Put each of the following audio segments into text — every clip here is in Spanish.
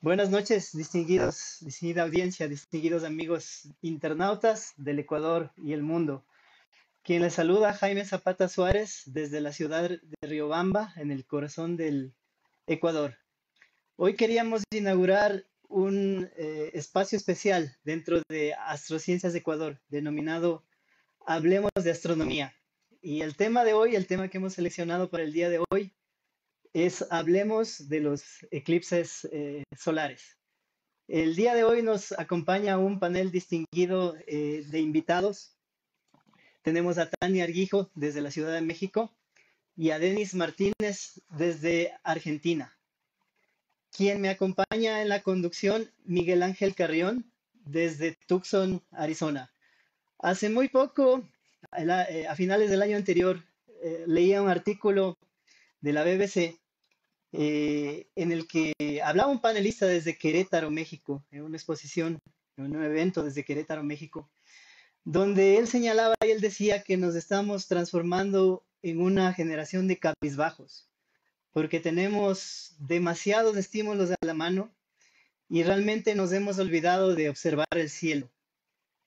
Buenas noches, distinguidos, distinguida audiencia, distinguidos amigos internautas del Ecuador y el mundo. Quien les saluda, Jaime Zapata Suárez, desde la ciudad de Riobamba, en el corazón del Ecuador. Hoy queríamos inaugurar un eh, espacio especial dentro de Astrociencias de Ecuador, denominado Hablemos de Astronomía. Y el tema de hoy, el tema que hemos seleccionado para el día de hoy, es hablemos de los eclipses eh, solares. El día de hoy nos acompaña un panel distinguido eh, de invitados. Tenemos a Tania Arguijo desde la Ciudad de México y a Denis Martínez desde Argentina. Quien me acompaña en la conducción, Miguel Ángel Carrión desde Tucson, Arizona. Hace muy poco, a eh, finales del año anterior, leía un artículo de la BBC, eh, en el que hablaba un panelista desde Querétaro, México, en una exposición, en un evento desde Querétaro, México, donde él señalaba y él decía que nos estamos transformando en una generación de cabizbajos, porque tenemos demasiados estímulos a la mano y realmente nos hemos olvidado de observar el cielo,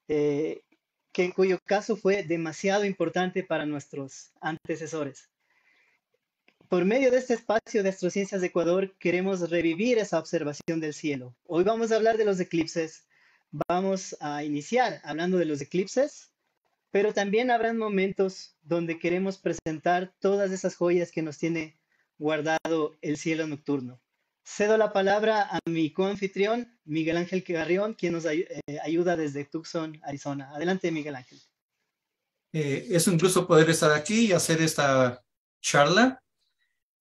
eh, que en cuyo caso fue demasiado importante para nuestros antecesores. Por medio de este espacio de Astrociencias de Ecuador queremos revivir esa observación del cielo. Hoy vamos a hablar de los eclipses. Vamos a iniciar hablando de los eclipses, pero también habrán momentos donde queremos presentar todas esas joyas que nos tiene guardado el cielo nocturno. Cedo la palabra a mi coanfitrión, Miguel Ángel Carrión, quien nos eh, ayuda desde Tucson, Arizona. Adelante, Miguel Ángel. Eh, es un gusto poder estar aquí y hacer esta charla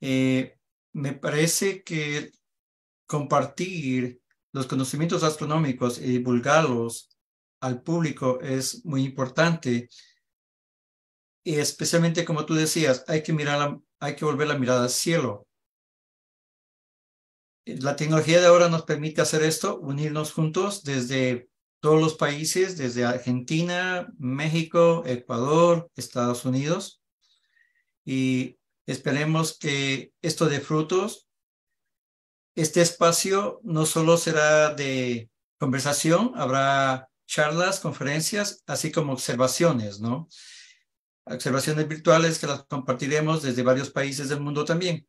eh, me parece que compartir los conocimientos astronómicos y divulgarlos al público es muy importante. Y especialmente, como tú decías, hay que, mirar hay que volver la mirada al cielo. La tecnología de ahora nos permite hacer esto, unirnos juntos desde todos los países, desde Argentina, México, Ecuador, Estados Unidos. Y Esperemos que esto de frutos, este espacio no solo será de conversación, habrá charlas, conferencias, así como observaciones, ¿no? Observaciones virtuales que las compartiremos desde varios países del mundo también.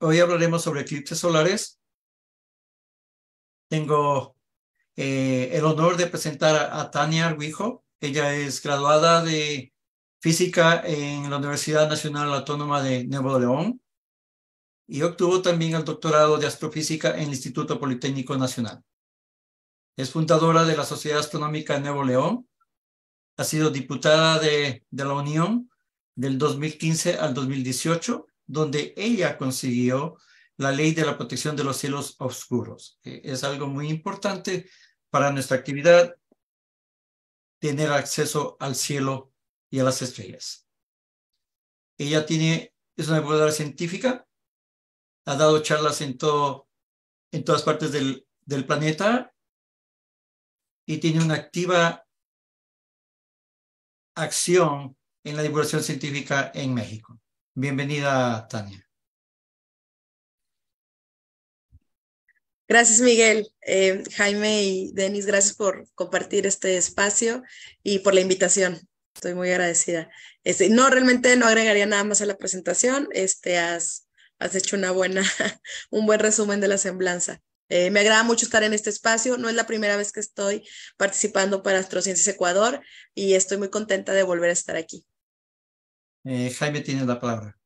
Hoy hablaremos sobre eclipses solares. Tengo eh, el honor de presentar a, Tania Arguijo. Ella es graduada de física en la Universidad Nacional Autónoma de Nuevo León y obtuvo también el doctorado de astrofísica en el Instituto Politécnico Nacional. Es fundadora de la Sociedad Astronómica de Nuevo León, ha sido diputada de, de la Unión del 2015 al 2018, donde ella consiguió la ley de la protección de los cielos oscuros. Es algo muy importante para nuestra actividad, tener acceso al cielo y a las estrellas. Ella tiene, es una divulgadora científica, ha dado charlas en, todas partes del, planeta y tiene una activa acción en la divulgación científica en México. Bienvenida, Tania. Gracias, Miguel. Eh, Jaime y Denis, gracias por compartir este espacio y por la invitación. Estoy muy agradecida. Este, no, realmente no agregaría nada más a la presentación. Este, has, has hecho una buena, un buen resumen de la semblanza. Eh, me agrada mucho estar en este espacio. No es la primera vez que estoy participando para Astrociencias Ecuador y estoy muy contenta de volver a estar aquí. Eh, Jaime tiene la palabra.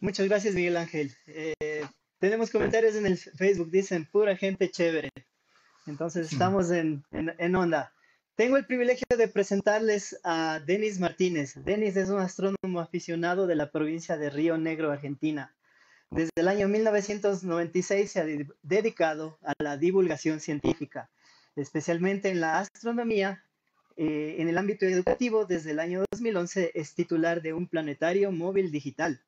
Muchas gracias, Miguel Ángel. Eh, tenemos comentarios en el Facebook, dicen pura gente chévere. Entonces mm. estamos en onda. Tengo el privilegio de presentarles a Denis Martínez. Denis es un astrónomo aficionado de la provincia de Río Negro, Argentina. Desde el año 1996 se ha dedicado a la divulgación científica, especialmente en la astronomía. Eh, en el ámbito educativo, desde el año 2011 es titular de un planetario móvil digital.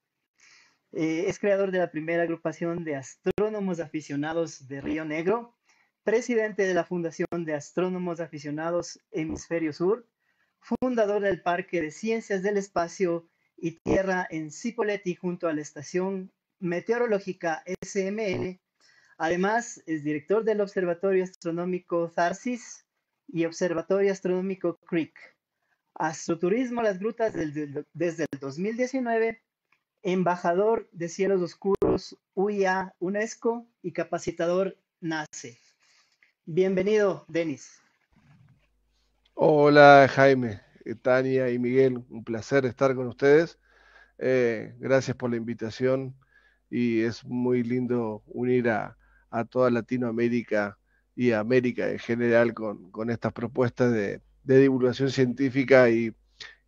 Eh, es creador de la primera agrupación de astrónomos aficionados de Río Negro, presidente de la Fundación de Astrónomos Aficionados Hemisferio Sur, fundador del Parque de Ciencias del Espacio y Tierra en Cipoletti junto a la Estación Meteorológica SML, Además, es director del Observatorio Astronómico Tharsis y Observatorio Astronómico Creek. Astroturismo Las Grutas desde el 2019, embajador de Cielos Oscuros UIA UNESCO y capacitador NACE. Bienvenido, Denis. Hola, Jaime, Tania y Miguel. Un placer estar con ustedes. Eh, gracias por la invitación y es muy lindo unir a, toda Latinoamérica y a América en general con, estas propuestas de, divulgación científica y,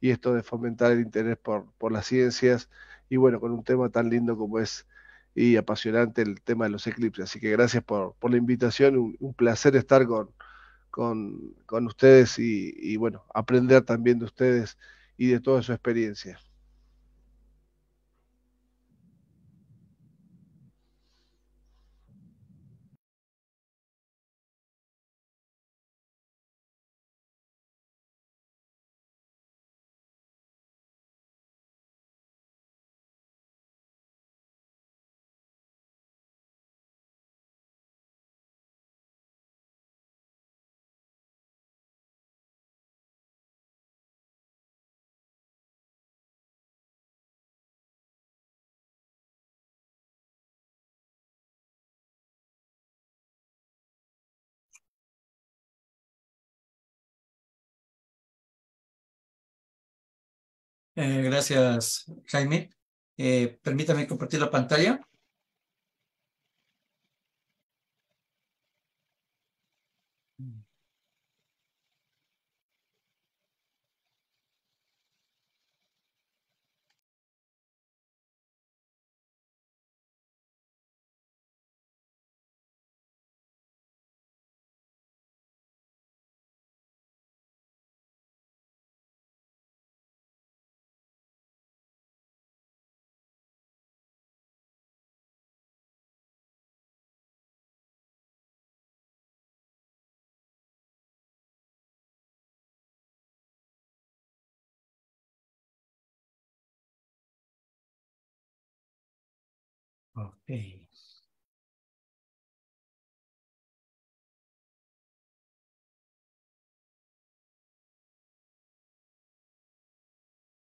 esto de fomentar el interés por las ciencias y bueno, con un tema tan lindo como es y apasionante el tema de los eclipses. Así que gracias por, por la invitación, un, placer estar con, con, ustedes y, y, bueno, aprender también de ustedes y de toda su experiencia. Eh, gracias, Jaime. Eh, permítame compartir la pantalla.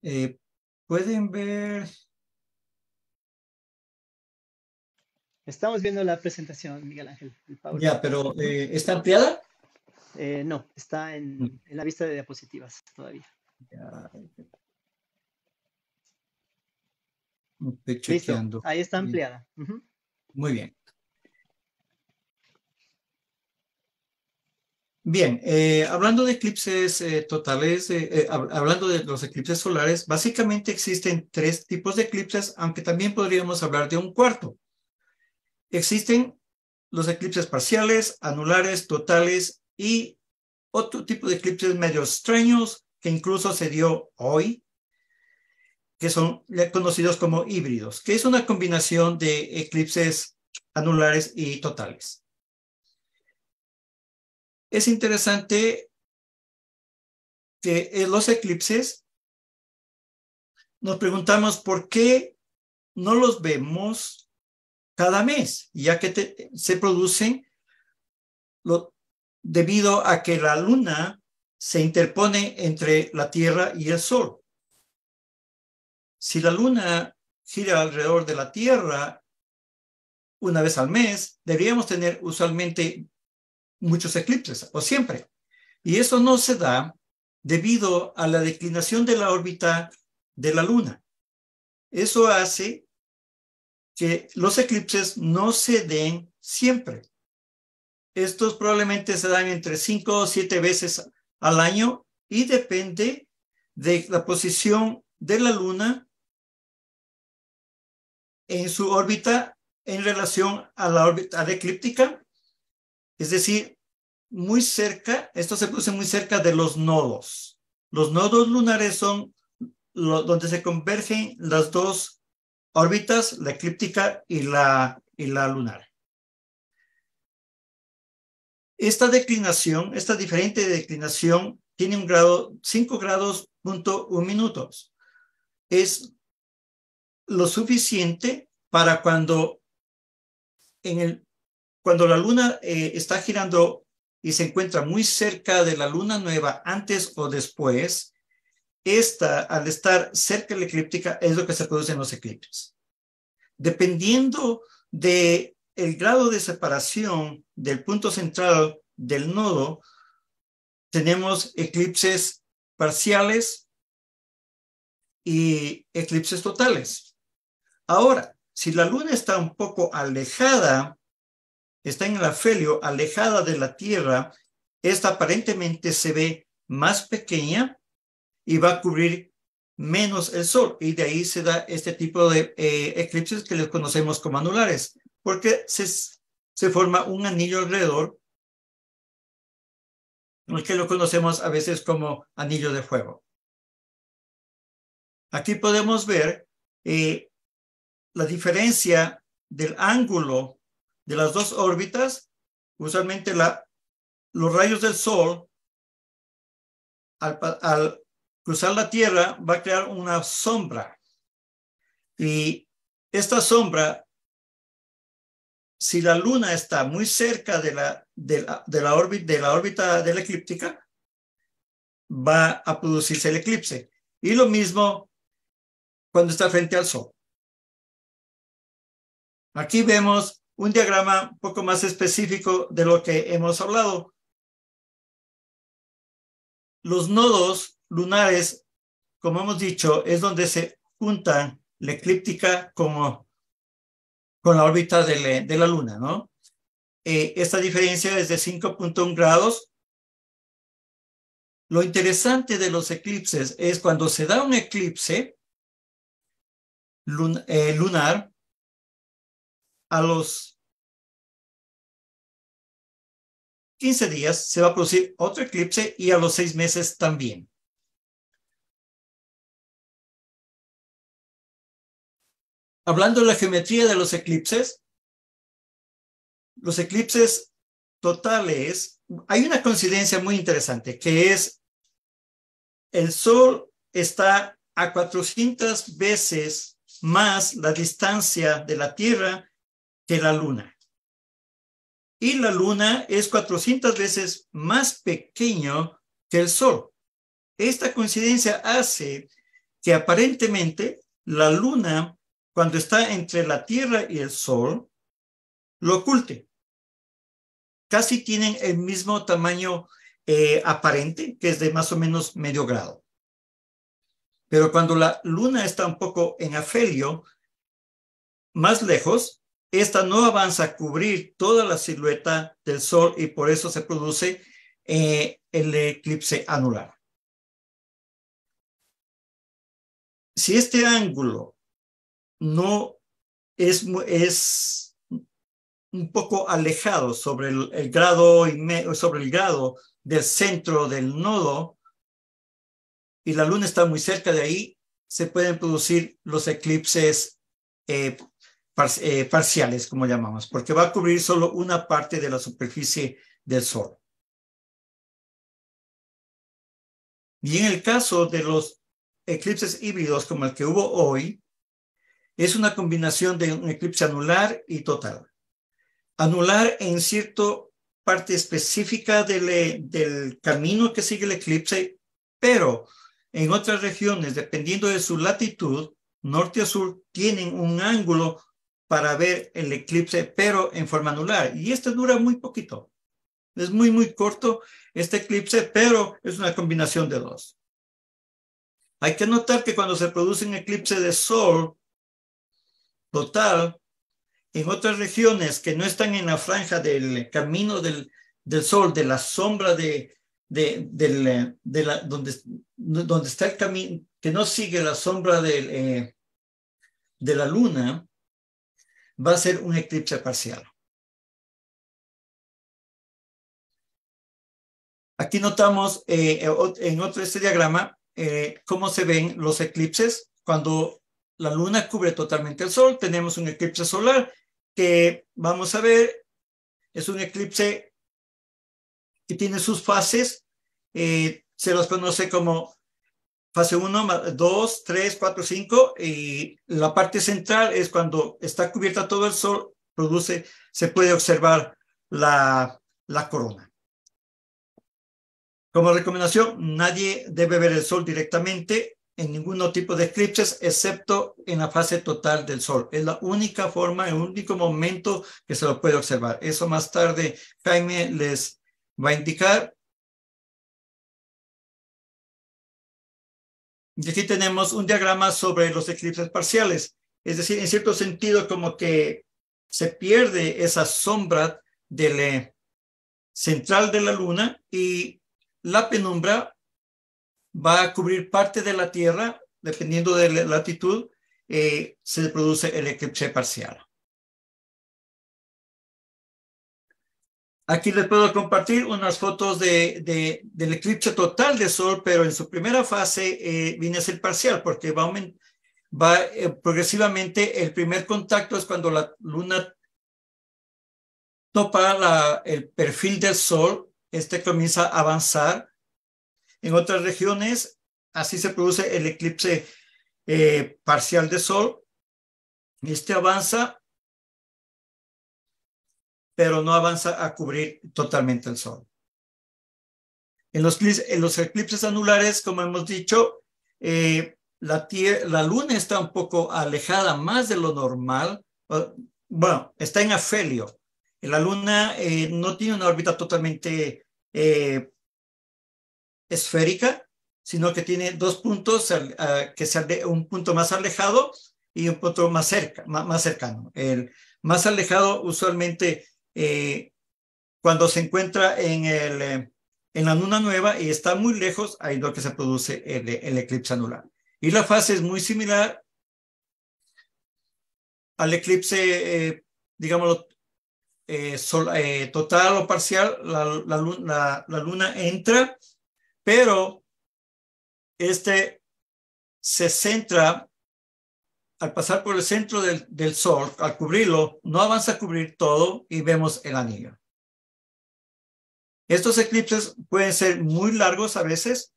Eh, pueden ver. Estamos viendo la presentación, Miguel Ángel. Ya, pero eh, ¿está ampliada? Eh, no, está mm. en, la vista de diapositivas todavía. Ya. Ahí está ampliada. Muy bien. Bien, eh, hablando de eclipses eh, totales, eh, hablando de los eclipses solares, básicamente existen tres tipos de eclipses, aunque también podríamos hablar de un cuarto. Existen los eclipses parciales, anulares, totales y otro tipo de eclipses medio extraños que incluso se dio hoy, que son conocidos como híbridos, que es una combinación de eclipses anulares y totales. Es interesante que los eclipses nos preguntamos por qué no los vemos cada mes, ya que se producen debido a que la luna se interpone entre la Tierra y el Sol. Si la luna gira alrededor de la Tierra una vez al mes, deberíamos tener usualmente muchos eclipses, o siempre. Y eso no se da debido a la declinación de la órbita de la luna. Eso hace que los eclipses no se den siempre. Estos probablemente se dan entre cinco o siete veces al año y depende de la posición de la luna en su órbita en relación a la órbita eclíptica, es decir, muy cerca, esto se produce muy cerca de los nodos. Los nodos lunares son donde se convergen las dos órbitas, la eclíptica y la, y la lunar. Esta declinación, esta diferente declinación, tiene un grado, 5 grados punto un minutos. Es lo suficiente para cuando, cuando la luna eh, está girando y se encuentra muy cerca de la luna nueva, antes o después, esta, al estar cerca de la eclíptica, es lo que se produce en los eclipses. Dependiendo de el grado de separación del punto central del nodo, tenemos eclipses parciales y eclipses totales. Ahora, si la luna está un poco alejada, está en el afelio, alejada de la Tierra, esta aparentemente se ve más pequeña y va a cubrir menos el sol. Y de ahí se da este tipo de eh, eclipses que les conocemos como anulares, porque se, forma un anillo alrededor, que lo conocemos a veces como anillo de fuego. Aquí podemos ver eh, la diferencia del ángulo de las dos órbitas, usualmente la, los rayos del Sol al, cruzar la Tierra va a crear una sombra. Y esta sombra, si la Luna está muy cerca de la, de la, órbita, de la órbita de la eclíptica, va a producirse el eclipse. Y lo mismo cuando está frente al Sol. Aquí vemos un diagrama un poco más específico de lo que hemos hablado. Los nodos lunares, como hemos dicho, es donde se juntan la eclíptica con la órbita de, la, Luna, ¿no? Eh, esta diferencia es de 5.1 grados. Lo interesante de los eclipses es cuando se da un eclipse eh, lunar, a los 15 días se va a producir otro eclipse y a los 6 meses también. Hablando de la geometría de los eclipses, los eclipses totales, hay una coincidencia muy interesante, que es el Sol está a 400 veces más la distancia de la Tierra que la luna. Y la luna es 400 veces más pequeño que el sol. Esta coincidencia hace que aparentemente la luna, cuando está entre la Tierra y el sol, lo oculte. Casi tienen el mismo tamaño eh, aparente, que es de más o menos medio grado. Pero cuando la luna está un poco en afelio, más lejos, esta no avanza a cubrir toda la silueta del Sol y por eso se produce eh, el eclipse anular. Si este ángulo no es, es un poco alejado sobre el, grado sobre el grado del centro del nodo y la luna está muy cerca de ahí, se pueden producir los eclipses eh, eh, parciales, como llamamos, porque va a cubrir solo una parte de la superficie del Sol. Y en el caso de los eclipses híbridos como el que hubo hoy, es una combinación de un eclipse anular y total. Anular en cierta parte específica del, eh, camino que sigue el eclipse, pero en otras regiones, dependiendo de su latitud, norte a sur, tienen un ángulo para ver el eclipse, pero en forma anular. Y este dura muy poquito. Es muy, muy corto este eclipse, pero es una combinación de dos. Hay que notar que cuando se produce un eclipse de sol total, en otras regiones que no están en la franja del camino del, sol, de la sombra de, donde, está el camino, que no sigue la sombra eh, de la luna, va a ser un eclipse parcial. Aquí notamos eh, eh, en otro este diagrama eh, cómo se ven los eclipses. Cuando la luna cubre totalmente el sol, tenemos un eclipse solar que vamos a ver, es un eclipse que tiene sus fases, se los conoce como fase 1, 2, 3, 4, 5, y la parte central es cuando está cubierta todo el sol, produce, se puede observar la, la corona. Como recomendación, nadie debe ver el sol directamente en ningún tipo de eclipses, excepto en la fase total del sol. Es la única forma, el único momento que se lo puede observar. Eso más tarde Jaime les va a indicar Y aquí tenemos un diagrama sobre los eclipses parciales. Es decir, en cierto sentido, como que se pierde esa sombra del central de la luna y la penumbra va a cubrir parte de la Tierra, dependiendo de la latitud, eh, se produce el eclipse parcial. Aquí les puedo compartir unas fotos del eclipse total de Sol, pero en su primera fase eh, viene a ser parcial porque va, eh, progresivamente. El primer contacto es cuando la luna topa el perfil del Sol, este comienza a avanzar. En otras regiones, así se produce el eclipse eh, parcial de Sol. Este avanza pero no avanza a cubrir totalmente el sol. En los, eclipses anulares, como hemos dicho, eh, la, luna está un poco alejada más de lo normal. Bueno, está en afelio. La luna eh, no tiene una órbita totalmente eh, esférica, sino que tiene dos puntos que se un punto más alejado y un punto más cerca, más cercano. El más alejado usualmente eh, cuando se encuentra en, el, eh, en la luna nueva y está muy lejos, ahí es donde se produce el, eclipse anular. Y la fase es muy similar al eclipse, eh, digámoslo, total o parcial, la, la, luna entra, pero este se centra al pasar por el centro del, Sol, al cubrirlo, no avanza a cubrir todo y vemos el anillo. Estos eclipses pueden ser muy largos a veces,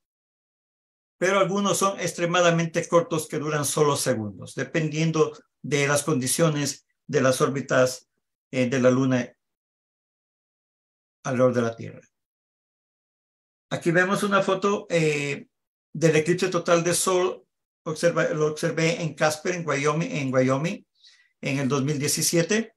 pero algunos son extremadamente cortos que duran solo segundos, dependiendo de las condiciones de las órbitas eh, de la Luna alrededor de la Tierra. Aquí vemos una foto eh, del eclipse total de Sol lo observé en Casper, en Wyoming, en Wyoming, en el 2017,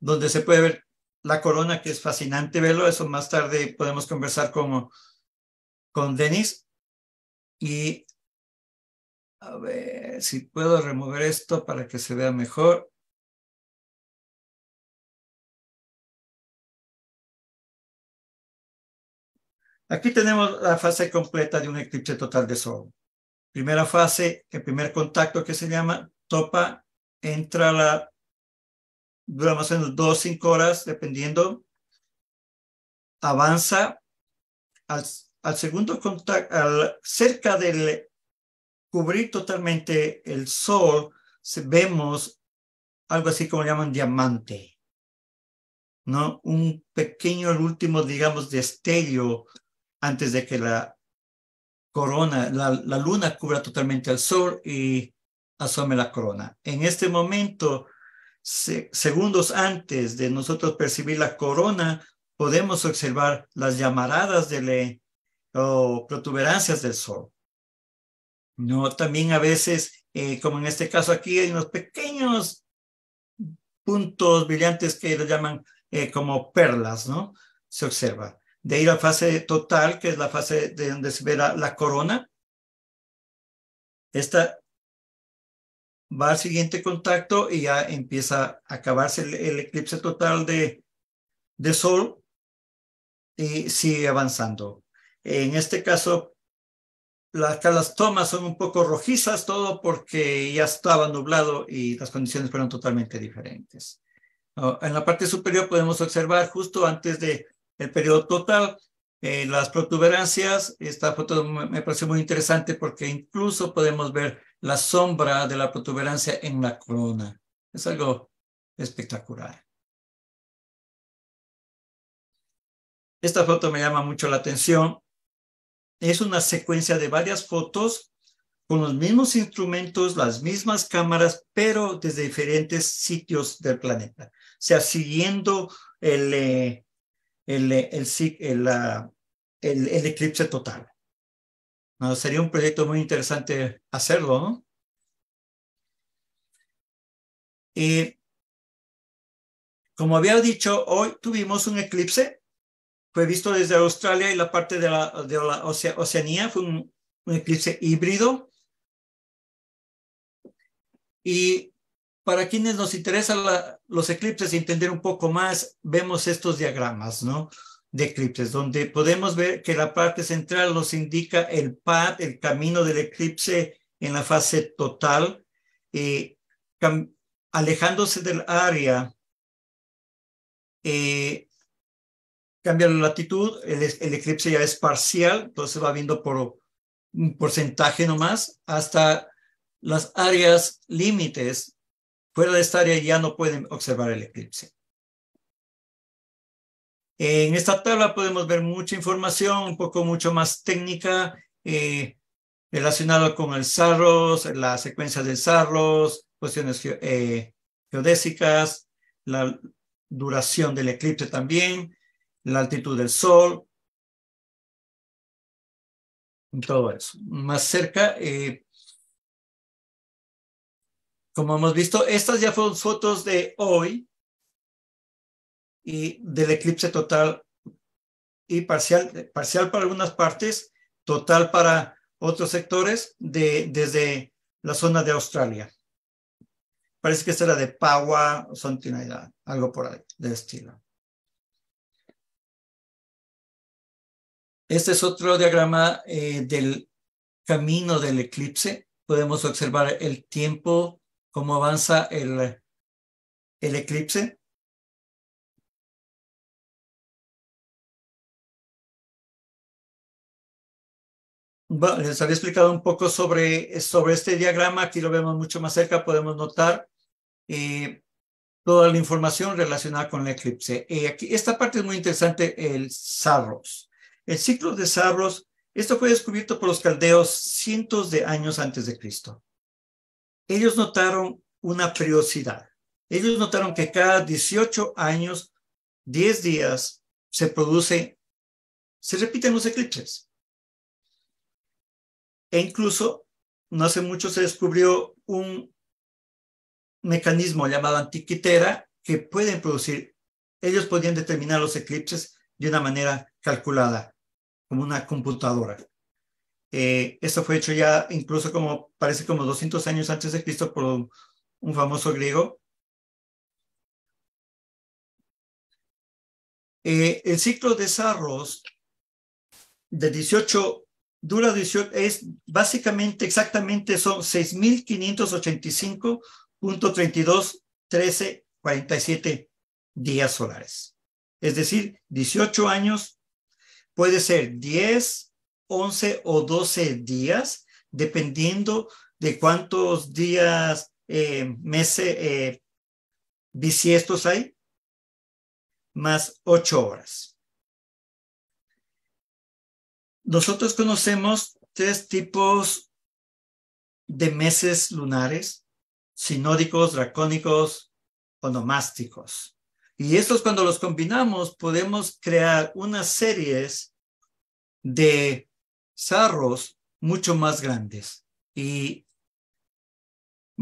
donde se puede ver la corona, que es fascinante verlo. Eso más tarde podemos conversar con, con Denis. Y a ver si puedo remover esto para que se vea mejor. Aquí tenemos la fase completa de un eclipse total de Sol. Primera fase, el primer contacto que se llama topa, entra la, dura más o menos 2, cinco horas, dependiendo, avanza al, al segundo contacto, al, cerca del cubrir totalmente el Sol, vemos algo así como llaman diamante, ¿no? Un pequeño, el último, digamos, destello antes de que la corona, la, luna cubra totalmente al sol y asome la corona. En este momento, segundos antes de nosotros percibir la corona, podemos observar las llamaradas de o protuberancias del sol. No, también a veces, eh, como en este caso aquí, hay unos pequeños puntos brillantes que lo llaman eh, como perlas, ¿no? Se observa de ir a fase total, que es la fase de donde se verá la, corona. Esta va al siguiente contacto y ya empieza a acabarse el, eclipse total de, de sol y sigue avanzando. En este caso, las, las tomas son un poco rojizas, todo porque ya estaba nublado y las condiciones fueron totalmente diferentes. Ah, en la parte superior podemos observar justo antes de el periodo total. Eh, las protuberancias, esta foto me parece muy interesante porque incluso podemos ver la sombra de la protuberancia en la corona. Es algo espectacular. Esta foto me llama mucho la atención. Es una secuencia de varias fotos con los mismos instrumentos, las mismas cámaras, pero desde diferentes sitios del planeta. O sea, siguiendo el, eh, el, el, el, eclipse total. No, sería un proyecto muy interesante hacerlo, ¿no? Y como había dicho, hoy tuvimos un eclipse, fue visto desde Australia y la parte de la, de la Oceanía, fue un, un eclipse híbrido. Y para quienes nos interesan los eclipses y entender un poco más, vemos estos diagramas, ¿no? De eclipses, donde podemos ver que la parte central nos indica el PAD, el camino del eclipse en la fase total, eh, alejándose del área, eh, cambia la latitud, el, el, eclipse ya es parcial, entonces va viendo por un porcentaje nomás, hasta las áreas límites Fuera de esta área ya no pueden observar el eclipse. En esta tabla podemos ver mucha información, un poco mucho más técnica, eh, relacionada con el SARROS, la secuencia del SARROS, cuestiones eh, geodésicas, la duración del eclipse también, la altitud del Sol, todo eso. Más cerca, eh, como hemos visto, estas ya fueron fotos de hoy y del eclipse total y parcial, parcial para algunas partes, total para otros sectores de, desde la zona de Australia. Parece que esta era de Paua o Santinaida, algo por ahí, de estilo. Este es otro diagrama eh, del camino del eclipse. Podemos observar el tiempo cómo avanza el, eclipse. les había explicado un poco sobre, sobre este diagrama, aquí lo vemos mucho más cerca, podemos notar eh, toda la información relacionada con el eclipse. Eh, aquí, esta parte es muy interesante, el Sarros. El ciclo de Sarros, esto fue descubierto por los caldeos cientos de años antes de Cristo ellos notaron una curiosidad. Ellos notaron que cada 18 años, 10 días, se produce, se repiten los eclipses. E incluso, no hace mucho se descubrió un mecanismo llamado antiquitera que pueden producir, ellos podían determinar los eclipses de una manera calculada, como una computadora. Eh, esto fue hecho ya incluso como, parece como 200 años antes de Cristo por un, famoso griego. Eh, el ciclo de Sarros de 18, dura 18, es básicamente exactamente son 6.585.321347 días solares. Es decir, 18 años, puede ser 10, 11 o 12 días, dependiendo de cuántos días, eh, meses eh, bisiestos hay, más 8 horas. Nosotros conocemos tres tipos de meses lunares, sinódicos, dracónicos, onomásticos. Y estos cuando los combinamos podemos crear unas series de zarros mucho más grandes. Y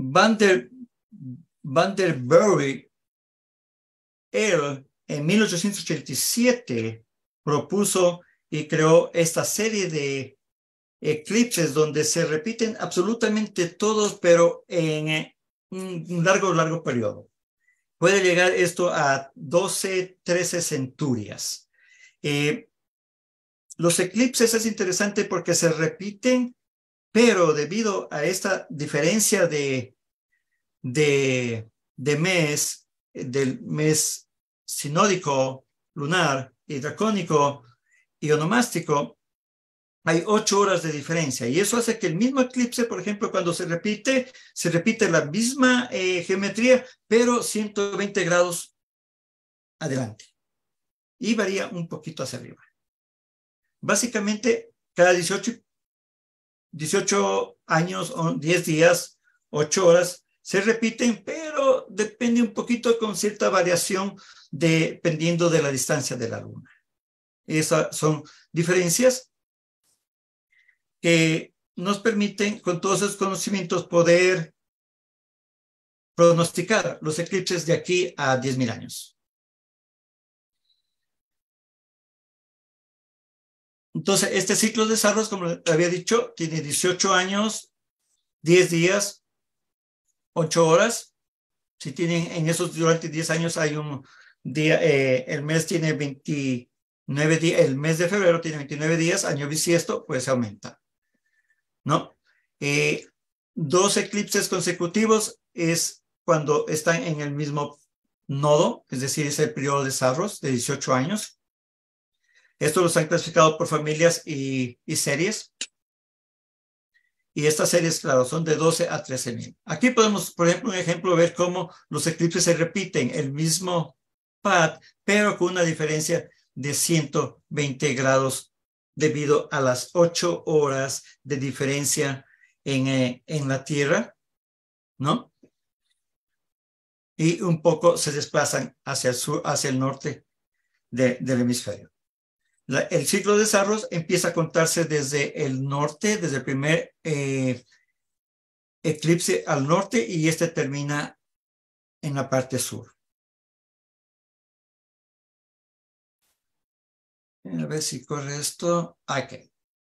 Van der, Van él en 1887 propuso y creó esta serie de eclipses donde se repiten absolutamente todos, pero en eh, un largo, largo periodo. Puede llegar esto a 12, 13 centurias. Eh, los eclipses es interesante porque se repiten, pero debido a esta diferencia de, de, mes, eh, del mes sinódico, lunar y y onomástico, hay ocho horas de diferencia y eso hace que el mismo eclipse, por ejemplo, cuando se repite, se repite la misma eh, geometría, pero 120 grados adelante y varía un poquito hacia arriba. Básicamente, cada 18, 18 años, 10 días, 8 horas, se repiten, pero depende un poquito con cierta variación dependiendo de la distancia de la luna. Esas son diferencias que nos permiten, con todos esos conocimientos, poder pronosticar los eclipses de aquí a 10.000 años. Entonces, este ciclo de desarrollo, como había dicho, tiene 18 años, 10 días, 8 horas. Si tienen en esos durante 10 años hay un día, eh, el mes tiene 29 días, el mes de febrero tiene 29 días, año bisiesto, pues aumenta. ¿No? Eh, dos eclipses consecutivos es cuando están en el mismo nodo, es decir, es el periodo de desarrollo de 18 años. Estos los han clasificado por familias y, series. Y estas series, claro, son de 12 a 13 mil. Aquí podemos, por ejemplo, un ejemplo, ver cómo los eclipses se repiten, el mismo pad, pero con una diferencia de 120 grados debido a las 8 horas de diferencia eh, en, la Tierra, ¿no? Y un poco se desplazan hacia el sur, hacia el norte del hemisferio el ciclo de sarros empieza a contarse desde el norte, desde el primer eh, eclipse al norte y este termina en la parte sur. A ver si corre esto. Ah,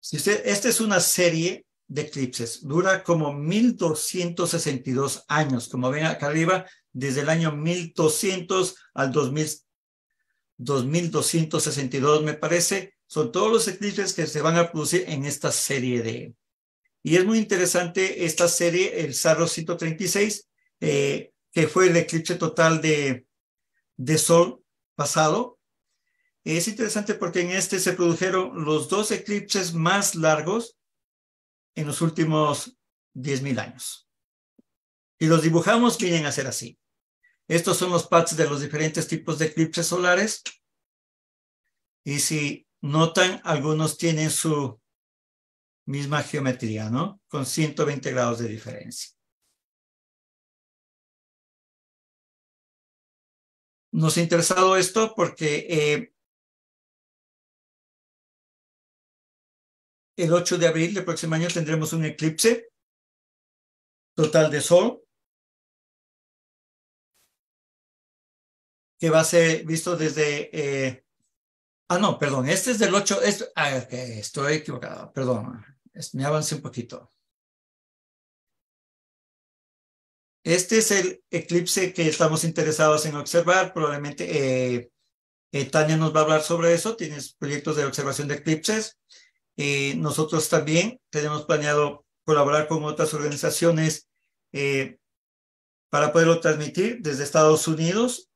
si esta es una serie de eclipses. Dura como 1262 años. Como ven acá arriba, desde el año 1200 al 2000, 2262, me parece, son todos los eclipses que se van a producir en esta serie de... Y es muy interesante esta serie, el sarro 136, eh, que fue el eclipse total de, de Sol pasado. Es interesante porque en este se produjeron los dos eclipses más largos en los últimos 10.000 años. Y los dibujamos, vienen a ser así. Estos son los pads de los diferentes tipos de eclipses solares. Y si notan, algunos tienen su misma geometría, ¿no? Con 120 grados de diferencia. Nos ha interesado esto porque eh, el 8 de abril del próximo año tendremos un eclipse total de sol que va a ser visto desde... Eh, ah, no, perdón, este es del 8, ah, estoy equivocado, perdón, me avance un poquito. Este es el eclipse que estamos interesados en observar. Probablemente eh, eh, Tania nos va a hablar sobre eso. Tienes proyectos de observación de eclipses. Eh, nosotros también tenemos planeado colaborar con otras organizaciones para poderlo transmitir desde Estados Unidos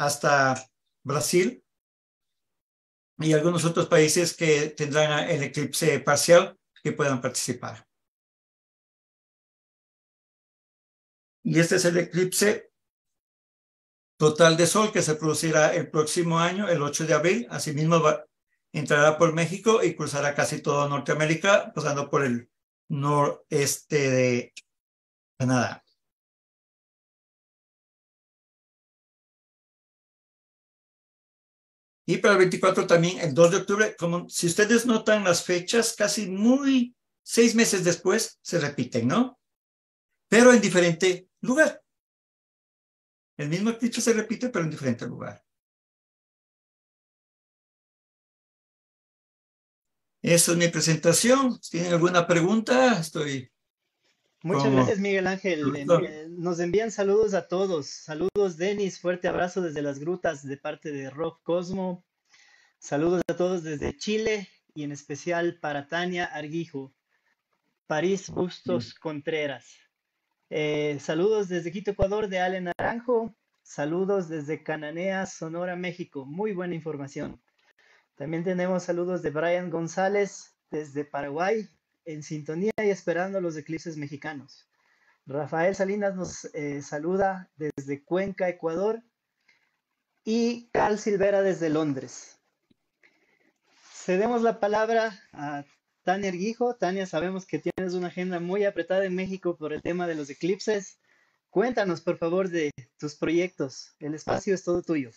hasta Brasil y algunos otros países que tendrán el eclipse parcial que puedan participar. Y este es el eclipse total de sol que se producirá el próximo año, el 8 de abril. Asimismo, entrará por México y cruzará casi toda Norteamérica, pasando por el noreste de Canadá. Y para el 24 también, el 2 de octubre, como si ustedes notan las fechas, casi muy seis meses después se repiten, ¿no? Pero en diferente lugar. El mismo dicho se repite, pero en diferente lugar. Esa es mi presentación. Si tienen alguna pregunta, estoy Muchas gracias, Miguel Ángel. Eh, nos envían saludos a todos. Saludos, Denis. Fuerte abrazo desde las grutas de parte de Rob Cosmo. Saludos a todos desde Chile y en especial para Tania Arguijo, París Bustos mm. Contreras. Eh, saludos desde Quito, Ecuador, de Allen Naranjo. Saludos desde Cananea, Sonora, México. Muy buena información. También tenemos saludos de Brian González desde Paraguay, en sintonía y esperando los eclipses mexicanos. Rafael Salinas nos eh, saluda desde Cuenca, Ecuador, y Carl Silvera desde Londres. Cedemos la palabra a Tania Erguijo. Tania, sabemos que tienes una agenda muy apretada en México por el tema de los eclipses. Cuéntanos, por favor, de tus proyectos. El espacio es todo tuyo.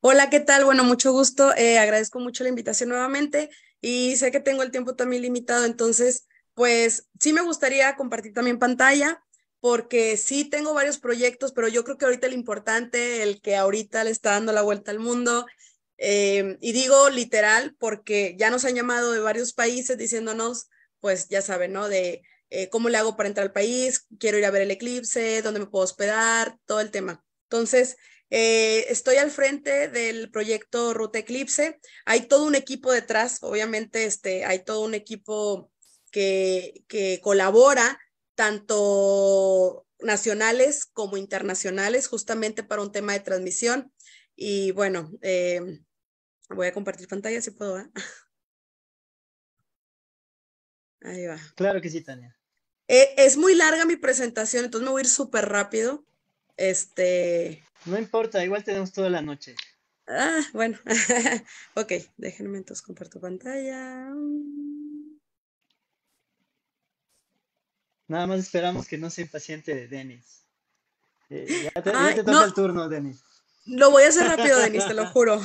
Hola, ¿qué tal? Bueno, mucho gusto. Eh, agradezco mucho la invitación nuevamente y sé que tengo el tiempo también limitado, entonces, pues sí me gustaría compartir también pantalla porque sí tengo varios proyectos, pero yo creo que ahorita el importante, el que ahorita le está dando la vuelta al mundo, eh, y digo literal porque ya nos han llamado de varios países diciéndonos, pues ya saben, ¿no? De eh, cómo le hago para entrar al país, quiero ir a ver el eclipse, dónde me puedo hospedar, todo el tema. Entonces, eh, estoy al frente del proyecto Ruta Eclipse. Hay todo un equipo detrás, obviamente, este, hay todo un equipo que, que colabora, tanto nacionales como internacionales, justamente para un tema de transmisión. Y bueno, eh, voy a compartir pantalla si puedo. Ahí va. Claro que sí, Tania. Eh, es muy larga mi presentación, entonces me voy a ir súper rápido. Este. No importa, igual tenemos toda la noche. Ah, bueno. ok, déjenme entonces comparto pantalla. Nada más esperamos que no sea impaciente de Denis. Eh, ya te, toca el turno, Denis. Lo voy a hacer rápido, Denis, te lo juro.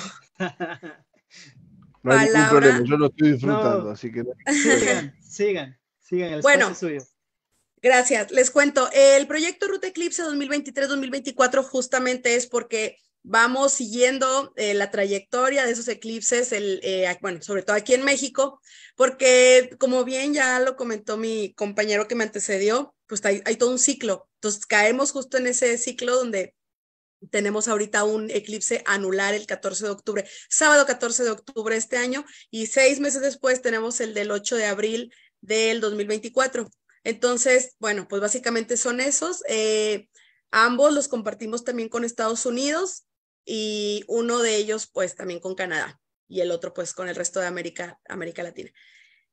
No hay ningún problema, yo lo estoy disfrutando, así que. Sigan, sigan, sigan, el bueno, suyo. Gracias. Les cuento, el proyecto Ruta Eclipse 2023-2024 justamente es porque vamos siguiendo eh, la trayectoria de esos eclipses, el, eh, bueno, sobre todo aquí en México, porque como bien ya lo comentó mi compañero que me antecedió, pues hay, hay todo un ciclo. Entonces caemos justo en ese ciclo donde tenemos ahorita un eclipse anular el 14 de octubre, sábado 14 de octubre este año, y seis meses después tenemos el del 8 de abril del 2024. Entonces, bueno, pues básicamente son esos. Eh, ambos los compartimos también con Estados Unidos y uno de ellos pues también con Canadá y el otro pues con el resto de América, América Latina.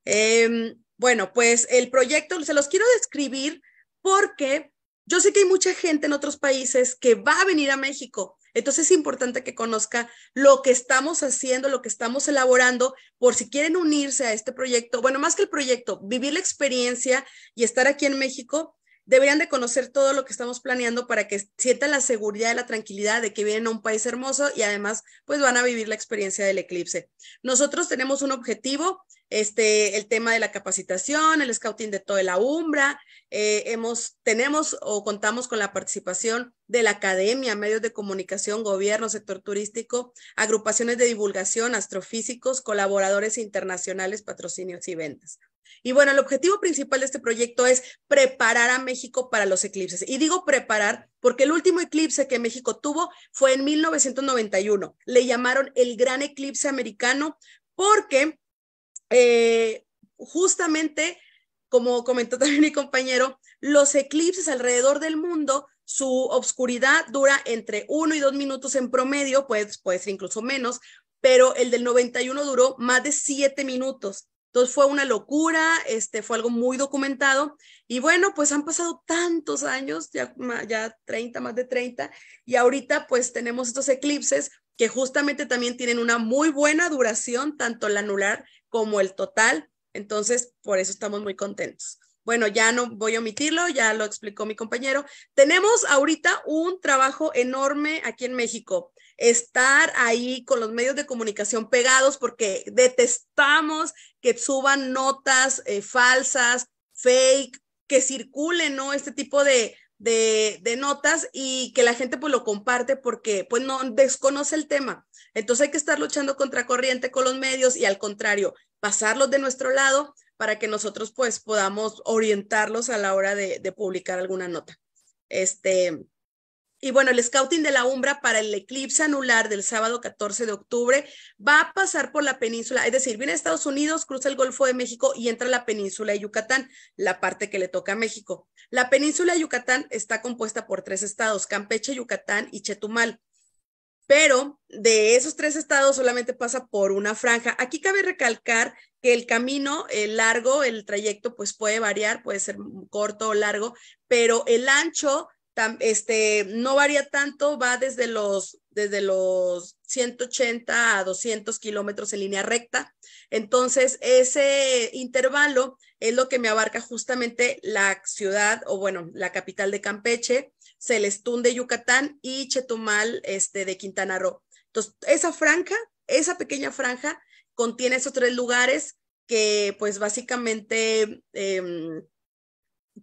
Em, bueno, pues el proyecto se los quiero describir porque yo sé que hay mucha gente en otros países que va a venir a México entonces es importante que conozca lo que estamos haciendo, lo que estamos elaborando, por si quieren unirse a este proyecto, bueno, más que el proyecto, vivir la experiencia y estar aquí en México, deberían de conocer todo lo que estamos planeando para que sientan la seguridad y la tranquilidad de que vienen a un país hermoso y además pues van a vivir la experiencia del eclipse. Nosotros tenemos un objetivo, este, el tema de la capacitación, el scouting de toda la Umbra, eh, hemos, tenemos o contamos con la participación de la academia, medios de comunicación, gobierno, sector turístico, agrupaciones de divulgación, astrofísicos, colaboradores internacionales, patrocinios y ventas. Y bueno, el objetivo principal de este proyecto es preparar a México para los eclipses. Y digo preparar porque el último eclipse que México tuvo fue en 1991. Le llamaron el gran eclipse americano porque eh, justamente, como comentó también mi compañero, los eclipses alrededor del mundo su obscuridad dura entre uno y dos minutos en promedio, pues, puede ser incluso menos, pero el del 91 duró más de siete minutos. Entonces fue una locura, este, fue algo muy documentado y bueno, pues han pasado tantos años, ya, ya 30, más de 30, y ahorita pues tenemos estos eclipses que justamente también tienen una muy buena duración, tanto el anular como el total, entonces por eso estamos muy contentos. Bueno, ya no voy a omitirlo, ya lo explicó mi compañero. Tenemos ahorita un trabajo enorme aquí en México estar ahí con los medios de comunicación pegados porque detestamos que suban notas eh, falsas, fake, que circulen, ¿no? Este tipo de, de, notas y que la gente pues lo comparte porque pues no desconoce el tema. Entonces hay que estar luchando contra corriente con los medios y al contrario, pasarlos de nuestro lado para que nosotros pues podamos orientarlos a la hora de, de publicar alguna nota. Este, y bueno, el scouting de la Umbra para el eclipse anular del sábado 14 de octubre va a pasar por la península, es decir, viene a Estados Unidos, cruza el Golfo de México y entra a la península de Yucatán, la parte que le toca a México. La península de Yucatán está compuesta por tres estados, Campeche, Yucatán y Chetumal. Pero de esos tres estados solamente pasa por una franja. Aquí cabe recalcar que el camino el eh, largo, el trayecto, pues puede variar, puede ser corto o largo, pero el ancho este, no varía tanto, va desde los, desde los 180 a 200 kilómetros en línea recta. Entonces, ese intervalo es lo que me abarca justamente la ciudad, o bueno, la capital de Campeche, Celestún de Yucatán y Chetumal este, de Quintana Roo. Entonces, esa franja, esa pequeña franja, contiene esos tres lugares que pues básicamente em,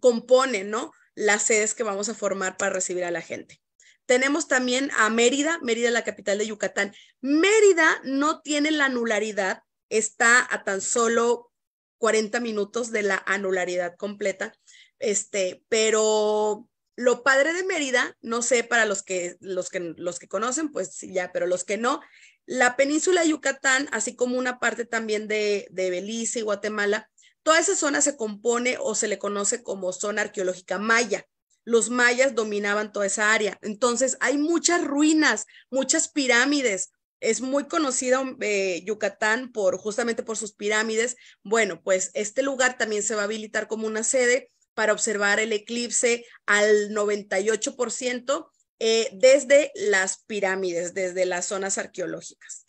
componen, ¿no? las sedes que vamos a formar para recibir a la gente. Tenemos también a Mérida, Mérida la capital de Yucatán. Mérida no tiene la anularidad, está a tan solo 40 minutos de la anularidad completa, este, pero lo padre de Mérida, no sé para los que, los que, los que conocen, pues ya, pero los que no, la península de Yucatán, así como una parte también de Belice y Guatemala, Toda esa zona se compone o se le conoce como zona arqueológica maya. Los mayas dominaban toda esa área. Entonces hay muchas ruinas, muchas pirámides. Es muy conocido eh, Yucatán por justamente por sus pirámides. Bueno, pues este lugar también se va a habilitar como una sede para observar el eclipse al 98% eh, desde las pirámides, desde las zonas arqueológicas.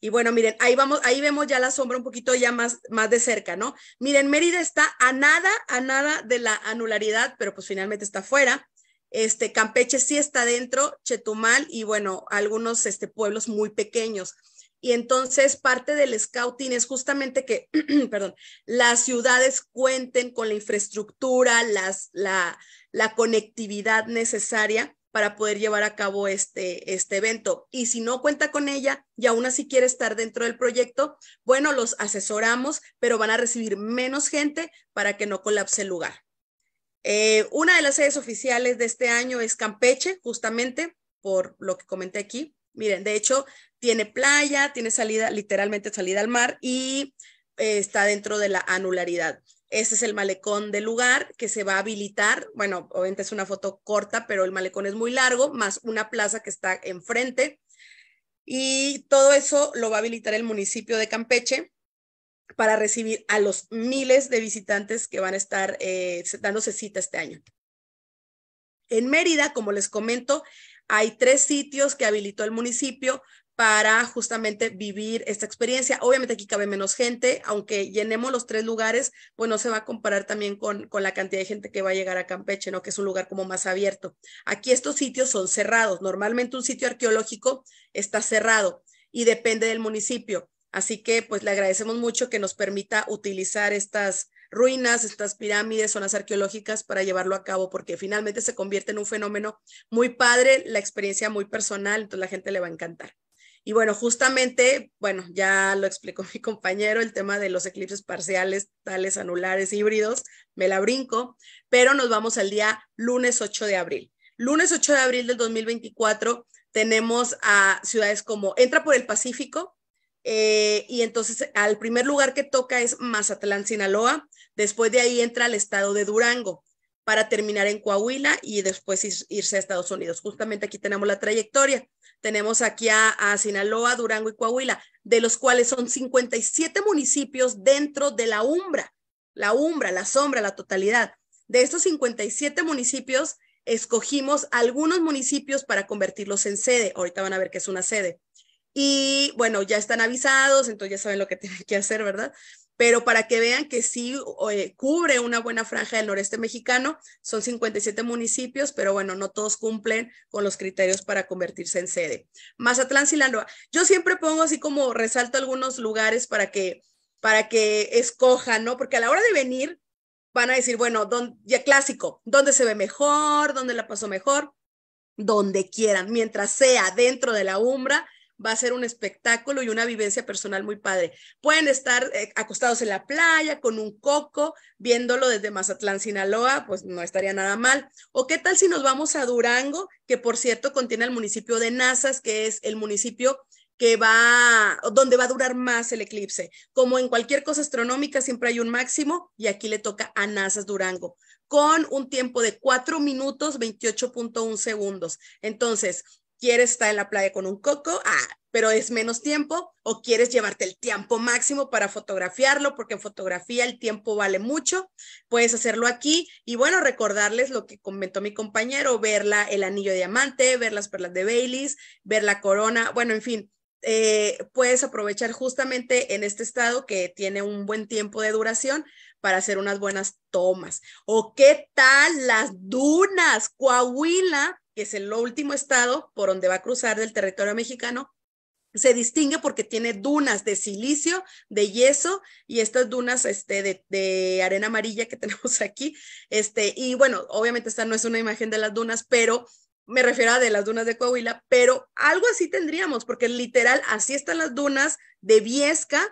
Y bueno, miren, ahí vamos, ahí vemos ya la sombra un poquito ya más, más de cerca, ¿no? Miren, Mérida está a nada, a nada de la anularidad, pero pues finalmente está fuera. Este, Campeche sí está dentro, Chetumal y bueno, algunos este, pueblos muy pequeños. Y entonces parte del scouting es justamente que, perdón, las ciudades cuenten con la infraestructura, las, la, la conectividad necesaria para poder llevar a cabo este, este evento. Y si no cuenta con ella y aún así quiere estar dentro del proyecto, bueno, los asesoramos, pero van a recibir menos gente para que no colapse el lugar. Eh, una de las sedes oficiales de este año es Campeche, justamente por lo que comenté aquí. Miren, de hecho, tiene playa, tiene salida, literalmente salida al mar y eh, está dentro de la anularidad. Este es el malecón del lugar que se va a habilitar. Bueno, obviamente es una foto corta, pero el malecón es muy largo, más una plaza que está enfrente. Y todo eso lo va a habilitar el municipio de Campeche para recibir a los miles de visitantes que van a estar eh, dándose cita este año. En Mérida, como les comento, hay tres sitios que habilitó el municipio para justamente vivir esta experiencia. Obviamente aquí cabe menos gente, aunque llenemos los tres lugares, pues no se va a comparar también con, con, la cantidad de gente que va a llegar a Campeche, ¿no? Que es un lugar como más abierto. Aquí estos sitios son cerrados. Normalmente un sitio arqueológico está cerrado y depende del municipio. Así que pues le agradecemos mucho que nos permita utilizar estas ruinas, estas pirámides, zonas arqueológicas para llevarlo a cabo, porque finalmente se convierte en un fenómeno muy padre, la experiencia muy personal, entonces la gente le va a encantar. Y bueno, justamente, bueno, ya lo explicó mi compañero, el tema de los eclipses parciales, tales anulares, híbridos, me la brinco, pero nos vamos al día lunes 8 de abril. Lunes 8 de abril del 2024 tenemos a ciudades como entra por el Pacífico, eh, y entonces al primer lugar que toca es Mazatlán, Sinaloa, después de ahí entra el estado de Durango, para terminar en Coahuila y después irse a Estados Unidos. Justamente aquí tenemos la trayectoria. Tenemos aquí a, Sinaloa, Durango y Coahuila, de los cuales son 57 municipios dentro de la Umbra, la Umbra, la Sombra, la totalidad. De estos 57 municipios, escogimos algunos municipios para convertirlos en sede. Ahorita van a ver que es una sede. Y bueno, ya están avisados, entonces ya saben lo que tienen que hacer, ¿verdad? pero para que vean que sí eh, cubre una buena franja del noreste mexicano, son 57 municipios, pero bueno, no todos cumplen con los criterios para convertirse en sede. Mazatlán, Sinaloa. Yo siempre pongo así como resalto algunos lugares para que, para que escojan, ¿no? Porque a la hora de venir van a decir, bueno, don, ya clásico, ¿dónde se ve mejor? ¿Dónde la pasó mejor? Donde quieran, mientras sea dentro de la umbra, va a ser un espectáculo y una vivencia personal muy padre. Pueden estar eh, acostados en la playa con un coco, viéndolo desde Mazatlán, Sinaloa, pues no estaría nada mal. O qué tal si nos vamos a Durango, que por cierto contiene el municipio de Nazas, que es el municipio que va, donde va a durar más el eclipse. Como en cualquier cosa astronómica, siempre hay un máximo y aquí le toca a Nazas Durango con un tiempo de 4 minutos 28.1 segundos. Entonces, quieres estar en la playa con un coco, ah, pero es menos tiempo, o quieres llevarte el tiempo máximo para fotografiarlo, porque en fotografía el tiempo vale mucho, puedes hacerlo aquí y bueno, recordarles lo que comentó mi compañero, ver el anillo de diamante, ver las perlas de Baileys, ver la corona, bueno, en fin. Eh, puedes aprovechar justamente en este estado que tiene un buen tiempo de duración para hacer unas buenas tomas. ¿O qué tal las dunas? Coahuila que es el último estado por donde va a cruzar del territorio mexicano, se distingue porque tiene dunas de silicio, de yeso y estas dunas este, de, arena amarilla que tenemos aquí. Este, y bueno, obviamente esta no es una imagen de las dunas, pero me refiero a de las dunas de Coahuila, pero algo así tendríamos, porque literal así están las dunas de Viesca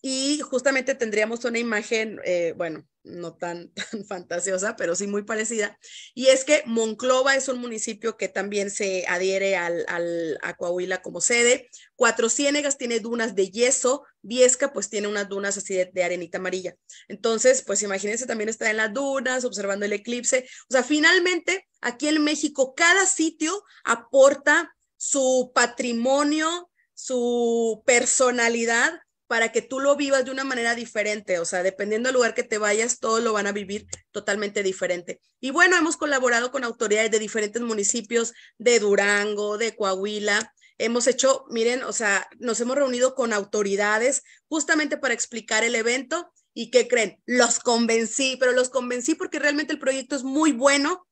y justamente tendríamos una imagen, eh, bueno, no tan, tan fantasiosa, pero sí muy parecida. Y es que Monclova es un municipio que también se adhiere al, al, a Coahuila como sede. Cuatro Ciénegas tiene dunas de yeso. Viesca, pues tiene unas dunas así de, de arenita amarilla. Entonces, pues imagínense también estar en las dunas, observando el eclipse. O sea, finalmente, aquí en México, cada sitio aporta su patrimonio, su personalidad para que tú lo vivas de una manera diferente. O sea, dependiendo del lugar que te vayas, todos lo van a vivir totalmente diferente. Y bueno, hemos colaborado con autoridades de diferentes municipios, de Durango, de Coahuila. Hemos hecho, miren, o sea, nos hemos reunido con autoridades justamente para explicar el evento. ¿Y qué creen? Los convencí, pero los convencí porque realmente el proyecto es muy bueno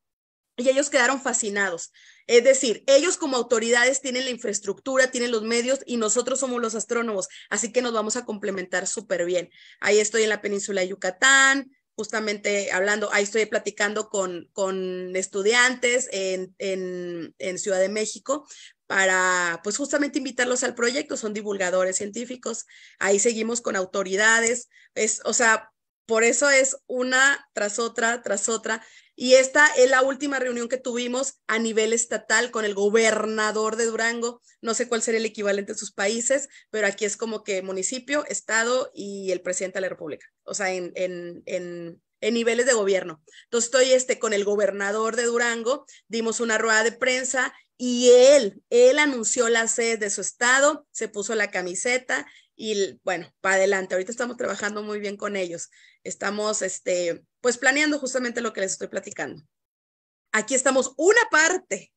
y ellos quedaron fascinados. Es decir, ellos como autoridades tienen la infraestructura, tienen los medios y nosotros somos los astrónomos, así que nos vamos a complementar súper bien. Ahí estoy en la península de Yucatán, justamente hablando, ahí estoy platicando con, con estudiantes en, en, Ciudad de México para, pues justamente invitarlos al proyecto, son divulgadores científicos, ahí seguimos con autoridades, es, o sea, por eso es una tras otra, tras otra. Y esta es la última reunión que tuvimos a nivel estatal con el gobernador de Durango. No sé cuál sería el equivalente en sus países, pero aquí es como que municipio, estado y el presidente de la República, o sea, en, en, en, niveles de gobierno. Entonces estoy este, con el gobernador de Durango, dimos una rueda de prensa y él, él anunció la sede de su estado, se puso la camiseta y bueno, para adelante. Ahorita estamos trabajando muy bien con ellos. Estamos, este, pues planeando justamente lo que les estoy platicando. Aquí estamos una parte,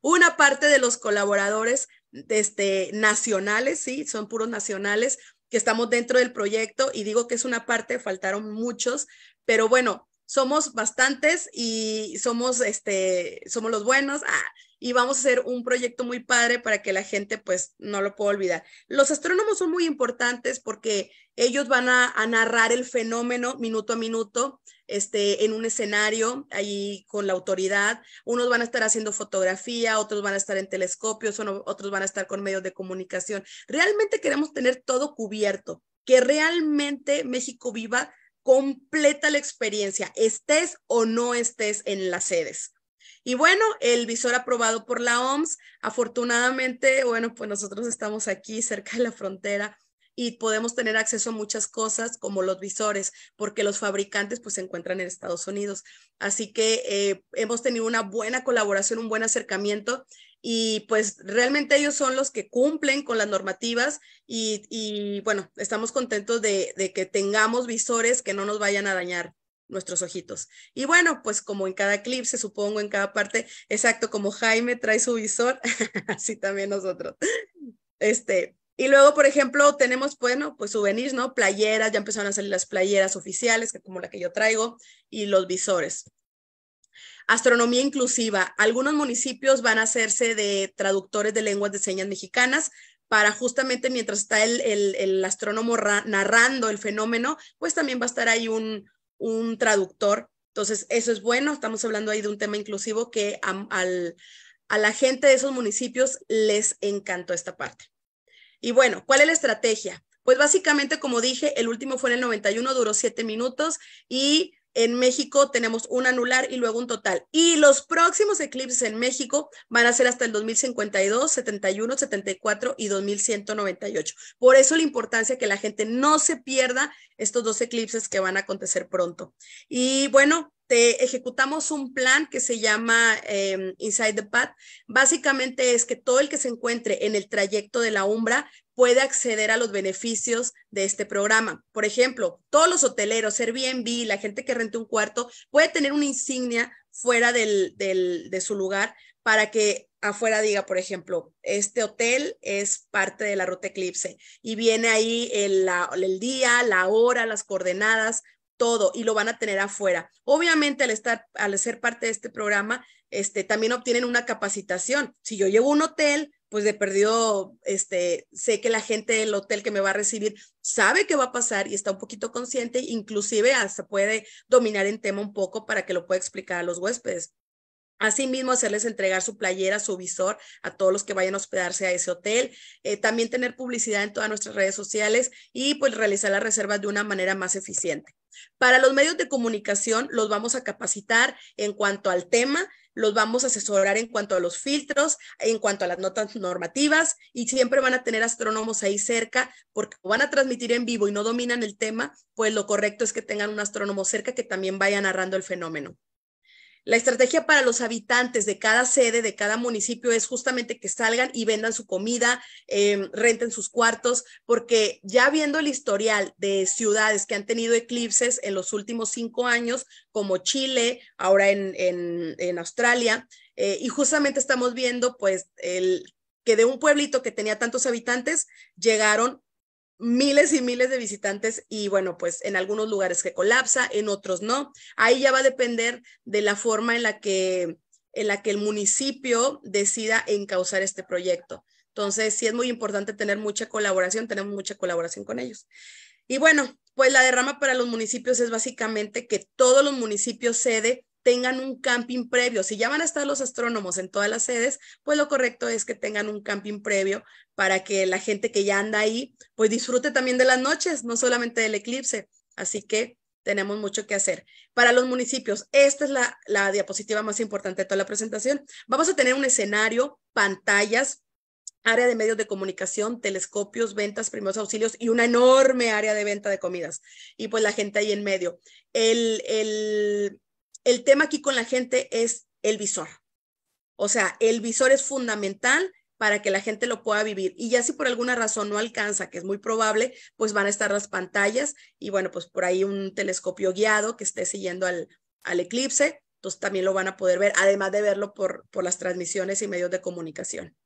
una parte de los colaboradores este, nacionales, sí, son puros nacionales, que estamos dentro del proyecto y digo que es una parte, faltaron muchos, pero bueno, somos bastantes y somos, este, somos los buenos. Ah, y vamos a hacer un proyecto muy padre para que la gente pues no lo pueda olvidar. Los astrónomos son muy importantes porque ellos van a narrar el fenómeno minuto a minuto, este, en un escenario ahí con la autoridad. Unos van a estar haciendo fotografía, otros van a estar en telescopios, otros van a estar con medios de comunicación. Realmente queremos tener todo cubierto, que realmente México viva completa la experiencia, estés o no estés en las sedes. Y bueno, el visor aprobado por la OMS, afortunadamente, bueno, pues nosotros estamos aquí cerca de la frontera y podemos tener acceso a muchas cosas como los visores, porque los fabricantes pues se encuentran en Estados Unidos. Así que eh, hemos tenido una buena colaboración, un buen acercamiento y pues realmente ellos son los que cumplen con las normativas y, bueno, estamos contentos de, de que tengamos visores que no nos vayan a dañar nuestros ojitos. Y bueno, pues como en cada clip, se supongo, en cada parte, exacto, como Jaime trae su visor, así también nosotros. Este, y luego, por ejemplo, tenemos, bueno, pues souvenirs, ¿no? Playeras, ya empezaron a salir las playeras oficiales, que como la que yo traigo, y los visores. Astronomía inclusiva. Algunos municipios van a hacerse de traductores de lenguas de señas mexicanas para justamente mientras está el, astrónomo narrando el fenómeno, pues también va a estar ahí un, traductor. Entonces, eso es bueno. Estamos hablando ahí de un tema inclusivo que a la gente de esos municipios les encantó esta parte. Y bueno, ¿cuál es la estrategia? Pues básicamente, como dije, el último fue en el 91, duró siete minutos y en México tenemos un anular y luego un total. Y los próximos eclipses en México van a ser hasta el 2052, 71, 74 y 2198. Por eso la importancia que la gente no se pierda estos dos eclipses que van a acontecer pronto. Y bueno, te ejecutamos un plan que se llama em, Inside the Path. Básicamente es que todo el que se encuentre en el trayecto de la umbra puede acceder a los beneficios de este programa. Por ejemplo, todos los hoteleros, Airbnb, la gente que renta un cuarto, puede tener una insignia fuera del, de su lugar para que afuera diga, por ejemplo, este hotel es parte de la ruta Eclipse y viene ahí el día, la hora, las coordenadas todo y lo van a tener afuera. Obviamente al estar, al ser parte de este programa, este, también obtienen una capacitación. Si yo llevo un hotel, pues de perdido, este, sé que la gente del hotel que me va a recibir sabe qué va a pasar y está un poquito consciente, inclusive hasta puede dominar en tema un poco para que lo pueda explicar a los huéspedes. Asimismo, hacerles entregar su playera, su visor a todos los que vayan a hospedarse a ese hotel. Eh, también tener publicidad en todas nuestras redes sociales y pues realizar las reservas de una manera más eficiente. Para los medios de comunicación los vamos a capacitar en cuanto al tema, los vamos a asesorar en cuanto a los filtros, en cuanto a las notas normativas y siempre van a tener astrónomos ahí cerca porque van a transmitir en vivo y no dominan el tema, pues lo correcto es que tengan un astrónomo cerca que también vaya narrando el fenómeno. La estrategia para los habitantes de cada sede, de cada municipio, es justamente que salgan y vendan su comida, em, renten sus cuartos, porque ya viendo el historial de ciudades que han tenido eclipses en los últimos cinco años, como Chile, ahora en, en, Australia, eh, y justamente estamos viendo pues el, que de un pueblito que tenía tantos habitantes, llegaron miles y miles de visitantes y bueno, pues en algunos lugares que colapsa, en otros no. Ahí ya va a depender de la forma en la que, en la que el municipio decida encauzar este proyecto. Entonces, sí es muy importante tener mucha colaboración, tenemos mucha colaboración con ellos. Y bueno, pues la derrama para los municipios es básicamente que todos los municipios cede tengan un camping previo. Si ya van a estar los astrónomos en todas las sedes, pues lo correcto es que tengan un camping previo para que la gente que ya anda ahí, pues disfrute también de las noches, no solamente del eclipse. Así que tenemos mucho que hacer. Para los municipios, esta es la, la diapositiva más importante de toda la presentación. Vamos a tener un escenario, pantallas, área de medios de comunicación, telescopios, ventas, primeros auxilios y una enorme área de venta de comidas. Y pues la gente ahí en medio. El, el, el tema aquí con la gente es el visor. O sea, el visor es fundamental para que la gente lo pueda vivir. Y ya si por alguna razón no alcanza, que es muy probable, pues van a estar las pantallas y bueno, pues por ahí un telescopio guiado que esté siguiendo al, al eclipse, entonces también lo van a poder ver, además de verlo por, por las transmisiones y medios de comunicación.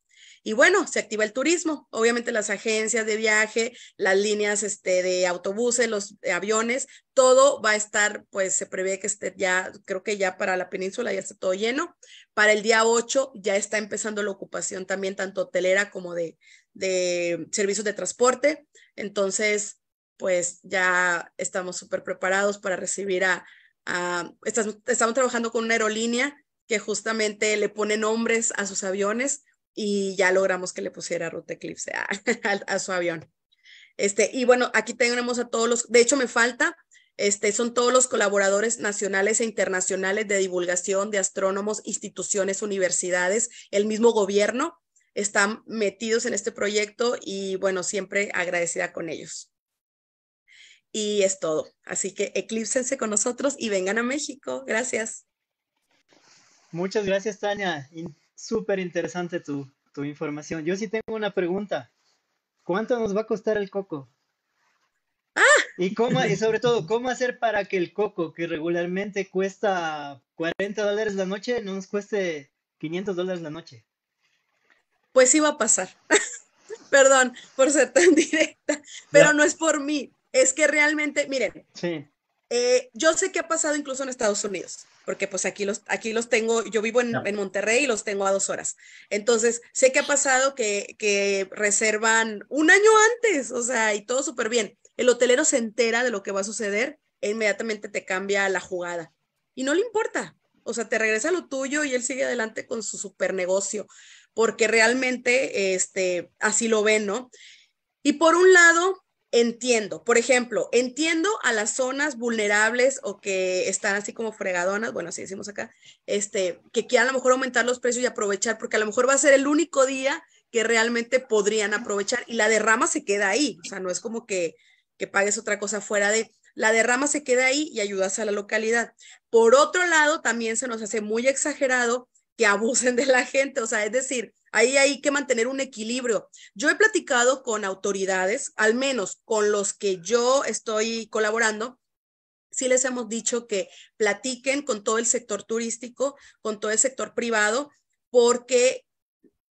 Y bueno, se activa el turismo. Obviamente las agencias de viaje, las líneas este, de autobuses, los eh, aviones, todo va a estar, pues se prevé que esté ya, creo que ya para la península ya está todo lleno. Para el día 8 ya está empezando la ocupación también tanto hotelera como de, de servicios de transporte. Entonces, pues ya estamos súper preparados para recibir a, estamos trabajando con una aerolínea que justamente le pone nombres a sus aviones y ya logramos que le pusiera Ruta Eclipse a, su avión. Este, y bueno, aquí tenemos a todos los, de hecho me falta, este, son todos los colaboradores nacionales e internacionales de divulgación de astrónomos, instituciones, universidades, el mismo gobierno están metidos en este proyecto y bueno, siempre agradecida con ellos. Y es todo. Así que eclipsense con nosotros y vengan a México. Gracias. Muchas gracias, Tania súper interesante tu, información. Yo sí tengo una pregunta. ¿Cuánto nos va a costar el coco? ¡Ah! Y, cómo, y sobre todo, ¿cómo hacer para que el coco, que regularmente cuesta 40 dólares la noche, no nos cueste 500 dólares la noche? Pues sí va a pasar. Perdón por ser tan directa, pero no es por mí. Es que realmente, miren, eh, yo sé que ha pasado incluso en Estados Unidos porque pues aquí los, aquí los tengo, yo vivo en, Monterrey y los tengo a dos horas. Entonces, sé que ha pasado que, que reservan un año antes, o sea, y todo súper bien. El hotelero se entera de lo que va a suceder e inmediatamente te cambia la jugada. Y no le importa, o sea, te regresa lo tuyo y él sigue adelante con su super negocio, porque realmente este, así lo ven, ¿no? Y por un lado, entiendo. Por ejemplo, entiendo a las zonas vulnerables o que están así como fregadonas, bueno, así decimos acá, este, que quieran a lo mejor aumentar los precios y aprovechar, porque a lo mejor va a ser el único día que realmente podrían aprovechar y la derrama se queda ahí, o sea, no es como que, que pagues otra cosa fuera de, la derrama se queda ahí y ayudas a la localidad. Por otro lado, también se nos hace muy exagerado que abusen de la gente, o sea, es decir, Ahí hay que mantener un equilibrio. Yo he platicado con autoridades, al menos con los que yo estoy colaborando, sí les hemos dicho que platiquen con todo el sector turístico, con todo el sector privado, porque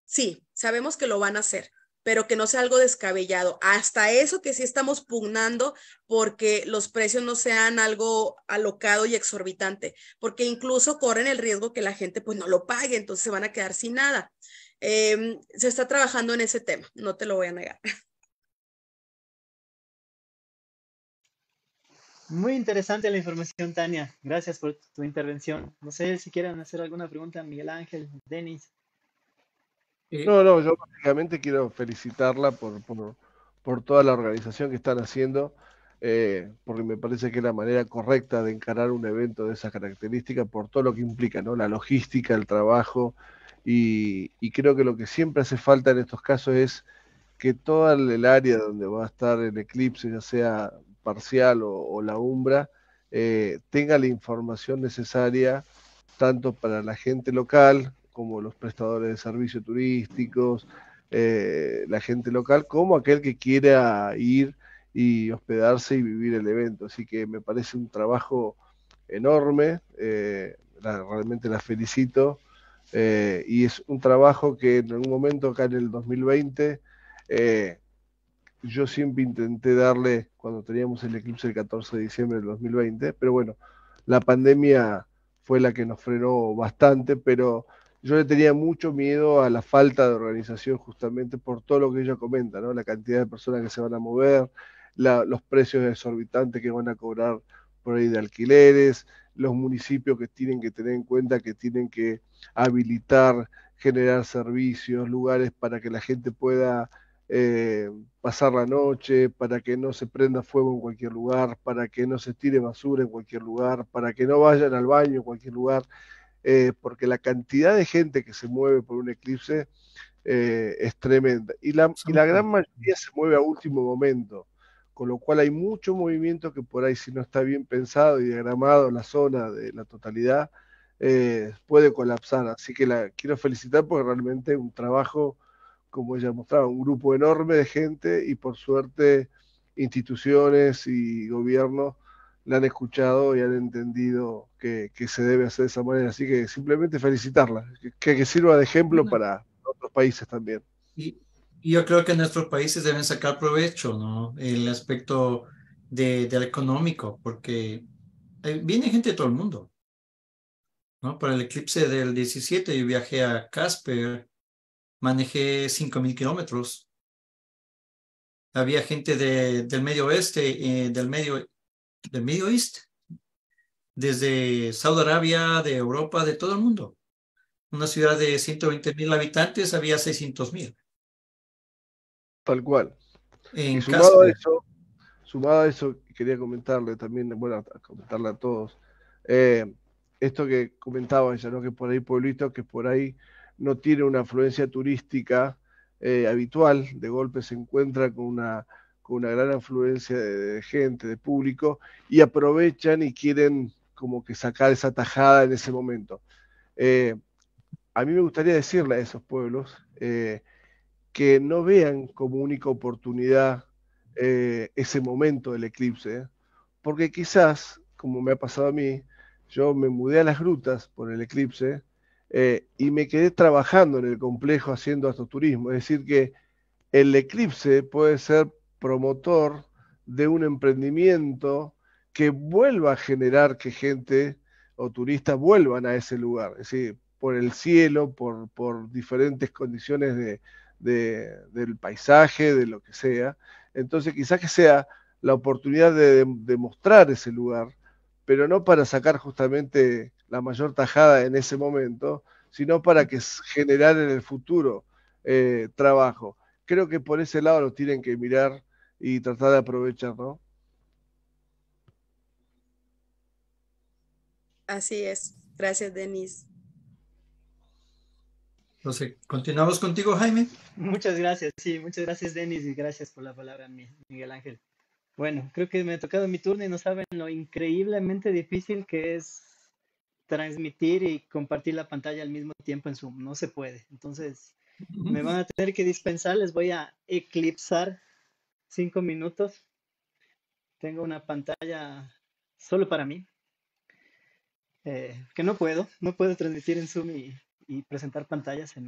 sí, sabemos que lo van a hacer, pero que no sea algo descabellado. Hasta eso que sí estamos pugnando porque los precios no sean algo alocado y exorbitante, porque incluso corren el riesgo que la gente pues no lo pague, entonces se van a quedar sin nada. Em, se está trabajando en ese tema, no te lo voy a negar. Muy interesante la información, Tania. Gracias por tu intervención. No sé si quieren hacer alguna pregunta, Miguel Ángel, Denis. Eh, no, no, yo básicamente quiero felicitarla por, por, toda la organización que están haciendo, eh, porque me parece que es la manera correcta de encarar un evento de esa característica por todo lo que implica, ¿no? La logística, el trabajo, y, creo que lo que siempre hace falta en estos casos es que todo el área donde va a estar el eclipse, ya sea parcial o, la umbra, eh, tenga la información necesaria tanto para la gente local como los prestadores de servicios turísticos, eh, la gente local, como aquel que quiera ir y hospedarse y vivir el evento. Así que me parece un trabajo enorme, eh, realmente la felicito eh, y es un trabajo que en algún momento, acá en el 2020, eh, yo siempre intenté darle cuando teníamos el eclipse el 14 de diciembre del 2020, pero bueno, la pandemia fue la que nos frenó bastante, pero yo le tenía mucho miedo a la falta de organización justamente por todo lo que ella comenta, ¿no? La cantidad de personas que se van a mover, los precios exorbitantes que van a cobrar por ahí de alquileres, los municipios que tienen que tener en cuenta que tienen que habilitar, generar servicios, lugares para que la gente pueda eh, pasar la noche, para que no se prenda fuego en cualquier lugar, para que no se tire basura en cualquier lugar, para que no vayan al baño en cualquier lugar, eh, porque la cantidad de gente que se mueve por un eclipse eh, es tremenda. y la gran mayoría se mueve a último momento con lo cual hay mucho movimiento que por ahí si no está bien pensado y diagramado la zona de la totalidad, eh, puede colapsar. Así que la quiero felicitar porque realmente un trabajo, como ella mostraba, un grupo enorme de gente y por suerte instituciones y gobiernos la han escuchado y han entendido que, se debe hacer de esa manera. Así que simplemente felicitarla, que, sirva de ejemplo para otros países también yo creo que nuestros países deben sacar provecho, ¿no? El aspecto de, del económico, porque eh, viene gente de todo el mundo, ¿no? Para el eclipse del 17 yo viajé a Casper, manejé 5.000 kilómetros. Había gente de, del medio oeste, eh, del medio, del medio East, desde Saudi Arabia, de Europa, de todo el mundo. Una ciudad de 120.000 mil habitantes, había 600.000. Tal cual. y sumado a eso, sumado a eso, quería comentarle también, bueno, comentarle a todos, eh, esto que comentaba ella, ¿no? Que por ahí pueblitos que por ahí no tiene una afluencia turística eh, habitual, de golpe se encuentra con una, con una gran afluencia de, gente, de público, y aprovechan y quieren como que sacar esa tajada en ese momento. Eh, a mí me gustaría decirle a esos pueblos que no vean como única oportunidad eh, ese momento del eclipse, ¿eh? porque quizás, como me ha pasado a mí, yo me mudé a las grutas por el eclipse eh, y me quedé trabajando en el complejo haciendo astroturismo. Es decir, que el eclipse puede ser promotor de un emprendimiento que vuelva a generar que gente o turistas vuelvan a ese lugar. Es decir, por el cielo, por, por diferentes condiciones de, del paisaje, de lo que sea. Entonces quizás que sea la oportunidad de demostrar ese lugar, pero no para sacar justamente la mayor tajada en ese momento, sino para que generar en el futuro eh, trabajo. Creo que por ese lado lo tienen que mirar y tratar de aprovechar, Así es. Gracias, Denise. Entonces, continuamos contigo, Jaime. Muchas gracias, sí, muchas gracias, Denis, y gracias por la palabra, Miguel Ángel. Bueno, creo que me ha tocado mi turno y no saben lo increíblemente difícil que es transmitir y compartir la pantalla al mismo tiempo en Zoom. No se puede. Entonces, me van a tener que dispensar. Les voy a eclipsar cinco minutos. Tengo una pantalla solo para mí. Eh, que no puedo, no puedo transmitir en Zoom y y presentar pantallas, se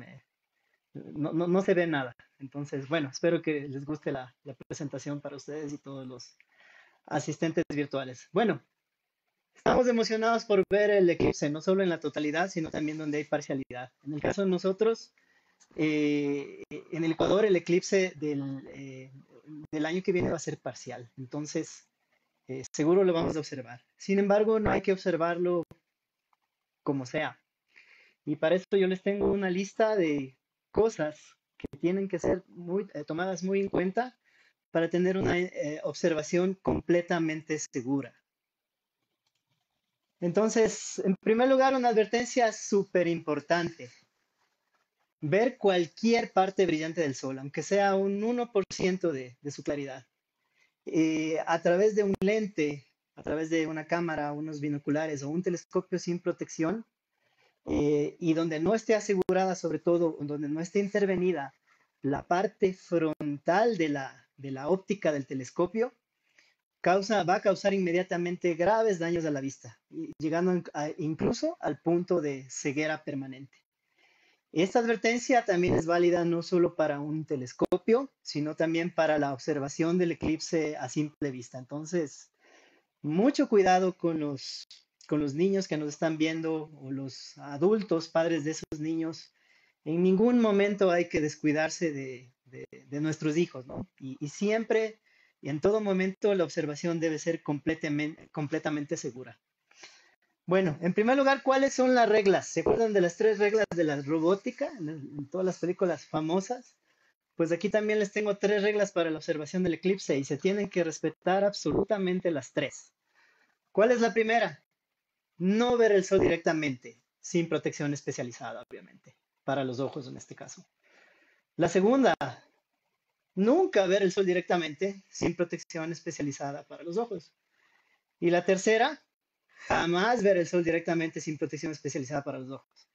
No, se ve nada. Entonces, bueno, espero que les guste la, presentación para ustedes y todos los asistentes virtuales. Bueno, estamos emocionados por ver el eclipse, no solo en la totalidad, sino también donde hay parcialidad. En el caso de nosotros, eh, en el Ecuador el eclipse eh, del, año que viene va a ser parcial, entonces eh, seguro lo vamos a observar. Sin embargo, no hay que observarlo como sea. Y para esto yo les tengo una lista de cosas que tienen que ser eh, tomadas muy en cuenta para tener una eh, observación completamente segura. Entonces, en primer lugar, una advertencia súper importante. Ver cualquier parte brillante del sol, aunque sea un 1% de, su claridad. Eh, a través de un lente, a través de una cámara, unos binoculares o un telescopio sin protección, eh, y donde no esté asegurada, sobre todo, donde no esté intervenida la parte frontal de la, de la óptica del telescopio, causa, va a causar inmediatamente graves daños a la vista, llegando incluso al punto de ceguera permanente. Esta advertencia también es válida no solo para un telescopio, sino también para la observación del eclipse a simple vista. Entonces, mucho cuidado con los con los niños que nos están viendo o los adultos, padres de esos niños, en ningún momento hay que descuidarse de, de, nuestros hijos, ¿no? Y, siempre y en todo momento la observación debe ser completamente, completamente segura. Bueno, en primer lugar, ¿cuáles son las reglas? ¿Se acuerdan de las tres reglas de la robótica en, en todas las películas famosas? Pues aquí también les tengo tres reglas para la observación del eclipse y se tienen que respetar absolutamente las tres. ¿Cuál es la primera? no ver el sol directamente, sin protección especializada, obviamente, para los ojos en este caso. La segunda, nunca ver el sol directamente, sin protección especializada para los ojos. Y la tercera, jamás ver el sol directamente sin protección especializada para los ojos.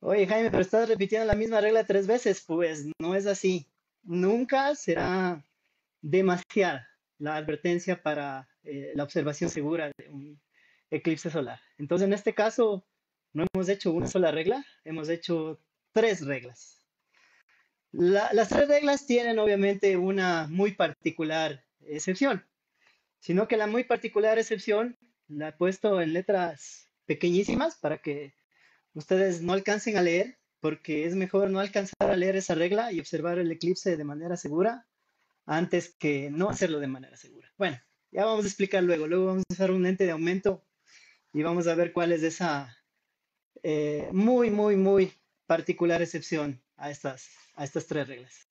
Oye, Jaime, pero estás repitiendo la misma regla tres veces. Pues no es así. Nunca será demasiada la advertencia para eh, la observación segura de un eclipse solar. Entonces, en este caso, no hemos hecho una sola regla, hemos hecho tres reglas. las tres reglas tienen obviamente una muy particular excepción, sino que la muy particular excepción la he puesto en letras pequeñísimas para que ustedes no alcancen a leer, porque es mejor no alcanzar a leer esa regla y observar el eclipse de manera segura antes que no hacerlo de manera segura. Bueno, ya vamos a explicar luego, luego vamos a usar un lente de aumento y vamos a ver cuál es esa eh, muy, muy, muy particular excepción a estas, a estas tres reglas.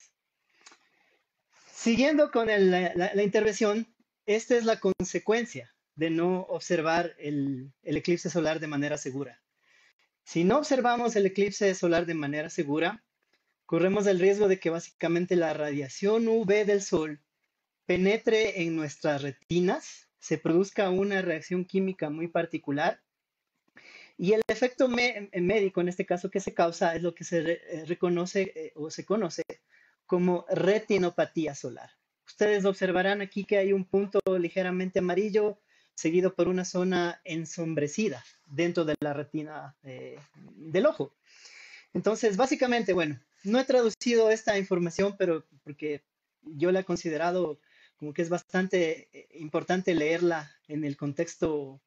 Siguiendo con la, intervención, esta es la consecuencia de no observar el, el eclipse solar de manera segura. Si no observamos el eclipse solar de manera segura, corremos el riesgo de que básicamente la radiación UV del Sol penetre en nuestras retinas se produzca una reacción química muy particular. Y el efecto eh, médico, en este caso, que se causa es lo que se eh, reconoce eh, o se conoce como retinopatía solar. Ustedes observarán aquí que hay un punto ligeramente amarillo seguido por una zona ensombrecida dentro de la retina del ojo. Entonces, básicamente, bueno, no he traducido esta información, pero porque yo la he considerado como que es bastante eh, importante leerla en el contexto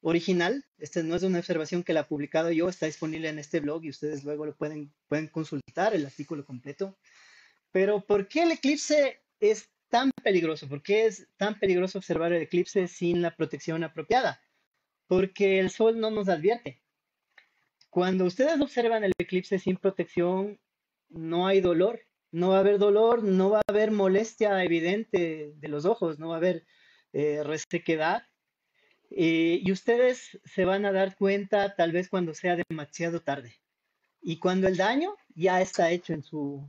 original. Esta no es una observación que la he publicado yo, está disponible en este blog y ustedes luego lo pueden, pueden consultar, el artículo completo. Pero ¿por qué el eclipse es tan peligroso? ¿Por qué es tan peligroso observar el eclipse sin la protección apropiada? Porque el sol no nos advierte. Cuando ustedes observan el eclipse sin protección, no hay dolor, no va a haber dolor, no va a haber molestia evidente de los ojos, no va a haber eh, resequedad. Eh, y ustedes se van a dar cuenta tal vez cuando sea demasiado tarde y cuando el daño ya está hecho en su,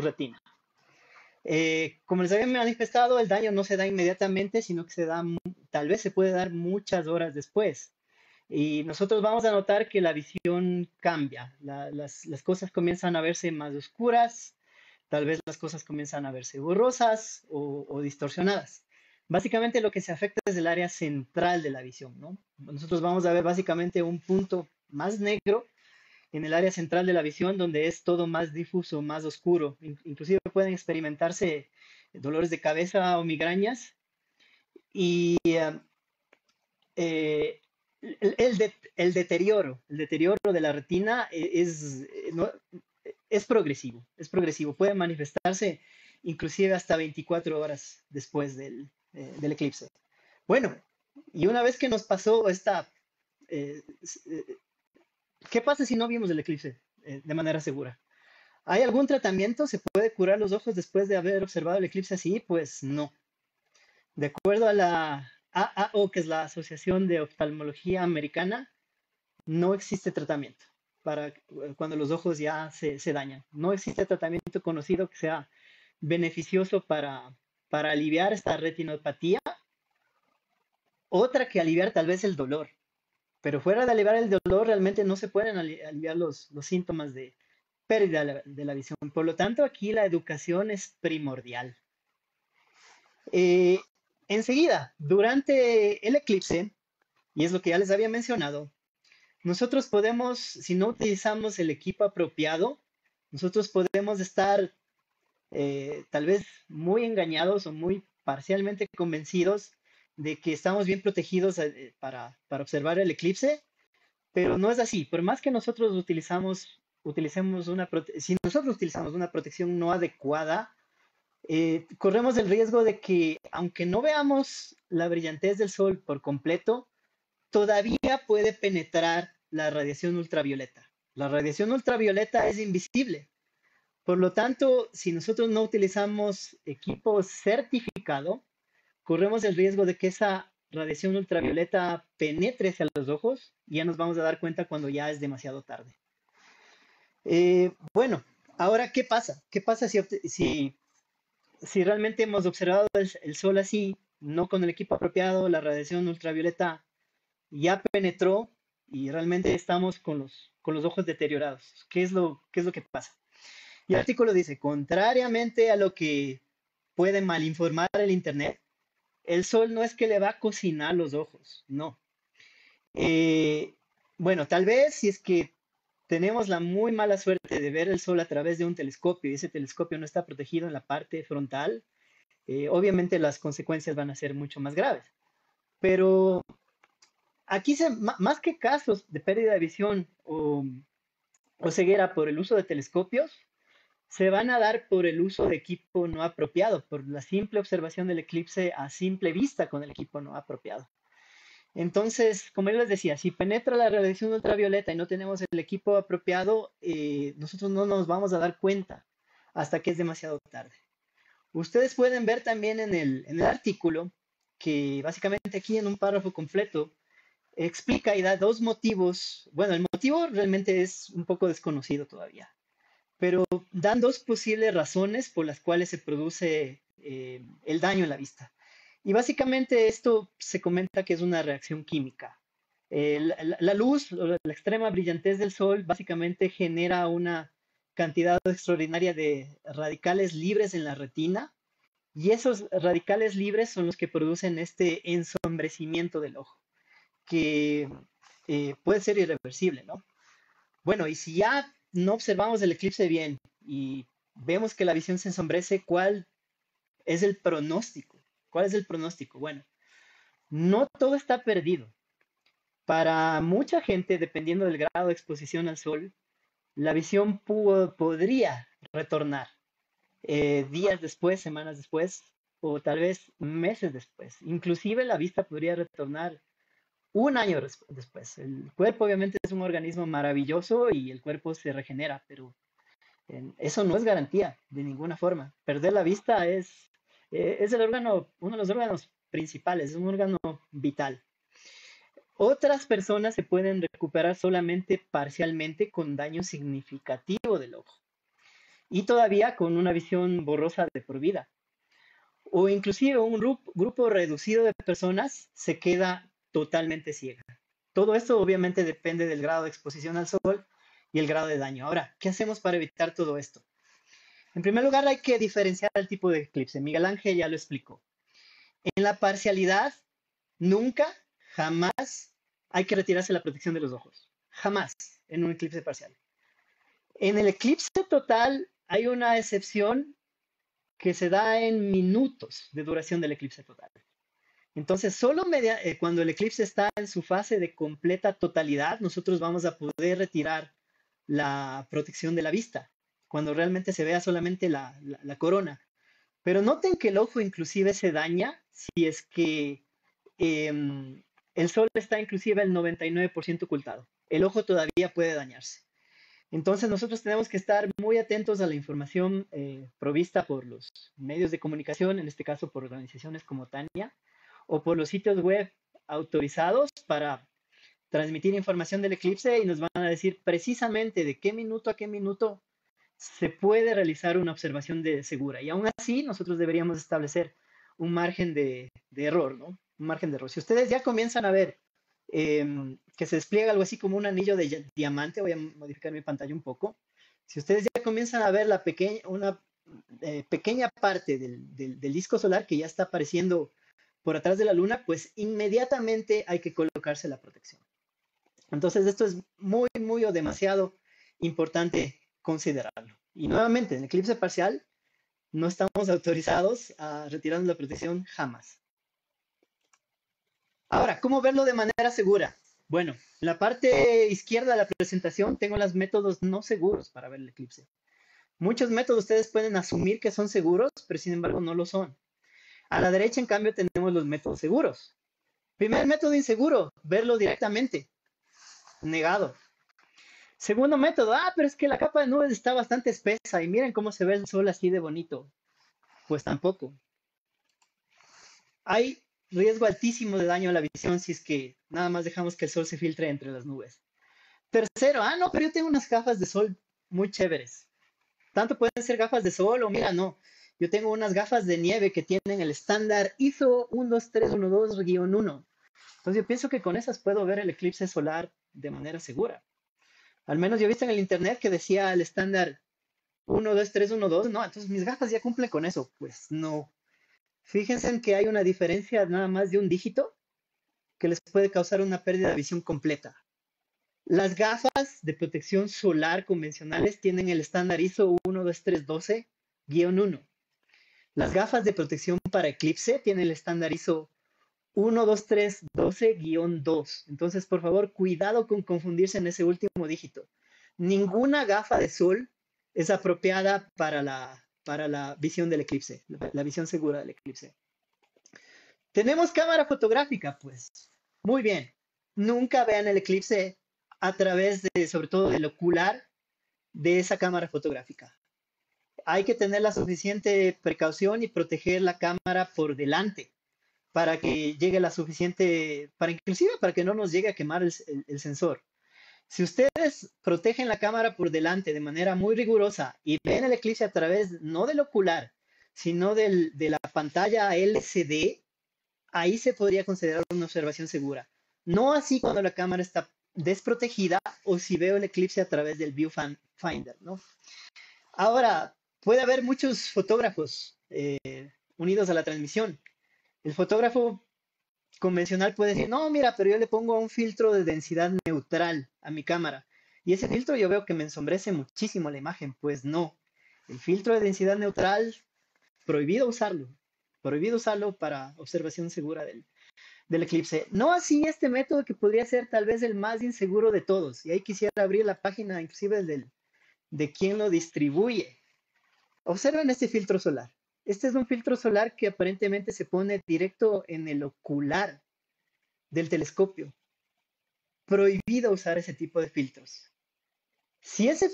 retina. Eh, como les había manifestado, el daño no se da inmediatamente, sino que se da, tal vez se puede dar muchas horas después. Y nosotros vamos a notar que la visión cambia, las, las, cosas comienzan a verse más oscuras, tal vez las cosas comienzan a verse borrosas o, distorsionadas. Básicamente lo que se afecta es el área central de la visión, ¿no? Nosotros vamos a ver básicamente un punto más negro en el área central de la visión donde es todo más difuso, más oscuro. Inclusive pueden experimentarse dolores de cabeza o migrañas. Y eh, eh, el, el, el, deterioro, el deterioro de la retina eh, es, no, es progresivo, es progresivo, puede manifestarse inclusive hasta 24 horas después eh, del, eclipse. Bueno, y una vez que nos pasó esta... Eh, eh, ¿Qué pasa si no vimos el eclipse de manera segura? ¿Hay algún tratamiento? ¿Se puede curar los ojos después de haber observado el eclipse así? Pues no. De acuerdo a la AAO, que es la Asociación de Oftalmología Americana, no existe tratamiento para eh, cuando los ojos ya se, dañan. No existe tratamiento conocido que sea beneficioso para, para aliviar esta retinopatía. Otra que aliviar tal vez el dolor. Pero fuera de aliviar el dolor, realmente no se pueden aliviar los, los síntomas de pérdida de la, visión. Por lo tanto, aquí la educación es primordial. Eh, enseguida, durante el eclipse, y es lo que ya les había mencionado, nosotros podemos, si no utilizamos el equipo apropiado, nosotros podemos estar eh, tal vez muy engañados o muy parcialmente convencidos de que estamos bien protegidos eh, eh, para, para, observar el eclipse, pero no es así. Por más que nosotros utilizamos, utilicemos una si nosotros utilizamos una protección no adecuada, corremos el riesgo de que, aunque no veamos la brillantez del sol por completo, todavía puede penetrar la radiación ultravioleta. La radiación ultravioleta es invisible. Por lo tanto, si nosotros no utilizamos equipo certificado, corremos el riesgo de que esa radiación ultravioleta penetre hacia los ojos y ya nos vamos a dar cuenta cuando ya es demasiado tarde. Eh, bueno, ahora, ¿qué pasa? ¿Qué pasa si, si, si realmente hemos observado el sol así, no con el equipo apropiado, la radiación ultravioleta ya penetró y realmente estamos con los, con los ojos deteriorados. ¿Qué es, lo, ¿Qué es lo que pasa? Y el artículo dice, contrariamente a lo que puede malinformar el Internet, el sol no es que le va a cocinar los ojos, no. Eh, bueno, tal vez si es que tenemos la muy mala suerte de ver el sol a través de un telescopio y ese telescopio no está protegido en la parte frontal, eh, obviamente las consecuencias van a ser mucho más graves. Pero aquí se, más que casos de pérdida de visión o, o ceguera por el uso de telescopios, se van a dar por el uso de equipo no apropiado, por la simple observación del eclipse a simple vista con el equipo no apropiado. Entonces, como yo les decía, si penetra la radiación ultravioleta y no tenemos el equipo apropiado, eh, nosotros no nos vamos a dar cuenta hasta que es demasiado tarde. Ustedes pueden ver también en el, en el artículo que básicamente aquí en un párrafo completo explica y da dos motivos. Bueno, el motivo realmente es un poco desconocido todavía, pero dan dos posibles razones por las cuales se produce eh, el daño en la vista. Y básicamente esto se comenta que es una reacción química. Eh, la, luz, la extrema brillantez del sol, básicamente genera una cantidad extraordinaria de radicales libres en la retina, y esos radicales libres son los que producen este ensombrecimiento del ojo que eh, puede ser irreversible, ¿no? Bueno, y si ya no observamos el eclipse bien y vemos que la visión se ensombrece, ¿cuál es el pronóstico? ¿Cuál es el pronóstico? Bueno, no todo está perdido. Para mucha gente, dependiendo del grado de exposición al sol, la visión pudo, podría retornar eh, días después, semanas después o tal vez meses después. Inclusive la vista podría retornar un año después. El cuerpo obviamente es un organismo maravilloso y el cuerpo se regenera, pero eso no es garantía de ninguna forma. Perder la vista es, eh, es el órgano, uno de los órganos principales, es un órgano vital. Otras personas se pueden recuperar solamente parcialmente con daño significativo del ojo y todavía con una visión borrosa de por vida. O inclusive un grupo reducido de personas se queda totalmente ciega. Todo esto obviamente depende del grado de exposición al sol y el grado de daño. Ahora, ¿qué hacemos para evitar todo esto? En primer lugar, hay que diferenciar el tipo de eclipse. Miguel Ángel ya lo explicó. En la parcialidad, nunca, jamás hay que retirarse la protección de los ojos. Jamás en un eclipse parcial. En el eclipse total hay una excepción que se da en minutos de duración del eclipse total. Entonces, solo eh, cuando el eclipse está en su fase de completa totalidad, nosotros vamos a poder retirar la protección de la vista, cuando realmente se vea solamente la, corona. Pero noten que el ojo inclusive se daña si es que em, el sol está inclusive el 99% ocultado. El ojo todavía puede dañarse. Entonces nosotros tenemos que estar muy atentos a la información eh, provista por los medios de comunicación, en este caso por organizaciones como Tania, o por los sitios web autorizados para transmitir información del eclipse y nos van a decir precisamente de qué minuto a qué minuto se puede realizar una observación de segura. Y aún así, nosotros deberíamos establecer un margen de, error, ¿no? Un margen de error. Si ustedes ya comienzan a ver em, que se despliega algo así como un anillo de diamante, voy a modificar mi pantalla un poco. Si ustedes ya comienzan a ver la pequeña, una eh, pequeña parte del disco solar que ya está apareciendo por atrás de la luna, pues inmediatamente hay que colocarse la protección. Entonces esto es muy, muy o demasiado importante considerarlo. Y nuevamente, en eclipse parcial no estamos autorizados a retirarnos la protección jamás. Ahora, ¿cómo verlo de manera segura? Bueno, en la parte izquierda de la presentación tengo los métodos no seguros para ver el eclipse. Muchos métodos ustedes pueden asumir que son seguros, pero sin embargo no lo son. A la derecha, en cambio, tenemos los métodos seguros. Primer método inseguro, verlo directamente. Negado. Segundo método, ah, pero es que la capa de nubes está bastante espesa y miren cómo se ve el sol así de bonito. Pues tampoco. Hay riesgo altísimo de daño a la visión si es que nada más dejamos que el sol se filtre entre las nubes. Tercero, ah, no, pero yo tengo unas gafas de sol muy chéveres. Tanto pueden ser gafas de sol o mira, no, yo tengo unas gafas de nieve que tienen el estándar ISO 12312-1. Entonces yo pienso que con esas puedo ver el eclipse solar de manera segura. Al menos yo he visto en el internet que decía el estándar 1, 2, 3, 1, 2. No, entonces mis gafas ya cumplen con eso. Pues no. Fíjense en que hay una diferencia nada más de un dígito que les puede causar una pérdida de visión completa. Las gafas de protección solar convencionales tienen el estándar ISO 12312-1. Las gafas de protección para Eclipse tienen el estándar ISO 12312-2. Entonces, por favor, cuidado con confundirse en ese último dígito. Ninguna gafa de sol es apropiada para la, para la visión del eclipse, la, visión segura del eclipse. Tenemos cámara fotográfica, pues. Muy bien. Nunca vean el eclipse a través de, sobre todo, del ocular de esa cámara fotográfica hay que tener la pues suficiente precaución y proteger la cámara por delante para que llegue la suficiente, para inclusive para que no nos llegue a quemar el, sensor. Si ustedes protegen la cámara por delante de manera muy rigurosa y ven el eclipse a través no del ocular, sino del, de la pantalla LCD, ahí se podría considerar una observación segura. No así cuando la cámara está desprotegida o si veo el eclipse a través del viewfinder, ¿no? Ahora, puede haber muchos fotógrafos eh, unidos a la transmisión. El fotógrafo convencional puede decir, no, mira, pero yo le pongo un filtro de densidad neutral a mi cámara. Y ese filtro yo veo que me ensombrece muchísimo la imagen. Pues no, el filtro de densidad neutral, prohibido usarlo, prohibido usarlo para observación segura del, eclipse. No así este método que podría ser tal vez el más inseguro de todos. Y ahí quisiera abrir la página inclusive del, de quien lo distribuye, Observen este filtro solar. Este es un filtro solar que aparentemente se pone directo en el ocular del telescopio. Prohibido usar ese tipo de filtros. Si ese,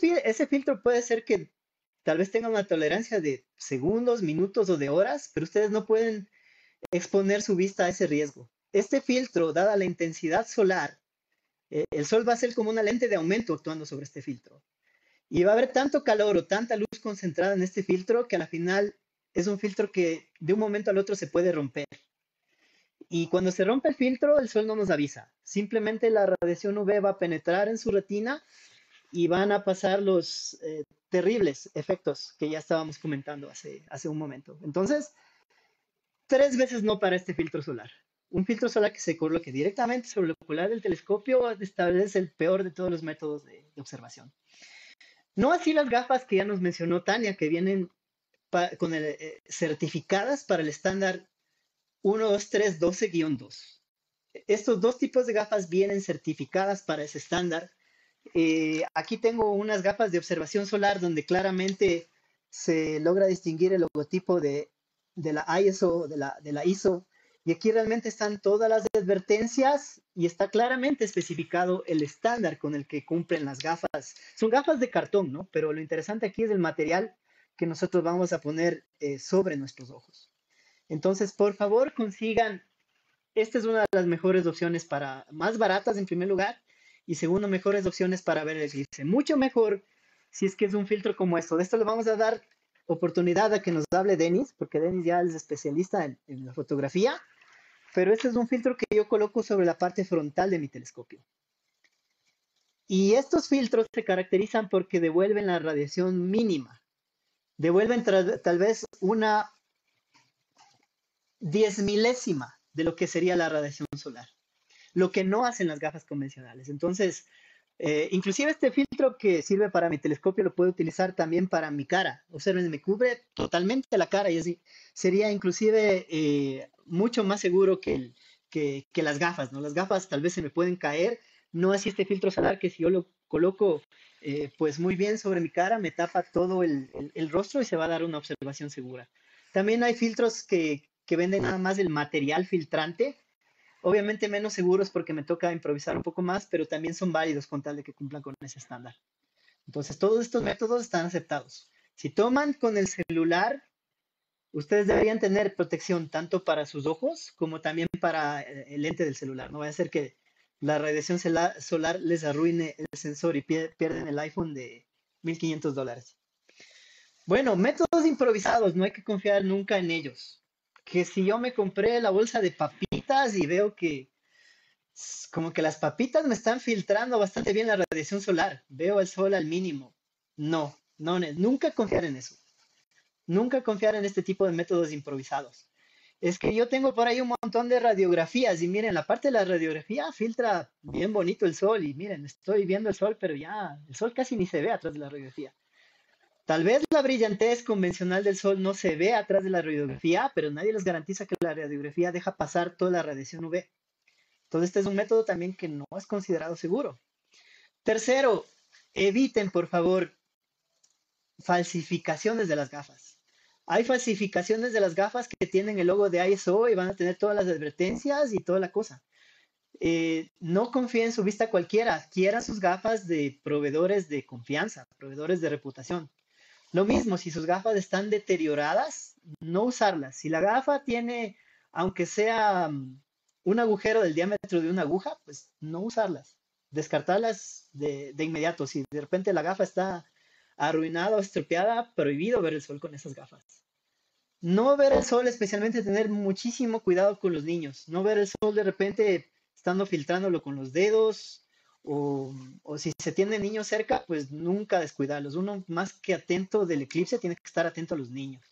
filtro puede ser que tal vez tenga una tolerancia de segundos, minutos o de horas, pero ustedes no pueden exponer su vista a ese riesgo. Este filtro, dada la intensidad solar, eh, el sol va a ser como una lente de aumento actuando sobre este filtro. Y va a haber tanto calor o tanta luz concentrada en este filtro que a la final es un filtro que de un momento al otro se puede romper. Y cuando se rompe el filtro, el sol no nos avisa. Simplemente la radiación UV va a penetrar en su retina y van a pasar los eh, terribles efectos que ya estábamos comentando hace, un momento. Entonces, tres veces no para este filtro solar. Un filtro solar que se coloque directamente sobre el ocular del telescopio establece el peor de todos los métodos de observación. No así las gafas que ya nos mencionó Tania, que vienen con eh, certificadas para el estándar 12312-2. Estos dos tipos de gafas vienen certificadas para ese estándar. Eh, aquí tengo unas gafas de observación solar donde claramente se logra distinguir el logotipo de, la ISO, de la ISO y aquí realmente están todas las advertencias y está claramente especificado el estándar con el que cumplen las gafas. Son gafas de cartón, ¿no? Pero lo interesante aquí es el material que nosotros vamos a poner eh, sobre nuestros ojos. Entonces, por favor, consigan. Esta es una de las mejores opciones para, más baratas en primer lugar, y segundo, mejores opciones para ver el eclipse. Mucho mejor si es que es un filtro como esto. De esto le vamos a dar oportunidad a que nos hable Denis, porque Denis ya es especialista en la fotografía pero este es un filtro que yo coloco sobre la parte frontal de mi telescopio. Y estos filtros se caracterizan porque devuelven la radiación mínima. Devuelven tal vez una diez milésima de lo que sería la radiación solar, lo que no hacen las gafas convencionales. Entonces, eh, inclusive este filtro que sirve para mi telescopio lo puedo utilizar también para mi cara. Observen, me cubre totalmente la cara y así sería inclusive eh, mucho más seguro que, que, las gafas, ¿no? Las gafas tal vez se me pueden caer, no así este filtro solar que si yo lo coloco eh, pues muy bien sobre mi cara, me tapa todo el, rostro y se va a dar una observación segura. También hay filtros que, que venden nada más el material filtrante, obviamente menos seguros porque me toca improvisar un poco más, pero también son válidos con tal de que cumplan con ese estándar. Entonces, todos estos métodos están aceptados. Si toman con el celular, ustedes deberían tener protección tanto para sus ojos como también para eh, el lente del celular. No vaya a ser que la radiación solar les arruine el sensor y pierden el iPhone de 1.500 dólares. Bueno, métodos improvisados, no hay que confiar nunca en ellos. Que si yo me compré la bolsa de papitas y veo que como que las papitas me están filtrando bastante bien la radiación solar, veo el sol al mínimo. No, no, nunca confiar en eso nunca confiar en este tipo de métodos improvisados. Es que yo tengo por ahí un montón de radiografías y miren, la parte de la radiografía filtra bien bonito el sol y miren, estoy viendo el sol, pero ya el sol casi ni se ve atrás de la radiografía. Tal vez la brillantez convencional del sol no se ve atrás de la radiografía, pero nadie les garantiza que la radiografía deja pasar toda la radiación UV. Entonces, este es un método también que no es considerado seguro. Tercero, eviten, por favor, falsificaciones de las gafas. Hay falsificaciones de las gafas que tienen el logo de ISO y van a tener todas las advertencias y toda la cosa. Eh, no confíe en su vista cualquiera, Quiera sus gafas de proveedores de confianza, proveedores de reputación. Lo mismo, si sus gafas están deterioradas, no usarlas. Si la gafa tiene, aunque sea mm, un agujero del diámetro de una aguja, pues no usarlas, descartarlas de inmediato. Si de repente la gafa está arruinada, estropeada, prohibido ver el sol con esas gafas. No ver el sol, especialmente tener muchísimo cuidado con los niños. No ver el sol de repente estando filtrándolo con los dedos o, o si se tiene niños cerca, pues nunca descuidarlos. Uno más que atento del eclipse tiene que estar atento a los niños.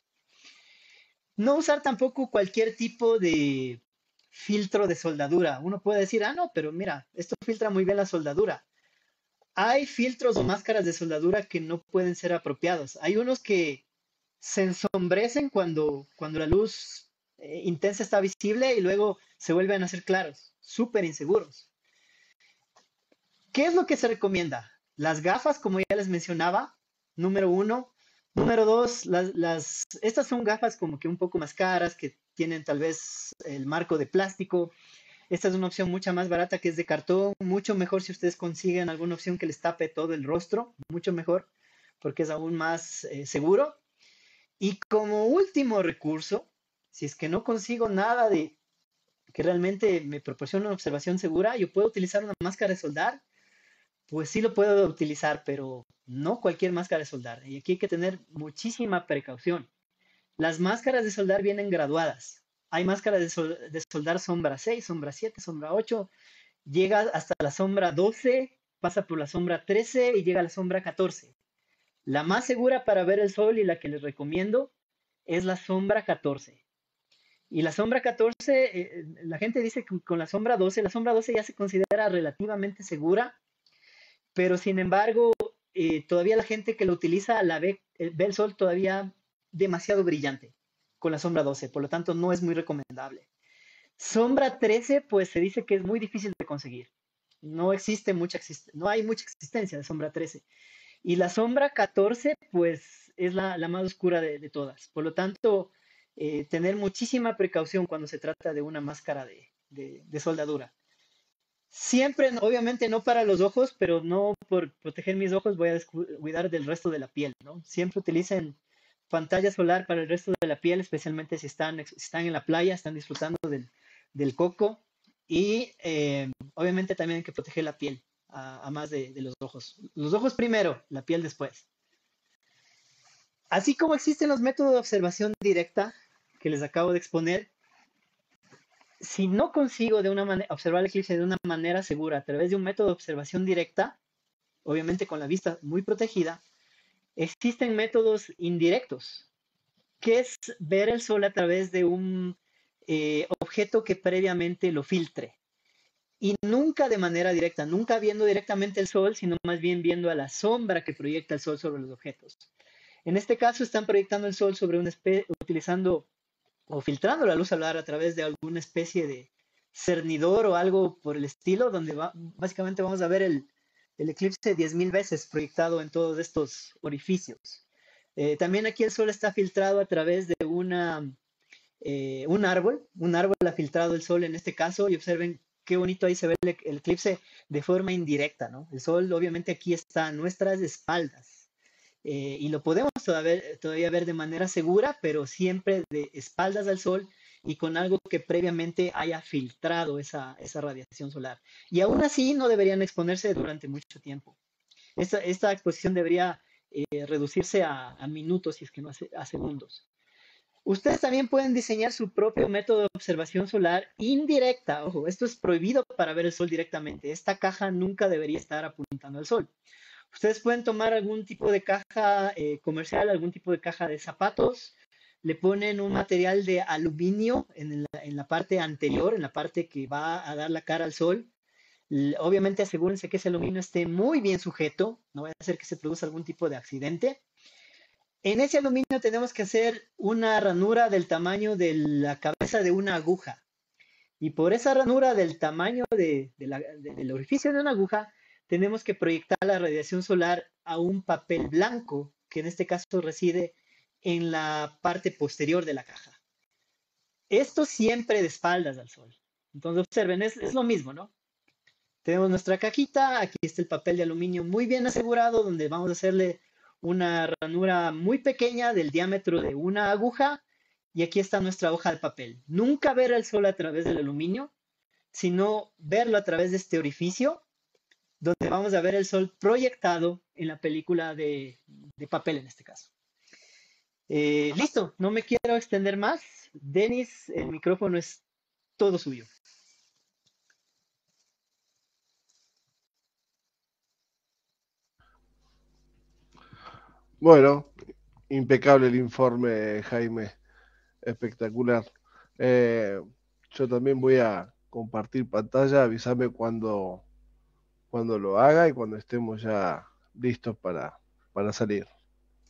No usar tampoco cualquier tipo de filtro de soldadura. Uno puede decir, ah, no, pero mira, esto filtra muy bien la soldadura hay filtros o máscaras de soldadura que no pueden ser apropiados. Hay unos que se ensombrecen cuando, cuando la luz eh, intensa está visible y luego se vuelven a hacer claros, súper inseguros. ¿Qué es lo que se recomienda? Las gafas, como ya les mencionaba, número uno. Número dos, estas son gafas como que un poco más caras, que tienen tal vez el marco de plástico. Esta es una opción mucha más barata que es de cartón, mucho mejor si ustedes consiguen alguna opción que les tape todo el rostro, mucho mejor porque es aún más eh, seguro. Y como último recurso, si es que no consigo nada de que realmente me proporcione una observación segura, yo puedo utilizar una máscara de soldar, pues sí lo puedo utilizar, pero no cualquier máscara de soldar. Y aquí hay que tener muchísima precaución. Las máscaras de soldar vienen graduadas hay máscaras de, soldar sombra 6, sombra 7, sombra 8, llega hasta la sombra 12, pasa por la sombra 13 y llega a la sombra 14. La más segura para ver el sol y la que les recomiendo es la sombra 14. Y la sombra 14, eh, eh, la gente dice que con la sombra 12, la sombra 12 ya se considera relativamente segura, pero sin embargo, eh, todavía la gente que lo utiliza la ve, ve el sol todavía demasiado brillante con la sombra 12, por lo tanto no es muy recomendable. Sombra 13, pues se dice que es muy difícil de conseguir. No existe mucha existencia, no hay mucha existencia de sombra 13. Y la sombra 14, pues es la, más oscura de, todas. Por lo tanto, eh, tener muchísima precaución cuando se trata de una máscara de, soldadura. Siempre, obviamente no para los ojos, pero no por proteger mis ojos voy a cuidar del resto de la piel, ¿no? Siempre utilicen pantalla solar para el resto de la piel, especialmente si están, están en la playa, están disfrutando del, coco. Y eh, obviamente también hay que proteger la piel, a, más de, los ojos. Los ojos primero, la piel después. Así como existen los métodos de observación directa que les acabo de exponer, si no consigo de una observar el eclipse de una manera segura a través de un método de observación directa, obviamente con la vista muy protegida, Existen métodos indirectos, que es ver el sol a través de un eh, objeto que previamente lo filtre. Y nunca de manera directa, nunca viendo directamente el sol, sino más bien viendo a la sombra que proyecta el sol sobre los objetos. En este caso están proyectando el sol sobre una especie, utilizando o filtrando la luz solar a través de alguna especie de cernidor o algo por el estilo, donde básicamente vamos a ver el, el eclipse 10.000 veces proyectado en todos estos orificios. Eh, también aquí el sol está filtrado a través de una, eh, un árbol, un árbol ha filtrado el sol en este caso y observen qué bonito ahí se ve el, eclipse de forma indirecta, El sol obviamente aquí está a nuestras espaldas eh, y lo podemos todavía ver de manera segura, pero siempre de espaldas al sol y con algo que previamente haya filtrado esa, radiación solar. Y aún así no deberían exponerse durante mucho tiempo. Esta, exposición debería eh, reducirse a, minutos, si es que no a, a segundos. Ustedes también pueden diseñar su propio método de observación solar indirecta. Ojo, esto es prohibido para ver el sol directamente. Esta caja nunca debería estar apuntando al sol. Ustedes pueden tomar algún tipo de caja eh, comercial, algún tipo de caja de zapatos, le ponen un material de aluminio en la, parte anterior, en la parte que va a dar la cara al sol. Obviamente asegúrense que ese aluminio esté muy bien sujeto, no vaya a ser que se produzca algún tipo de accidente. En ese aluminio tenemos que hacer una ranura del tamaño de la cabeza de una aguja. Y por esa ranura del tamaño de, del orificio de una aguja, tenemos que proyectar la radiación solar a un papel blanco, que en este caso reside en la parte posterior de la caja. Esto siempre de espaldas al sol. Entonces, observen, es, lo mismo, ¿no? Tenemos nuestra cajita, aquí está el papel de aluminio muy bien asegurado, donde vamos a hacerle una ranura muy pequeña del diámetro de una aguja, y aquí está nuestra hoja de papel. Nunca ver el sol a través del aluminio, sino verlo a través de este orificio, donde vamos a ver el sol proyectado en la película de papel en este caso. Eh, listo, no me quiero extender más. Denis, el micrófono es todo suyo. Bueno, impecable el informe, Jaime. Espectacular. Eh, yo también voy a compartir pantalla. Avísame cuando, cuando lo haga y cuando estemos ya listos para, para salir.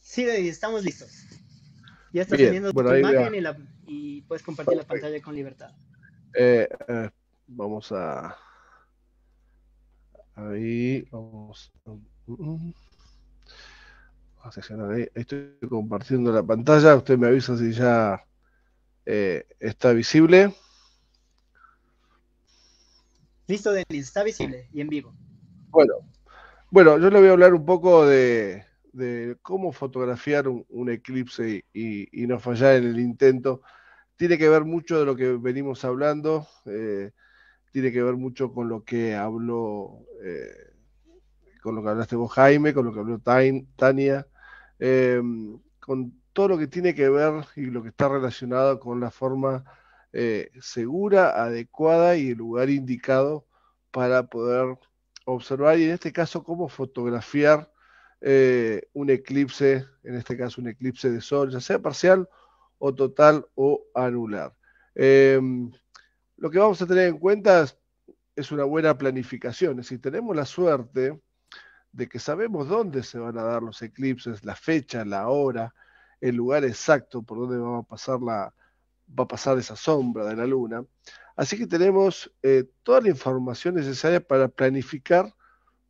Sí, estamos listos. Ya estás teniendo tu imagen y, puedes compartir la pantalla con libertad. Eh, eh, vamos a... Ahí, vamos. A mm, seleccionar ahí. Estoy compartiendo la pantalla. Usted me avisa si ya eh, está visible. Listo, Denis, está visible y en vivo. Bueno, bueno, yo le voy a hablar un poco de, de cómo fotografiar un, eclipse y, no fallar en el intento, tiene que ver mucho de lo que venimos hablando, eh, tiene que ver mucho con lo que habló, eh, con lo que hablaste vos Jaime, con lo que habló Tania, eh, con todo lo que tiene que ver y lo que está relacionado con la forma segura, adecuada y el lugar indicado para poder observar y en este caso cómo fotografiar eh, un eclipse, en este caso un eclipse de sol, ya sea parcial o total o anular. Em, lo que vamos a tener en cuenta es, una buena planificación, si tenemos la suerte de que sabemos dónde se van a dar los eclipses, la fecha, la hora, el lugar exacto por donde va a pasar, la, va a pasar esa sombra de la luna. Así que tenemos eh, toda la información necesaria para planificar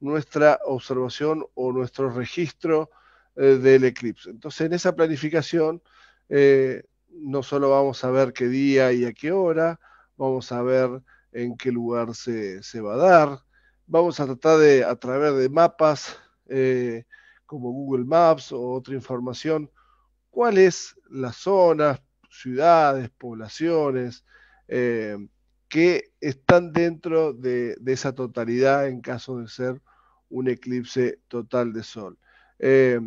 nuestra observación o nuestro registro eh, del eclipse. Entonces, en esa planificación, eh, no solo vamos a ver qué día y a qué hora, vamos a ver en qué lugar se, va a dar, vamos a tratar de, a través de mapas eh, como Google Maps o otra información, cuáles las zonas, ciudades, poblaciones, que están dentro de, esa totalidad en caso de ser un eclipse total de sol. Eh,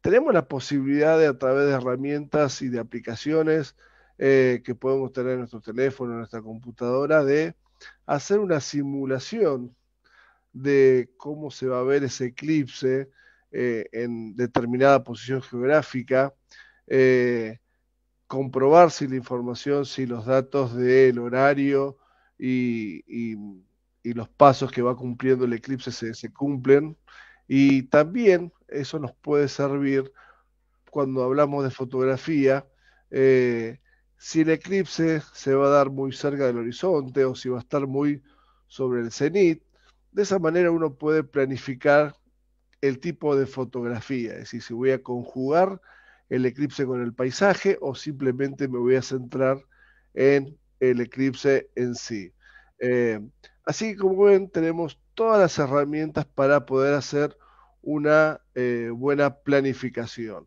tenemos la posibilidad de a través de herramientas y de aplicaciones eh, que podemos tener en nuestro teléfono, en nuestra computadora, de hacer una simulación de cómo se va a ver ese eclipse eh, en determinada posición geográfica comprobar si la información, si los datos del horario y, los pasos que va cumpliendo el eclipse se, cumplen. Y también eso nos puede servir cuando hablamos de fotografía, eh, si el eclipse se va a dar muy cerca del horizonte o si va a estar muy sobre el cenit, de esa manera uno puede planificar el tipo de fotografía, es decir, si voy a conjugar el eclipse con el paisaje o simplemente me voy a centrar en el eclipse en sí. Eh, así como ven, tenemos todas las herramientas para poder hacer una eh, buena planificación.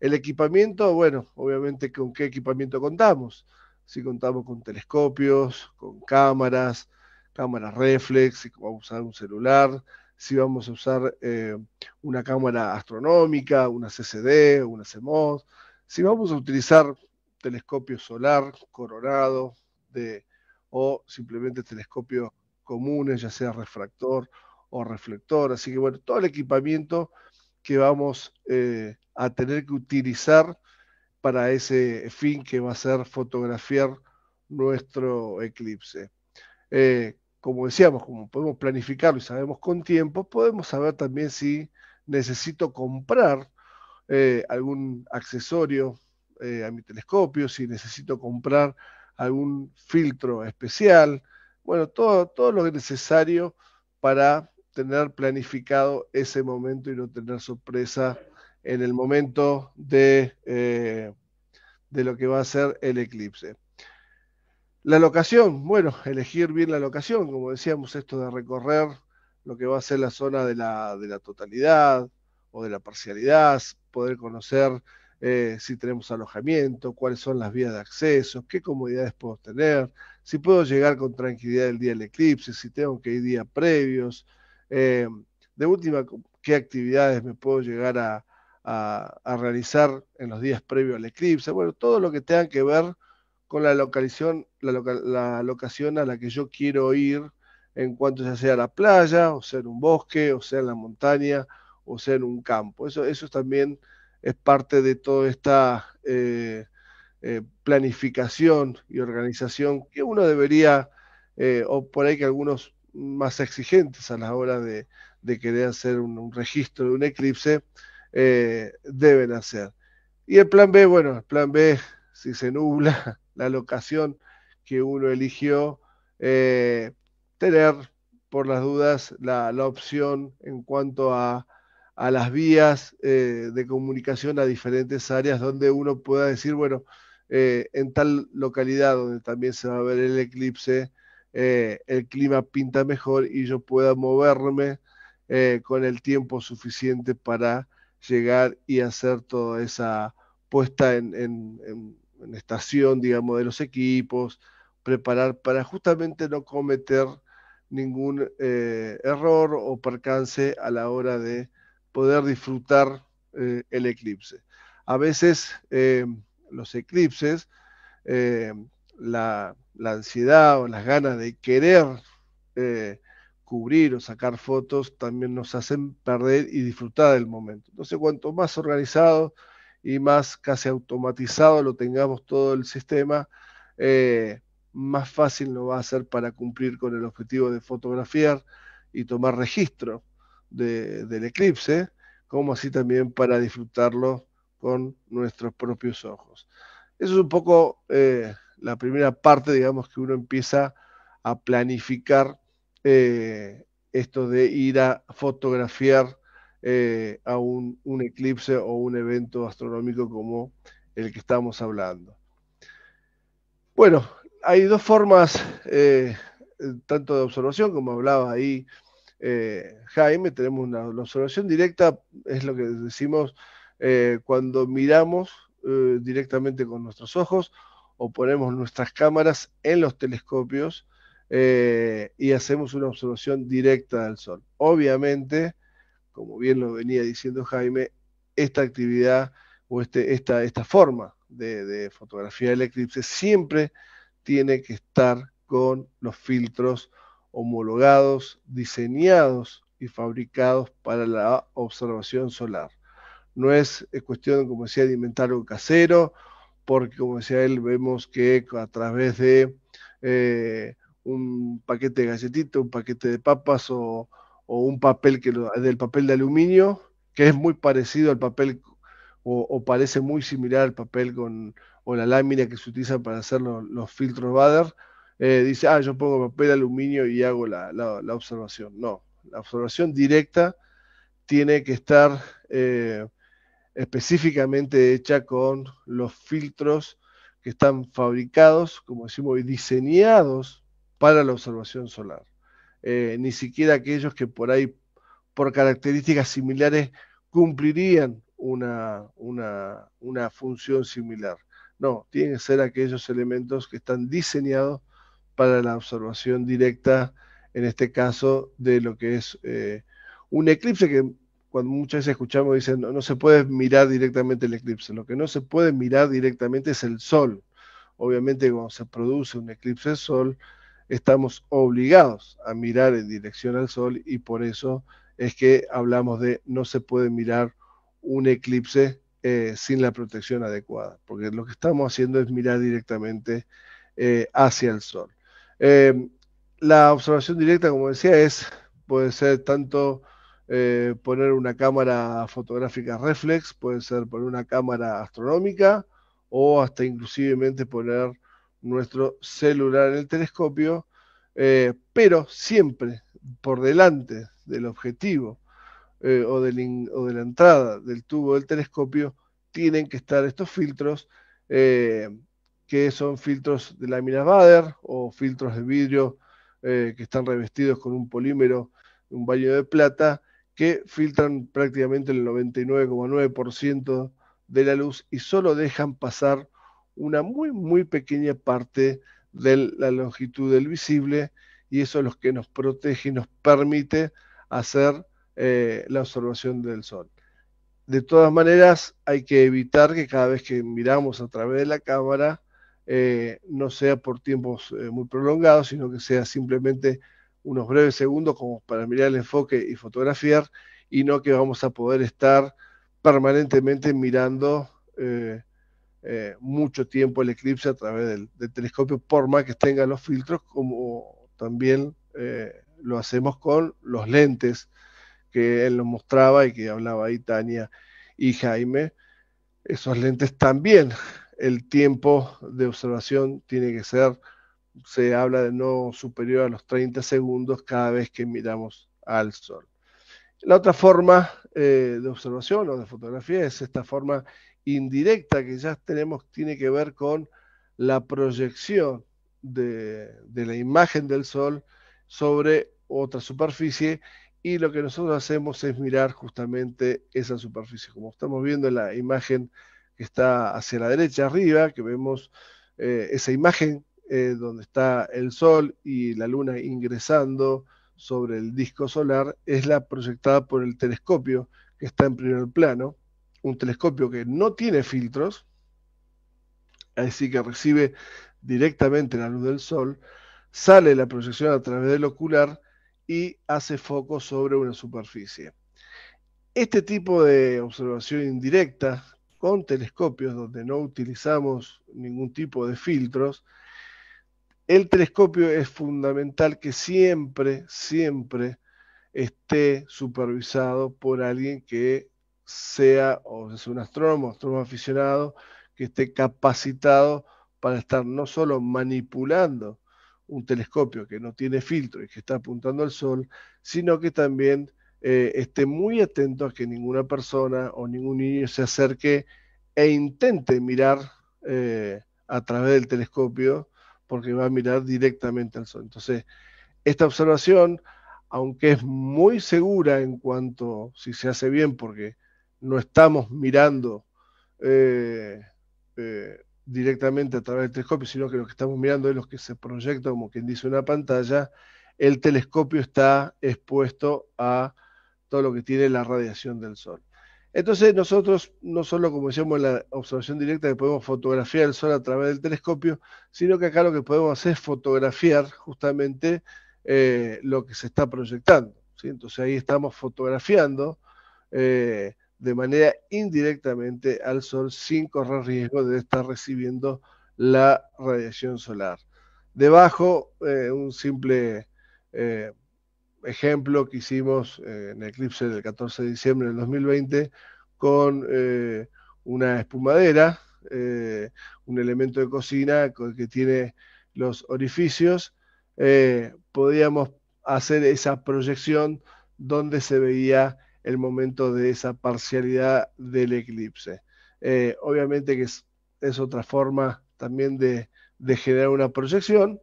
El equipamiento, bueno, obviamente con qué equipamiento contamos. Si contamos con telescopios, con cámaras, cámaras reflex, si vamos a usar un celular, si vamos a usar eh, una cámara astronómica, una CCD, una CMOS, si vamos a utilizar telescopio solar, coronado, o simplemente telescopios comunes, ya sea refractor o reflector. Así que bueno, todo el equipamiento que vamos eh, a tener que utilizar para ese fin que va a ser fotografiar nuestro eclipse. Eh, como decíamos, como podemos planificarlo y sabemos con tiempo, podemos saber también si necesito comprar eh, algún accesorio a mi telescopio, si necesito comprar algún filtro especial, bueno, todo, todo lo necesario para tener planificado ese momento y no tener sorpresa en el momento de, eh, de lo que va a ser el eclipse. La locación, bueno, elegir bien la locación, como decíamos, esto de recorrer lo que va a ser la zona de la, de la totalidad o de la parcialidad, poder conocer eh, si tenemos alojamiento, cuáles son las vías de acceso, qué comodidades puedo tener, si puedo llegar con tranquilidad el día del eclipse, si tengo que ir días previos, eh, de última, qué actividades me puedo llegar a, realizar en los días previos al eclipse, bueno, todo lo que tenga que ver con la localización, la, locación a la que yo quiero ir en cuanto ya sea la playa, o sea en un bosque, o sea en la montaña, o sea en un campo. Eso, eso es también es parte de toda esta eh, eh, planificación y organización que uno debería, eh, o por ahí que algunos más exigentes a la hora de, querer hacer un, registro de un eclipse, deben hacer. Y el plan B, bueno, el plan B, si se nubla la locación que uno eligió, tener por las dudas la opción en cuanto a a las vías eh, de comunicación a diferentes áreas donde uno pueda decir, bueno, eh, en tal localidad donde también se va a ver el eclipse, eh, el clima pinta mejor y yo pueda moverme con el tiempo suficiente para llegar y hacer toda esa puesta en estación, digamos, de los equipos, preparar para justamente no cometer ningún error o percance a la hora de poder disfrutar eh, el eclipse. A veces eh, los eclipses, eh, la, ansiedad o las ganas de querer cubrir o sacar fotos también nos hacen perder y disfrutar del momento. Entonces, cuanto más organizado y más casi automatizado lo tengamos todo el sistema, más fácil lo va a ser para cumplir con el objetivo de fotografiar y tomar registro del eclipse, como así también para disfrutarlo con nuestros propios ojos. Eso es un poco eh, la primera parte, digamos, que uno empieza a planificar eh, esto de ir a fotografiar eh, a un, un, eclipse o un evento astronómico como el que estamos hablando. Bueno, hay dos formas, tanto de observación, como hablaba ahí eh, Jaime, tenemos una, observación directa, es lo que decimos eh, cuando miramos eh, directamente con nuestros ojos o ponemos nuestras cámaras en los telescopios y hacemos una observación directa del Sol. Obviamente, como bien lo venía diciendo Jaime, esta actividad o este, esta, forma de, de fotografía del eclipse siempre tiene que estar con los filtros homologados, diseñados y fabricados para la observación solar. No es eh, cuestión, como decía, de inventar un casero, porque como decía él, vemos que a través de eh, un paquete de galletitas, un paquete de papas o, un papel que del papel de aluminio, que es muy parecido al papel o, parece muy similar al papel o la lámina que se utiliza para hacer los, los filtros BADER, eh, dice, ah, yo pongo papel aluminio y hago la, observación. No, la observación directa tiene que estar eh, específicamente hecha con los filtros que están fabricados, como decimos, y diseñados para la observación solar. Eh, ni siquiera aquellos que por ahí, por características similares, cumplirían una, una función similar. No, tienen que ser aquellos elementos que están diseñados para la observación directa, en este caso, de lo que es eh, un eclipse que cuando muchas veces escuchamos dicen no, se puede mirar directamente el eclipse, lo que no se puede mirar directamente es el sol. Obviamente cuando se produce un eclipse de sol, estamos obligados a mirar en dirección al sol y por eso es que hablamos de no se puede mirar un eclipse eh, sin la protección adecuada, porque lo que estamos haciendo es mirar directamente eh, hacia el sol. Eh, la observación directa, como decía, es, puede ser tanto eh, poner una cámara fotográfica reflex, puede ser poner una cámara astronómica o hasta inclusivemente poner nuestro celular en el telescopio, eh, pero siempre por delante del objetivo o, de la entrada del tubo del telescopio tienen que estar estos filtros que son filtros de láminas Bader o filtros de vidrio eh, que están revestidos con un polímero, un baño de plata, que filtran prácticamente el 99,9% de la luz y solo dejan pasar una muy, muy pequeña parte de la longitud del visible y eso es lo que nos protege y nos permite hacer eh, la observación del sol. De todas maneras, hay que evitar que cada vez que miramos a través de la cámara, eh, no sea por tiempos eh, muy prolongados, sino que sea simplemente unos breves segundos como para mirar el enfoque y fotografiar, y no que vamos a poder estar permanentemente mirando eh, mucho tiempo el eclipse a través del, del, telescopio, por más que tengan los filtros, como también lo hacemos con los lentes que él nos mostraba y que hablaba ahí Tania y Jaime. Esos lentes también el tiempo de observación tiene que ser, se habla de no superior a los 30 segundos cada vez que miramos al sol. La otra forma eh, de observación o de fotografía es esta forma indirecta que ya tenemos, tiene que ver con la proyección de, de la imagen del sol sobre otra superficie y lo que nosotros hacemos es mirar justamente esa superficie, como estamos viendo en la imagen que está hacia la derecha arriba, que vemos eh, esa imagen eh, donde está el Sol y la Luna ingresando sobre el disco solar, es la proyectada por el telescopio que está en primer plano, un telescopio que no tiene filtros, así que recibe directamente la luz del Sol, sale la proyección a través del ocular y hace foco sobre una superficie. Este tipo de observación indirecta, con telescopios donde no utilizamos ningún tipo de filtros, el telescopio es fundamental que siempre, siempre esté supervisado por alguien que sea o es un astrónomo, astrónomo aficionado, que esté capacitado para estar no solo manipulando un telescopio que no tiene filtro y que está apuntando al sol, sino que también eh, esté muy atento a que ninguna persona o ningún niño se acerque e intente mirar eh, a través del telescopio porque va a mirar directamente al sol. Entonces, esta observación, aunque es muy segura en cuanto si se hace bien, porque no estamos mirando eh, directamente a través del telescopio, sino que lo que estamos mirando es lo que se proyecta, como quien dice, una pantalla, el telescopio está expuesto a todo lo que tiene la radiación del Sol. Entonces nosotros, no solo como decíamos la observación directa, que podemos fotografiar el Sol a través del telescopio, sino que acá lo que podemos hacer es fotografiar justamente eh, lo que se está proyectando. Entonces ahí estamos fotografiando eh, de manera indirectamente al Sol sin correr riesgo de estar recibiendo la radiación solar. Debajo, eh, un simple ejemplo que hicimos eh, en el Eclipse del 14 de diciembre del 2020 con eh, una espumadera, eh, un elemento de cocina que tiene los orificios, podíamos hacer esa proyección donde se veía el momento de esa parcialidad del eclipse. obviamente que es, otra forma también de generar una proyección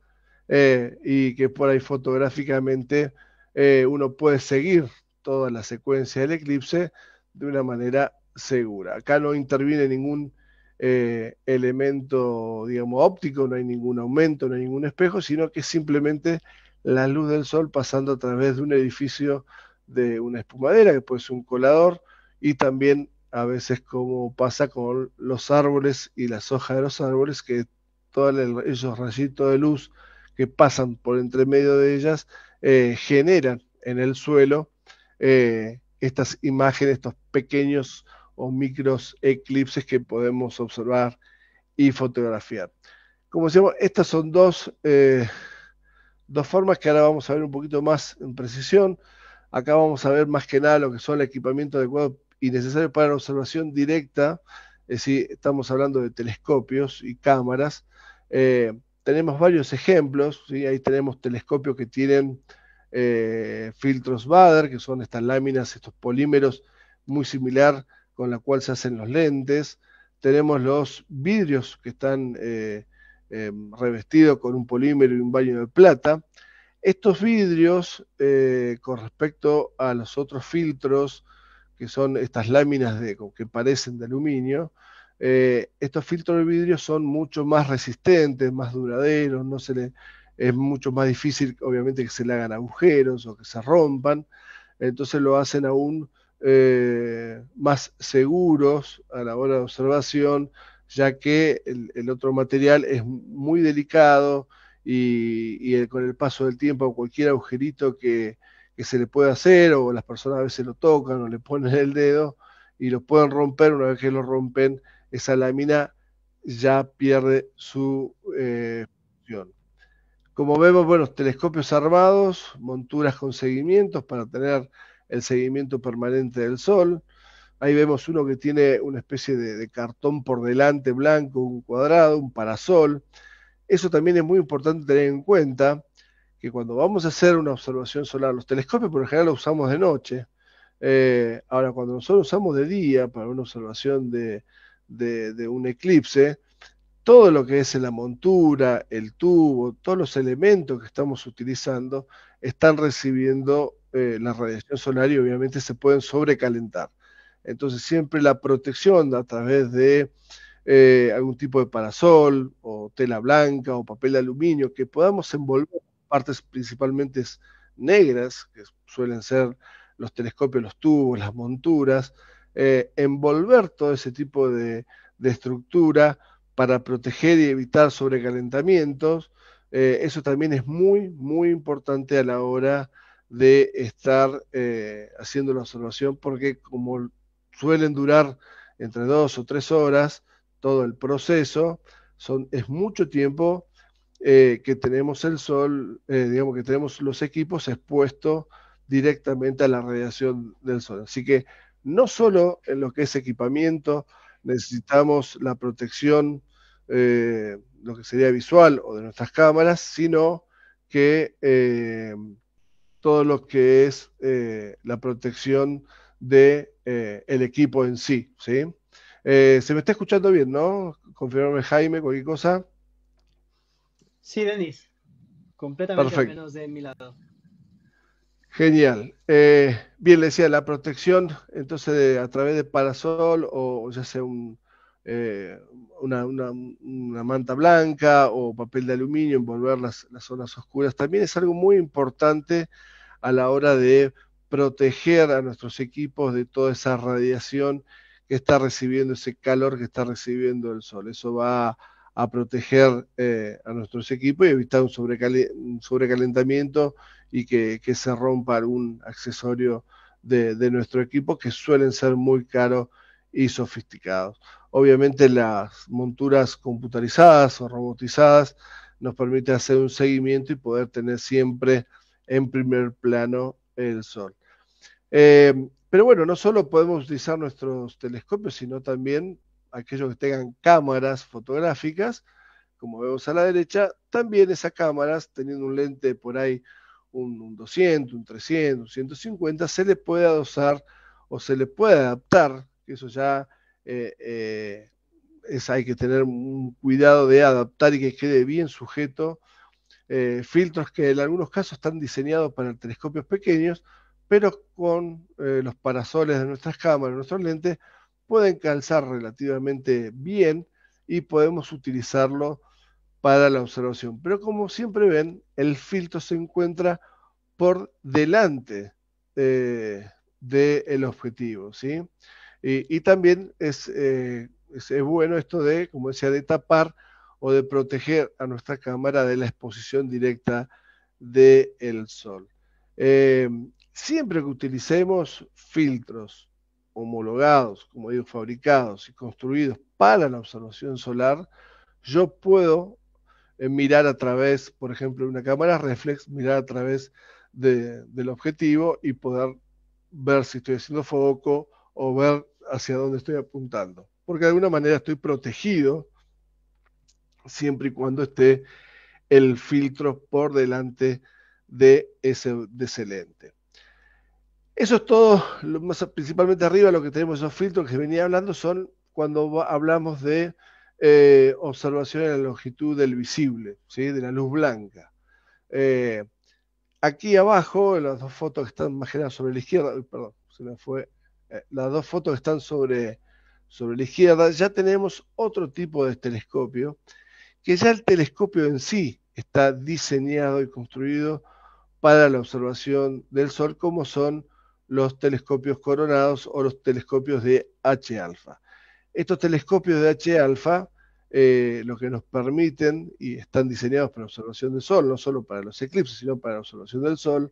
y que por ahí fotográficamente eh, uno puede seguir toda la secuencia del eclipse de una manera segura. Acá no interviene ningún eh, elemento, digamos, óptico, no hay ningún aumento, no hay ningún espejo, sino que simplemente la luz del sol pasando a través de un edificio de una espumadera, que puede ser un colador, y también a veces como pasa con los árboles y las hojas de los árboles, que todos esos rayitos de luz que pasan por entre medio de ellas eh, generan en el suelo eh, estas imágenes, estos pequeños o micros eclipses que podemos observar y fotografiar. Como decíamos, estas son dos, eh, dos formas que ahora vamos a ver un poquito más en precisión. Acá vamos a ver más que nada lo que son el equipamiento adecuado y necesario para la observación directa, es estamos hablando de telescopios y cámaras, tenemos varios ejemplos, ahí tenemos telescopios que tienen eh, filtros Bader, que son estas láminas, estos polímeros muy similar con la cual se hacen los lentes, tenemos los vidrios que están eh, em, revestidos con un polímero y un baño de plata. Estos vidrios, eh, con respecto a los otros filtros, que son estas láminas que parecen de aluminio, eh, estos filtros de vidrio son mucho más resistentes, más duraderos, no se le, es mucho más difícil, obviamente, que se le hagan agujeros o que se rompan, entonces lo hacen aún eh, más seguros a la hora de observación, ya que el, otro material es muy delicado y, con el paso del tiempo cualquier agujerito que, se le pueda hacer o las personas a veces lo tocan o le ponen el dedo y lo pueden romper, una vez que lo rompen esa lámina ya pierde su eh, función. Como vemos, bueno, telescopios armados, monturas con seguimientos para tener el seguimiento permanente del Sol. Ahí vemos uno que tiene una especie de, cartón por delante blanco, un cuadrado, un parasol. Eso también es muy importante tener en cuenta que cuando vamos a hacer una observación solar, los telescopios por lo general los usamos de noche. Eh, ahora, cuando nosotros usamos de día para una observación de, de, un eclipse, todo lo que es la montura, el tubo, todos los elementos que estamos utilizando están recibiendo eh, la radiación solar y obviamente se pueden sobrecalentar. Entonces siempre la protección a través de eh, algún tipo de parasol o tela blanca o papel de aluminio que podamos envolver partes principalmente negras, que suelen ser los telescopios, los tubos, las monturas, eh, envolver todo ese tipo de, estructura para proteger y evitar sobrecalentamientos. Eh, eso también es muy, muy importante a la hora de estar eh, haciendo la observación porque como suelen durar entre dos o tres horas todo el proceso, son, es mucho tiempo que tenemos el sol, digamos que tenemos los equipos expuestos directamente a la radiación del sol. Así que no solo en lo que es equipamiento, necesitamos la protección, eh, lo que sería visual o de nuestras cámaras, sino que eh, todo lo que es eh, la protección del el equipo en sí. ¿sí? Se me está escuchando bien, ¿no? Confirmarme Jaime, cualquier cosa. Sí, Denis. Completamente menos de mi lado. Genial. Eh, bien, le decía, la protección, entonces a través de parasol o ya sea eh, una, una, manta blanca o papel de aluminio, envolver las, las, zonas oscuras, también es algo muy importante a la hora de proteger a nuestros equipos de toda esa radiación que está recibiendo, ese calor que está recibiendo el sol. Eso va a, proteger eh, a nuestros equipos y evitar un, sobrecal un sobrecalentamiento y que, se rompa algún accesorio de, nuestro equipo que suelen ser muy caros y sofisticados. Obviamente las monturas computarizadas o robotizadas nos permiten hacer un seguimiento y poder tener siempre en primer plano el sol. Eh, pero bueno, no solo podemos utilizar nuestros telescopios, sino también aquellos que tengan cámaras fotográficas, como vemos a la derecha, también esas cámaras, teniendo un lente por ahí un, 200, un 300, un 150, se le puede adosar o se le puede adaptar, que eso ya eh, eh, es, hay que tener un cuidado de adaptar y que quede bien sujeto. Eh, filtros que en algunos casos están diseñados para telescopios pequeños, pero con los parasoles de nuestras cámaras, nuestros lentes, pueden calzar relativamente bien y podemos utilizarlo para la observación. Pero como siempre ven, el filtro se encuentra por delante eh, del objetivo, ¿sí? Y, también eh, es, es, bueno esto de, como decía, de tapar o de proteger a nuestra cámara de la exposición directa del sol. Eh, siempre que utilicemos filtros homologados, como digo, fabricados y construidos para la observación solar, yo puedo mirar a través, por ejemplo, de una cámara reflex, mirar a través del objetivo y poder ver si estoy haciendo foco o ver hacia dónde estoy apuntando. Porque de alguna manera estoy protegido siempre y cuando esté el filtro por delante de ese, lente. Eso es todo, lo más, principalmente arriba lo que tenemos esos filtros que venía hablando son cuando hablamos de eh, observación de la longitud del visible, ¿sí? de la luz blanca. Eh, aquí abajo, las dos fotos que están más sobre la izquierda, perdón, se me fue, eh, las dos fotos que están sobre, sobre la izquierda, ya tenemos otro tipo de telescopio, que ya el telescopio en sí está diseñado y construido para la observación del Sol, como son los telescopios coronados o los telescopios de H alfa. Estos telescopios de H-alfa eh, lo que nos permiten, y están diseñados para observación del Sol, no solo para los eclipses, sino para la observación del Sol,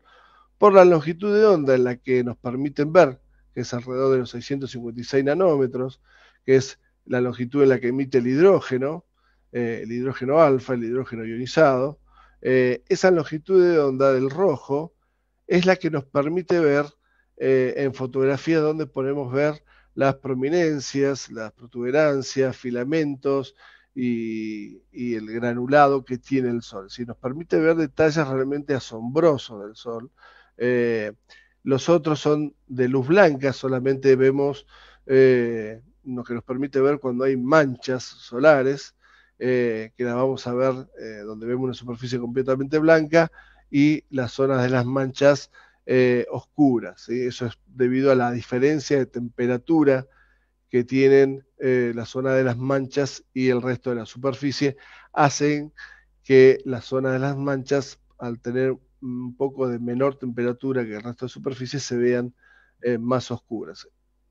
por la longitud de onda en la que nos permiten ver, que es alrededor de los 656 nanómetros, que es la longitud en la que emite el hidrógeno, eh, el hidrógeno alfa, el hidrógeno ionizado, eh, esa longitud de onda del rojo es la que nos permite ver en fotografías donde podemos ver las prominencias, las protuberancias, filamentos y, el granulado que tiene el Sol. Si nos permite ver detalles realmente asombrosos del Sol. Eh, los otros son de luz blanca, solamente vemos eh, lo que nos permite ver cuando hay manchas solares, eh, que las vamos a ver donde vemos una superficie completamente blanca y las zonas de las manchas eh, oscuras. Eso es debido a la diferencia de temperatura que tienen eh, la zona de las manchas y el resto de la superficie, hacen que la zona de las manchas, al tener un poco de menor temperatura que el resto de superficie, se vean eh, más oscuras.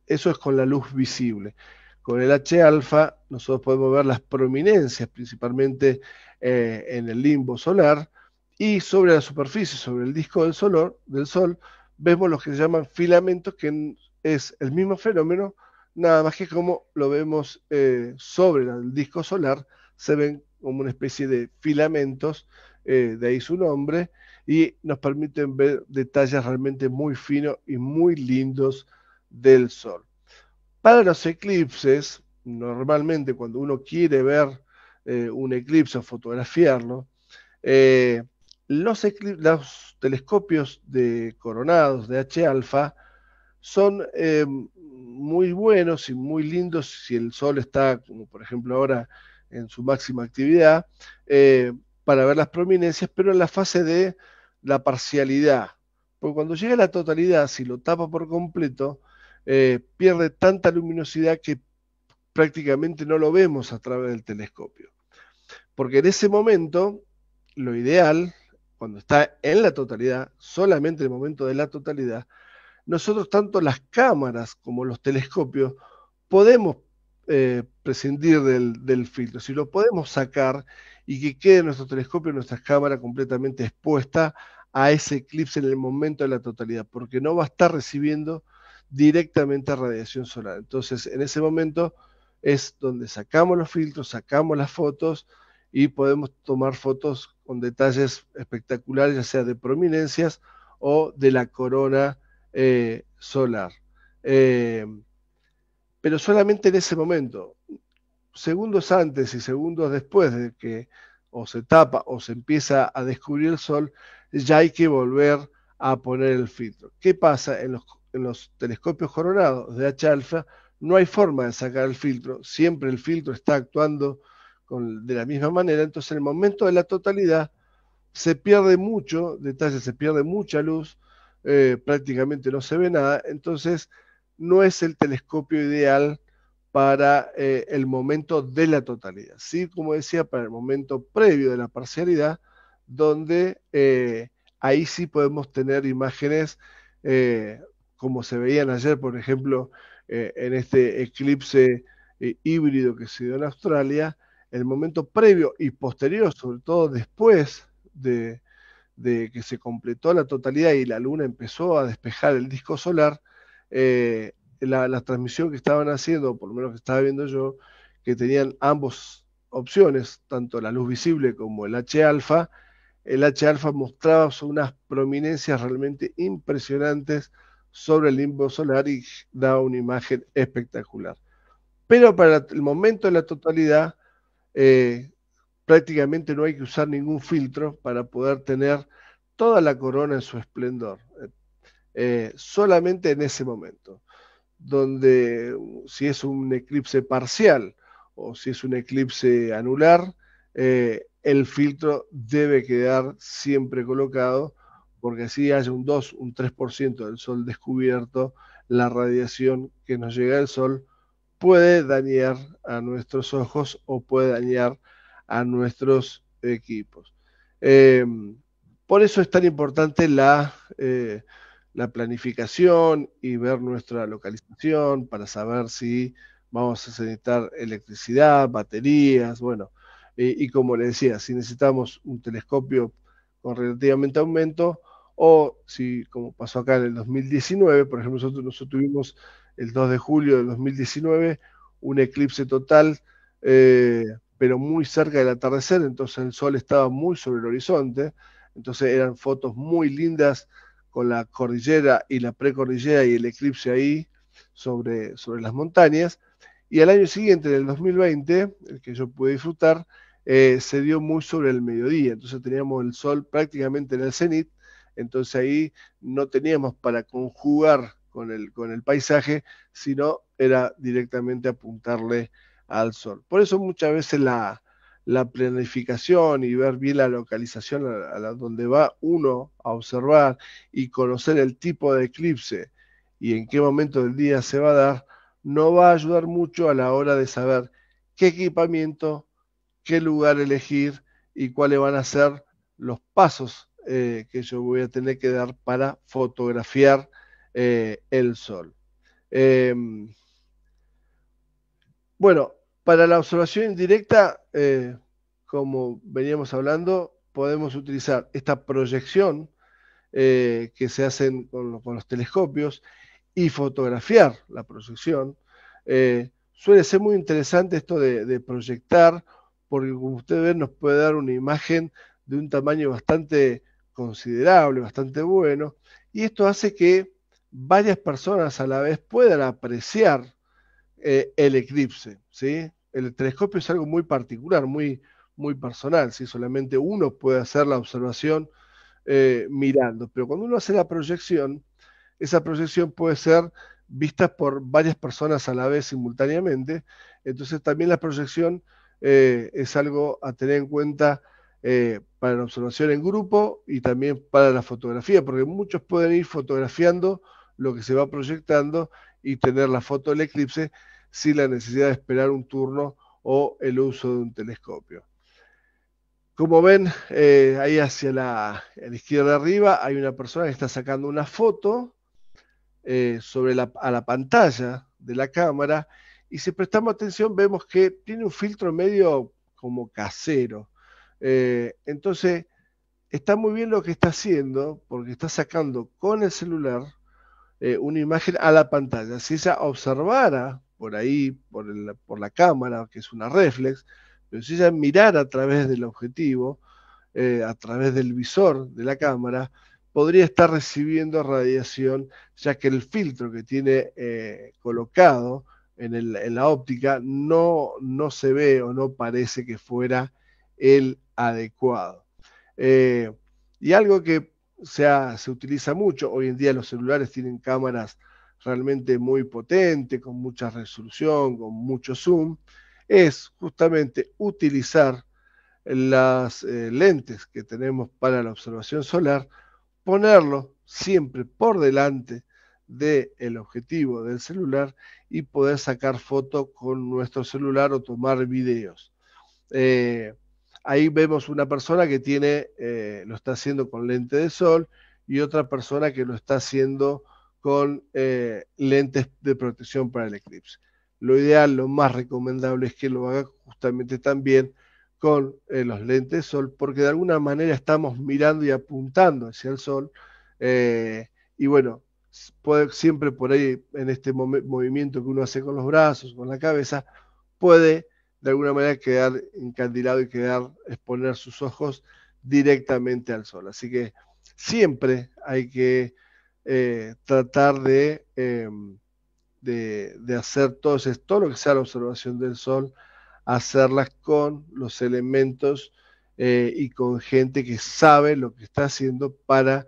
Eso es con la luz visible. Con el H alfa nosotros podemos ver las prominencias, principalmente en el limbo solar, y sobre la superficie, sobre el disco del, del Sol, vemos lo que se llaman filamentos, que es el mismo fenómeno, nada más que como lo vemos eh, sobre el disco solar, se ven como una especie de filamentos, eh, de ahí su nombre, y nos permiten ver detalles realmente muy finos y muy lindos del Sol. Para los eclipses, normalmente cuando uno quiere ver eh, un eclipse o fotografiarlo, los, telescopios de coronados de H-alfa son eh, muy buenos y muy lindos si el sol está, como por ejemplo ahora, en su máxima actividad, eh, para ver las prominencias, pero en la fase de la parcialidad. Porque cuando llega a la totalidad, si lo tapa por completo, eh, pierde tanta luminosidad que prácticamente no lo vemos a través del telescopio. Porque en ese momento, lo ideal, cuando está en la totalidad, solamente en el momento de la totalidad, nosotros tanto las cámaras como los telescopios podemos eh, prescindir del, del, filtro, si lo podemos sacar y que quede nuestro telescopio, nuestra cámara completamente expuesta a ese eclipse en el momento de la totalidad, porque no va a estar recibiendo directamente radiación solar. Entonces, en ese momento es donde sacamos los filtros, sacamos las fotos, y podemos tomar fotos con detalles espectaculares, ya sea de prominencias o de la corona eh, solar. Eh, pero solamente en ese momento, segundos antes y segundos después de que o se tapa o se empieza a descubrir el sol, ya hay que volver a poner el filtro. ¿Qué pasa en los, en los telescopios coronados de H alfa? No hay forma de sacar el filtro, siempre el filtro está actuando de la misma manera, entonces en el momento de la totalidad se pierde mucho detalle, se pierde mucha luz, eh, prácticamente no se ve nada, entonces no es el telescopio ideal para eh, el momento de la totalidad, sí, como decía, para el momento previo de la parcialidad, donde eh, ahí sí podemos tener imágenes como se veían ayer, por ejemplo, en este eclipse híbrido que se dio en Australia, el momento previo y posterior, sobre todo después de, que se completó la totalidad y la luna empezó a despejar el disco solar, eh, la, la, transmisión que estaban haciendo, por lo menos que estaba viendo yo, que tenían ambas opciones, tanto la luz visible como el H-alfa, el H-alfa mostraba unas prominencias realmente impresionantes sobre el limbo solar y daba una imagen espectacular. Pero para el momento de la totalidad, eh, prácticamente no hay que usar ningún filtro para poder tener toda la corona en su esplendor, eh, solamente en ese momento, donde si es un eclipse parcial o si es un eclipse anular, eh, el filtro debe quedar siempre colocado, porque así hay un 2, un 3% del sol descubierto, la radiación que nos llega del sol puede dañar a nuestros ojos o puede dañar a nuestros equipos. Em, por eso es tan importante la, eh, la, planificación y ver nuestra localización para saber si vamos a necesitar electricidad, baterías, bueno, y como le decía, si necesitamos un telescopio con relativamente aumento, o si, como pasó acá en el 2019, por ejemplo, nosotros, nosotros tuvimos el 2 de julio de 2019, un eclipse total, eh, pero muy cerca del atardecer, entonces el sol estaba muy sobre el horizonte, entonces eran fotos muy lindas con la cordillera y la precordillera y el eclipse ahí sobre, sobre las montañas. Y al año siguiente, en el 2020, el que yo pude disfrutar, eh, se dio muy sobre el mediodía, entonces teníamos el sol prácticamente en el cenit, entonces ahí no teníamos para conjugar con el, paisaje, sino era directamente apuntarle al sol. Por eso muchas veces la, planificación y ver bien la localización a, la, donde va uno a observar y conocer el tipo de eclipse y en qué momento del día se va a dar, no va a ayudar mucho a la hora de saber qué equipamiento, qué lugar elegir y cuáles van a ser los pasos eh, que yo voy a tener que dar para fotografiar eh, el Sol. Em, bueno, para la observación indirecta, eh, como veníamos hablando, podemos utilizar esta proyección eh, que se hace con, los telescopios y fotografiar la proyección. suele ser muy interesante esto de, de proyectar, porque como ustedes ven nos puede dar una imagen de un tamaño bastante considerable, bastante bueno, y esto hace que varias personas a la vez puedan apreciar eh, el eclipse. ¿sí? El telescopio es algo muy particular, muy, muy personal. Si Solamente uno puede hacer la observación eh, mirando, pero cuando uno hace la proyección, esa proyección puede ser vista por varias personas a la vez simultáneamente. Entonces también la proyección eh, es algo a tener en cuenta para la observación en grupo y también para la fotografía, porque muchos pueden ir fotografiando lo que se va proyectando y tener la foto del eclipse sin la necesidad de esperar un turno o el uso de un telescopio. Como ven, eh, ahí hacia la, izquierda arriba hay una persona que está sacando una foto eh, sobre a la pantalla de la cámara y si prestamos atención vemos que tiene un filtro medio como casero. Eh, entonces, está muy bien lo que está haciendo porque está sacando con el celular eh, una imagen a la pantalla. Si ella observara por ahí, por, la cámara, que es una reflex, pero si ella mirara a través del objetivo, eh, a través del visor de la cámara, podría estar recibiendo radiación, ya que el filtro que tiene eh, colocado en, la óptica no, no se ve o no parece que fuera el adecuado. y algo que se, se utiliza mucho. Hoy en día los celulares tienen cámaras realmente muy potentes, con mucha resolución, con mucho zoom, es justamente utilizar las eh, lentes que tenemos para la observación solar, ponerlo siempre por delante del el objetivo del celular y poder sacar fotos con nuestro celular o tomar videos. Eh, Ahí vemos una persona que tiene, eh, lo está haciendo con lente de sol y otra persona que lo está haciendo con eh, lentes de protección para el eclipse. Lo ideal, lo más recomendable es que lo haga justamente también con eh, los lentes de sol, porque de alguna manera estamos mirando y apuntando hacia el sol. y bueno, puede, siempre por ahí, en este movimiento que uno hace con los brazos, con la cabeza, puede de alguna manera quedar encandilado y quedar, exponer sus ojos directamente al sol. Así que siempre hay que eh, tratar em, de, de, hacer todo, todo lo que sea la observación del sol, hacerlas con los elementos eh, y con gente que sabe lo que está haciendo para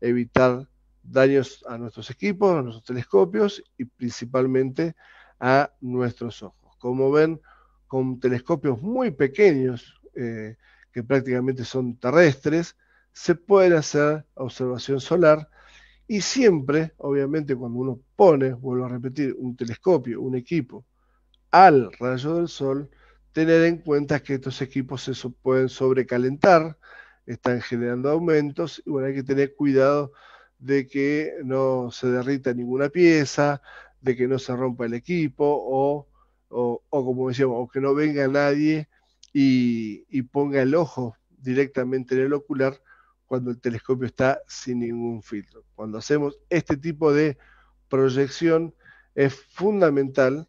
evitar daños a nuestros equipos, a nuestros telescopios y principalmente a nuestros ojos. Como ven, con telescopios muy pequeños, eh, que prácticamente son terrestres, se puede hacer observación solar y siempre, obviamente, cuando uno pone, vuelvo a repetir, un telescopio, un equipo al rayo del sol, tener en cuenta que estos equipos se pueden sobrecalentar, están generando aumentos y bueno, hay que tener cuidado de que no se derrita ninguna pieza, de que no se rompa el equipo o o, como decíamos, o que no venga nadie y, ponga el ojo directamente en el ocular cuando el telescopio está sin ningún filtro. Cuando hacemos este tipo de proyección es fundamental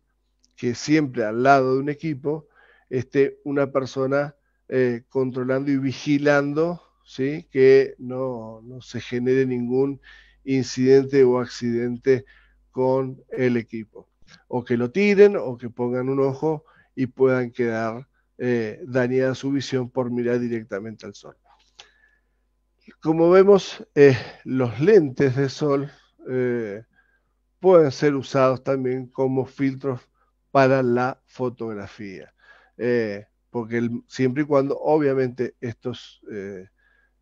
que siempre al lado de un equipo esté una persona eh, controlando y vigilando ¿sí? que no, se genere ningún incidente o accidente con el equipo o que lo tiren o que pongan un ojo y puedan quedar eh, dañada su visión por mirar directamente al sol. Como vemos, eh, los lentes de sol eh, pueden ser usados también como filtros para la fotografía, porque siempre y cuando obviamente estos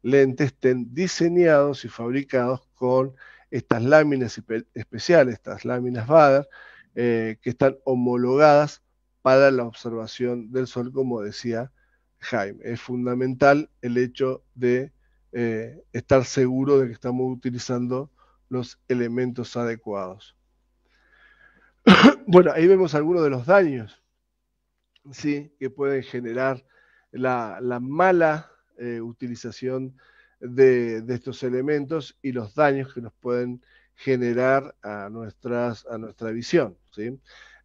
lentes estén diseñados y fabricados con estas láminas especiales, estas láminas VADER, eh, que están homologadas para la observación del Sol, como decía Jaime. Es fundamental el hecho de eh, estar seguro de que estamos utilizando los elementos adecuados. bueno, ahí vemos algunos de los daños ¿sí? que pueden generar la, mala eh, utilización de, estos elementos y los daños que nos pueden generar a, a nuestra visión.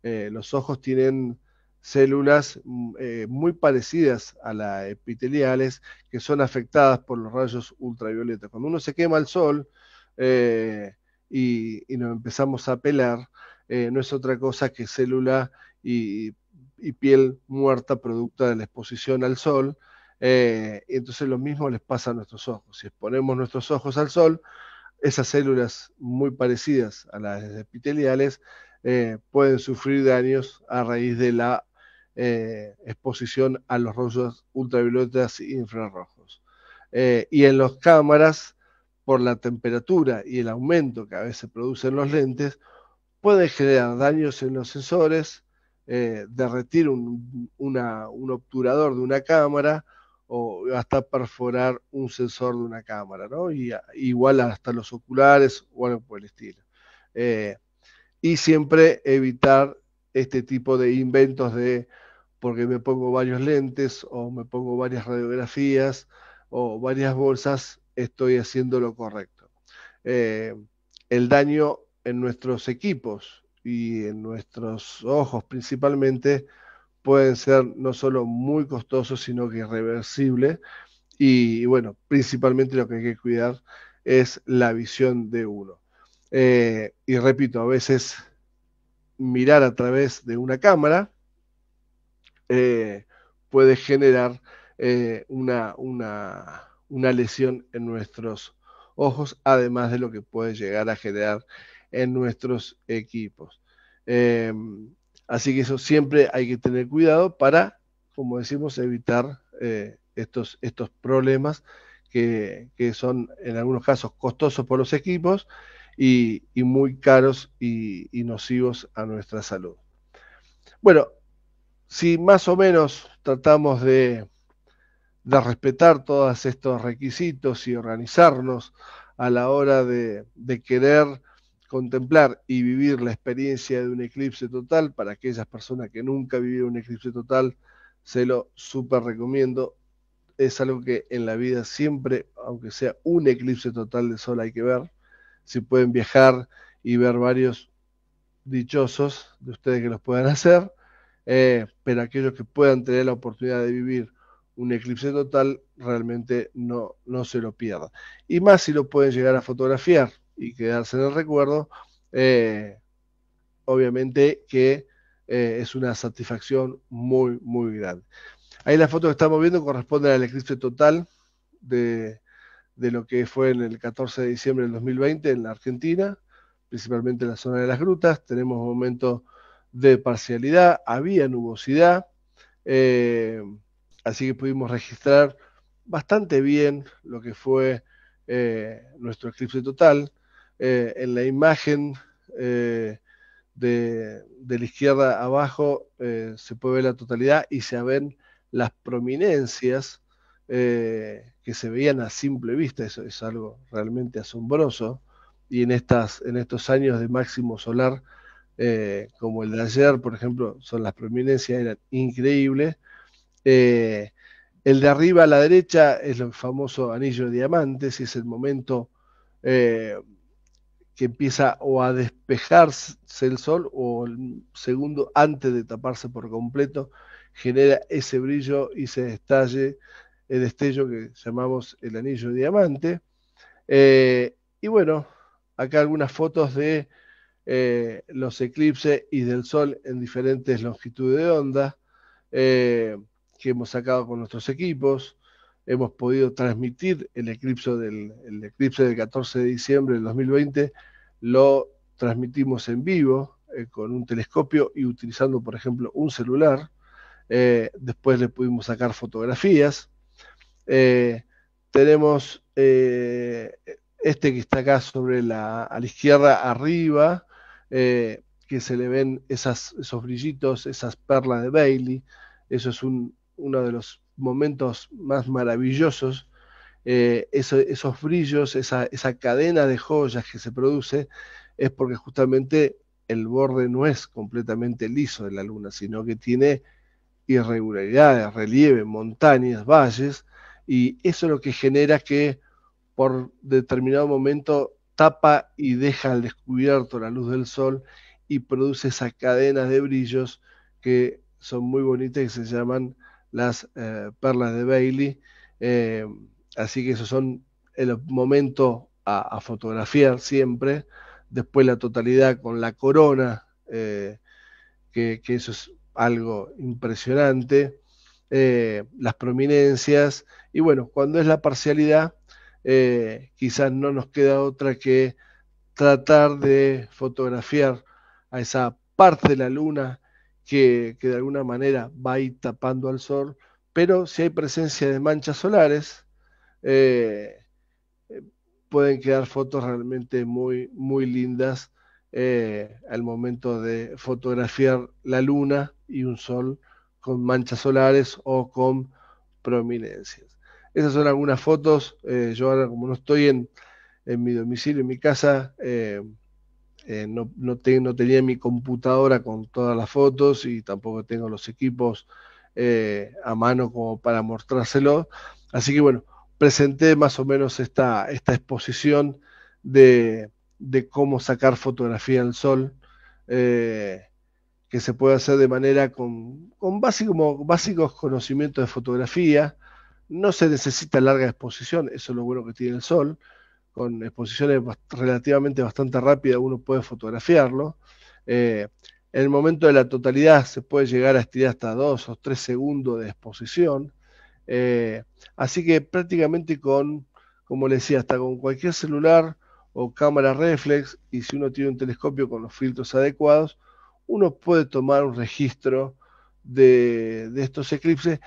Eh, los ojos tienen células mm, eh, muy parecidas a las epiteliales que son afectadas por los rayos ultravioleta. Cuando uno se quema al sol eh, y, nos empezamos a pelar, no es otra cosa que célula y, y piel muerta producto de la exposición al sol. entonces lo mismo les pasa a nuestros ojos. Si exponemos nuestros ojos al sol, esas células muy parecidas a las epiteliales eh, pueden sufrir daños a raíz de la eh, exposición a los rayos ultravioletas e infrarrojos. Eh, y en las cámaras, por la temperatura y el aumento que a veces producen los lentes, pueden generar daños en los sensores, derretir un, obturador de una cámara, o hasta perforar un sensor de una cámara, igual hasta los oculares o algo por el estilo y siempre evitar este tipo de inventos de porque me pongo varios lentes o me pongo varias radiografías o varias bolsas, estoy haciendo lo correcto. Eh, el daño en nuestros equipos y en nuestros ojos principalmente pueden ser no solo muy costosos, sino que irreversibles. y bueno, principalmente lo que hay que cuidar es la visión de uno. Eh, y repito, a veces mirar a través de una cámara eh, puede generar eh, una, lesión en nuestros ojos, además de lo que puede llegar a generar en nuestros equipos. Em, así que eso siempre hay que tener cuidado para, como decimos, evitar estos, estos problemas que, que son en algunos casos costosos por los equipos y, muy caros y, nocivos a nuestra salud. Bueno, si más o menos tratamos de, respetar todos estos requisitos y organizarnos a la hora de, de querer contemplar y vivir la experiencia de un eclipse total, para aquellas personas que nunca vivieron un eclipse total, se lo súper recomiendo. Es algo que en la vida siempre, aunque sea un eclipse total de sol, hay que ver si pueden viajar y ver varios dichosos de ustedes que los puedan hacer, eh, pero aquellos que puedan tener la oportunidad de vivir un eclipse total, realmente no, no se lo pierdan. Y más si lo pueden llegar a fotografiar y quedarse en el recuerdo, eh, obviamente que eh, es una satisfacción muy, muy grande. Ahí la foto que estamos viendo corresponde al eclipse total de, de lo que fue en el 14 de diciembre del 2020 en la Argentina, principalmente en la zona de las grutas. Tenemos momentos de parcialidad, había nubosidad, eh, así que pudimos registrar bastante bien lo que fue eh, nuestro eclipse total. Eh, en la imagen de, de, la izquierda abajo se puede ver la totalidad y se ven las prominencias eh, que se veían a simple vista, eso es algo realmente asombroso, y en, estas, en estos años de máximo solar, eh, como el de ayer, por ejemplo, son las prominencias, eran increíbles. Eh, el de arriba a la derecha es el famoso anillo de diamantes y es el momento que empieza o a despejarse el sol o el segundo antes de taparse por completo genera ese brillo y se estalle el eh, destello que llamamos el anillo de diamante. Eh, y bueno, acá algunas fotos de eh, los eclipses y del Sol en diferentes longitudes de onda que hemos sacado con nuestros equipos. Hemos podido transmitir el eclipse del, eclipse del 14 de diciembre del 2020, lo transmitimos en vivo con un telescopio y utilizando, por ejemplo, un celular. después le pudimos sacar fotografías. Eh, tenemos eh, este que está acá sobre la, a la izquierda arriba, eh, que se le ven esas, esos brillitos, esas perlas de Bailey. Eso es uno de los momentos más maravillosos. esos brillos, esa cadena de joyas que se produce, es porque justamente el borde no es completamente liso de la luna, sino que tiene irregularidades, relieve, montañas, valles, y eso es lo que genera que por determinado momento tapa y deja al descubierto la luz del sol y produce esas cadenas de brillos que son muy bonitas que se llaman las eh, perlas de Bailey. Eh, así que esos son el momento a, fotografiar siempre. Después la totalidad con la corona, eh, que, eso es algo impresionante. las prominencias y bueno, cuando es la parcialidad, eh, quizás no nos queda otra que tratar de fotografiar a esa parte de la luna que, de alguna manera va a ir tapando al sol, pero si hay presencia de manchas solares, eh, pueden quedar fotos realmente muy, muy lindas eh, al momento de fotografiar la luna y un sol con manchas solares o con prominencias. Esas son algunas fotos. Eh, yo ahora, como no estoy en, mi domicilio, en mi casa, eh, eh, no, no, no, tenía mi computadora con todas las fotos y tampoco tengo los equipos a mano como para mostrárselo. Así que bueno, presenté más o menos esta, exposición de, cómo sacar fotografía al sol que se puede hacer de manera con, con básicos conocimientos de fotografía, no se necesita larga exposición, eso es lo bueno que tiene el sol. Con exposiciones relativamente bastante rápidas uno puede fotografiarlo. Eh, en el momento de la totalidad se puede llegar a estirar hasta dos o tres segundos de exposición. Eh, así que prácticamente con, como les decía, hasta con cualquier celular o cámara reflex y si uno tiene un telescopio con los filtros adecuados, uno puede tomar un registro de, de estos eclipses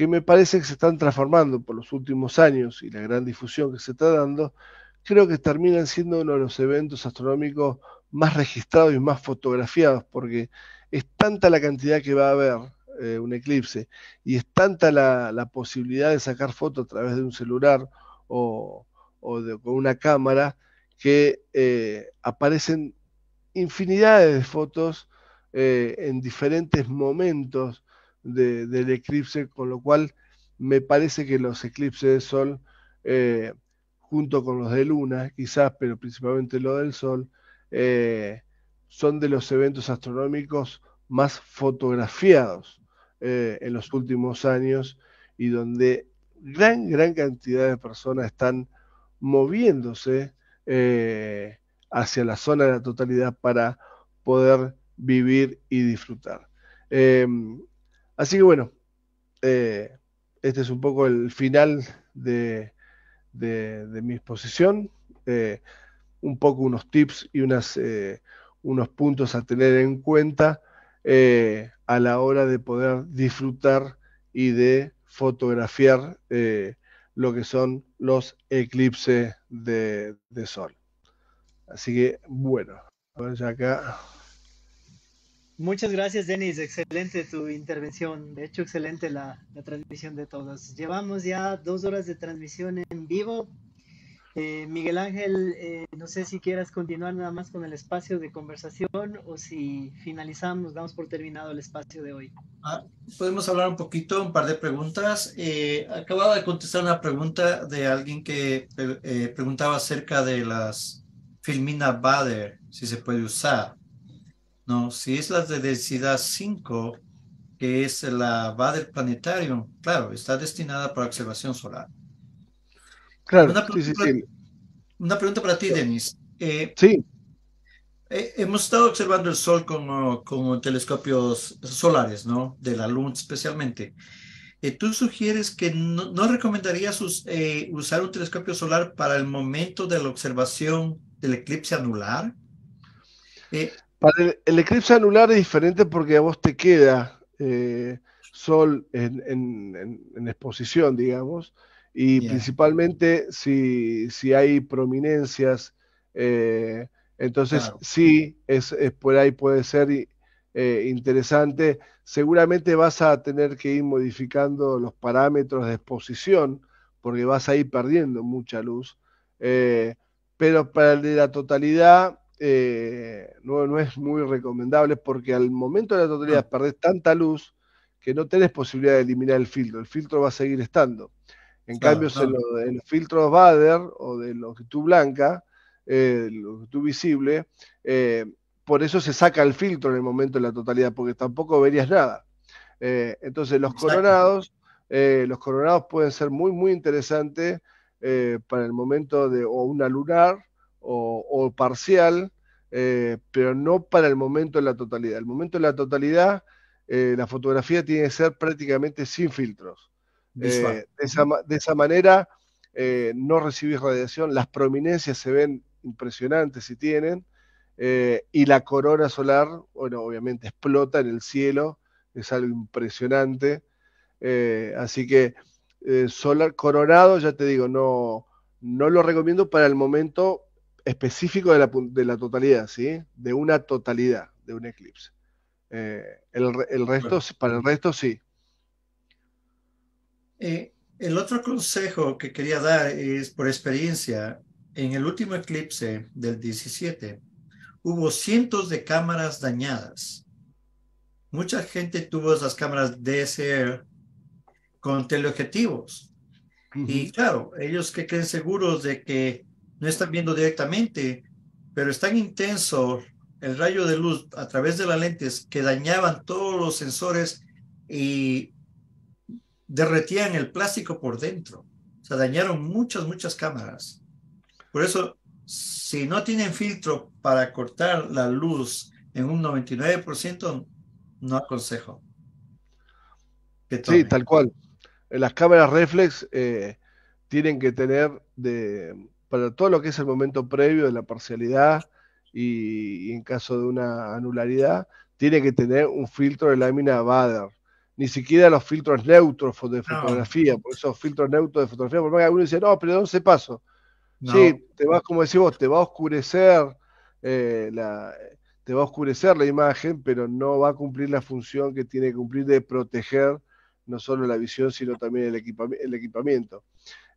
que me parece que se están transformando por los últimos años y la gran difusión que se está dando, creo que terminan siendo uno de los eventos astronómicos más registrados y más fotografiados, porque es tanta la cantidad que va a haber eh, un eclipse y es tanta la, posibilidad de sacar fotos a través de un celular o, de, con una cámara que eh, aparecen infinidades de fotos eh, en diferentes momentos del eclipse, con lo cual me parece que los eclipses de sol, eh, junto con los de luna, quizás, pero principalmente lo del sol, eh, son de los eventos astronómicos más fotografiados eh, en los últimos años y donde gran, gran cantidad de personas están moviéndose hacia la zona de la totalidad para poder vivir y disfrutar. Em, Así que bueno, eh, este es un poco el final de, mi exposición. Eh, un poco unos tips y unas, eh, unos puntos a tener en cuenta a la hora de poder disfrutar y de fotografiar lo que son los eclipses de, de sol. Así que bueno, a ver ya acá. Muchas gracias, Denis. Excelente tu intervención. De hecho, excelente la, transmisión de todos. Llevamos ya dos horas de transmisión en vivo. Eh, Miguel Ángel, eh, no sé si quieras continuar nada más con el espacio de conversación o si finalizamos, damos por terminado el espacio de hoy. Ah, podemos hablar un poquito, un par de preguntas. Eh, acababa de contestar una pregunta de alguien que preguntaba acerca de las filminas Bader, si se puede usar. No, si es la de densidad 5, que es la va del planetario, claro, está destinada para observación solar. Claro, una pregunta, para ti, Denis. Eh, sí. Eh, hemos estado observando el Sol con, con, telescopios solares, ¿no? De la Luna especialmente. Eh, ¿Tú sugieres que no, recomendarías usar un telescopio solar para el momento de la observación del eclipse anular? el, eclipse anular es diferente porque a vos te queda eh, sol en, exposición, digamos, y principalmente si, hay prominencias, eh, entonces sí, es, por ahí puede ser eh, interesante. Seguramente vas a tener que ir modificando los parámetros de exposición porque vas a ir perdiendo mucha luz, pero para el de la totalidad eh, no, es muy recomendable porque al momento de la totalidad ah. perdés tanta luz que no tenés posibilidad de eliminar el filtro. El filtro va a seguir estando. En cambio, el filtro Bader o de longitud blanca, eh, visible, eh, por eso se saca el filtro en el momento de la totalidad, porque tampoco verías nada. Eh, entonces, los coronados, los coronados pueden ser muy, muy interesantes para el momento de o una lunar o, parcial, eh, pero no para el momento en la totalidad. El momento en la totalidad, eh, la fotografía tiene que ser prácticamente sin filtros. Eh, de, esa, manera no recibís radiación, las prominencias se ven impresionantes si tienen, y la corona solar, bueno, obviamente explota en el cielo, es algo impresionante. así que solar coronado, ya te digo, no, no lo recomiendo para el momento específico de la, totalidad, ¿sí? De una totalidad, de un eclipse. Eh, el, resto, para el resto sí. Eh, el otro consejo que quería dar es por experiencia. En el último eclipse del 17 hubo cientos de cámaras dañadas. Mucha gente tuvo esas cámaras DSR con teleobjetivos. Y claro, ellos que creen seguros de que no están viendo directamente, pero es tan intenso el rayo de luz a través de las lentes que dañaban todos los sensores y derretían el plástico por dentro. O sea, dañaron muchas, muchas cámaras. Por eso, si no tienen filtro para cortar la luz en un 99%, no aconsejo. sí, tal cual. Las cámaras reflex eh, tienen que tener de para todo lo que es el momento previo de la parcialidad y, en caso de una anularidad, tiene que tener un filtro de lámina Bader. Ni siquiera los filtros neutros de fotografía, por esos filtros neutros de fotografía, porque algunos dicen, no, pero ¿dónde se pasó Sí, te vas, como decís vos, te va a oscurecer eh, la, te va a oscurecer la imagen, pero no va a cumplir la función que tiene que cumplir de proteger no solo la visión, sino también el, el equipamiento.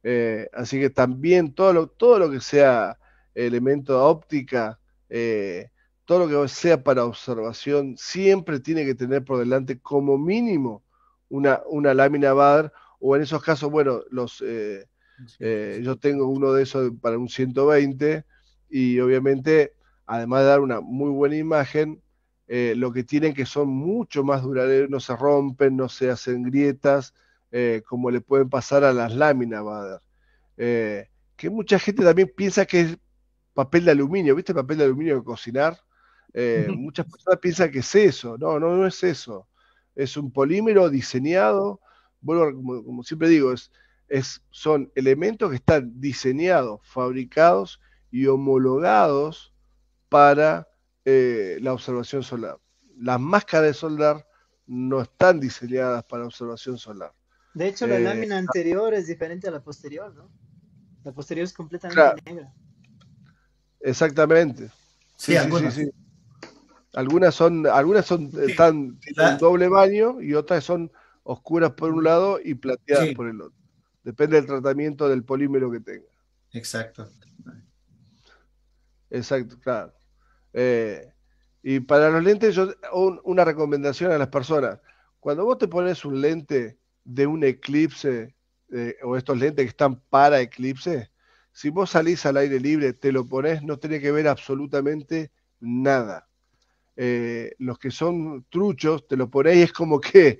Eh, así que también todo lo, que sea elemento óptica, eh, todo lo que sea para observación, siempre tiene que tener por delante como mínimo una, lámina VAR o en esos casos, bueno, los eh, yo tengo uno de esos para un 120 y obviamente, además de dar una muy buena imagen, lo que tienen que son mucho más duraderos, no se rompen, no se hacen grietas, eh, como le pueden pasar a las láminas, Bader. Eh, que mucha gente también piensa que es papel de aluminio, ¿viste? Papel de aluminio de cocinar. Eh, muchas personas piensan que es eso. No, no, no es eso. Es un polímero diseñado, como, siempre digo, son elementos que están diseñados, fabricados y homologados para la observación solar. Las máscaras de solar no están diseñadas para observación solar. De hecho, la eh, lámina ah. anterior es diferente a la posterior, ¿no? La posterior es completamente negra. Exactamente. Sí, sí, algunas. Sí, Algunas son, algunas son están doble baño y otras son oscuras por un mm. lado y plateadas por el otro. Depende del tratamiento del polímero que tenga. Exacto. Exacto, claro. Eh, y para los lentes, yo una recomendación a las personas. Cuando vos te pones un lente, de un eclipse eh, o estos lentes que están para eclipse, si vos salís al aire libre, te lo pones, no tiene que ver absolutamente nada. Eh, los que son truchos, te lo pones y es como que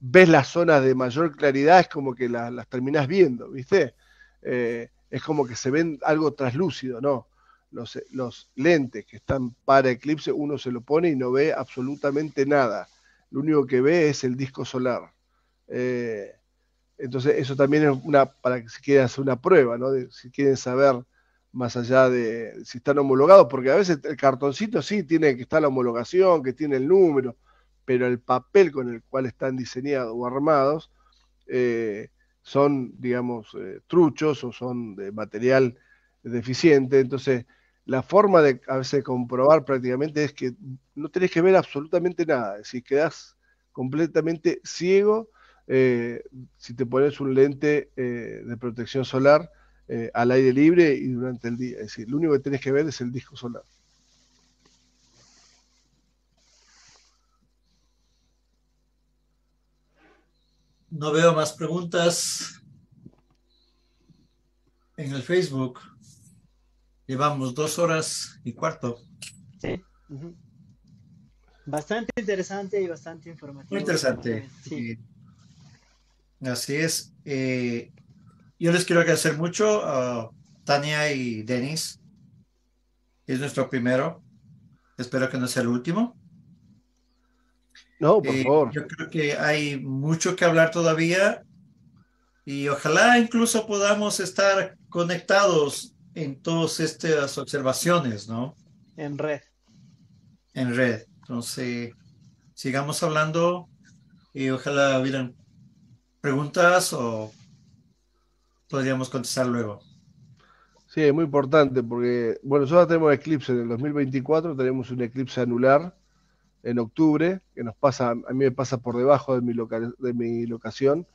ves las zonas de mayor claridad, es como que las terminás viendo, ¿viste? Eh, es como que se ven algo traslúcido, ¿no? Los, los, lentes que están para eclipse, uno se lo pone y no ve absolutamente nada. Lo único que ve es el disco solar. Eh, entonces, eso también es una, para que si quieres hacer una prueba, ¿no? si quieren saber más allá de si están homologados, porque a veces el cartoncito sí tiene que estar la homologación, que tiene el número, pero el papel con el cual están diseñados o armados eh, son, digamos, eh, truchos o son de material deficiente. Entonces, la forma de a veces comprobar prácticamente es que no tenés que ver absolutamente nada, si quedás completamente ciego eh, si te pones un lente eh, de protección solar eh, al aire libre y durante el día. Es decir, lo único que tienes que ver es el disco solar. No veo más preguntas en el Facebook. Llevamos dos horas y cuarto. Bastante interesante y bastante informativo. Muy interesante. sí. Así es. Eh, yo les quiero agradecer mucho a Tania y Denis. Es nuestro primero. Espero que no sea el último. No, por eh, favor. Yo creo que hay mucho que hablar todavía y ojalá incluso podamos estar conectados en todas estas observaciones, ¿no? En red. En red. Entonces, sigamos hablando y ojalá hubieran preguntas o podríamos contestar luego? Sí, es muy importante porque, bueno, nosotros tenemos eclipse en el 2024, tenemos un eclipse anular en octubre, que nos pasa, a mí me pasa por debajo de mi, de mi locación,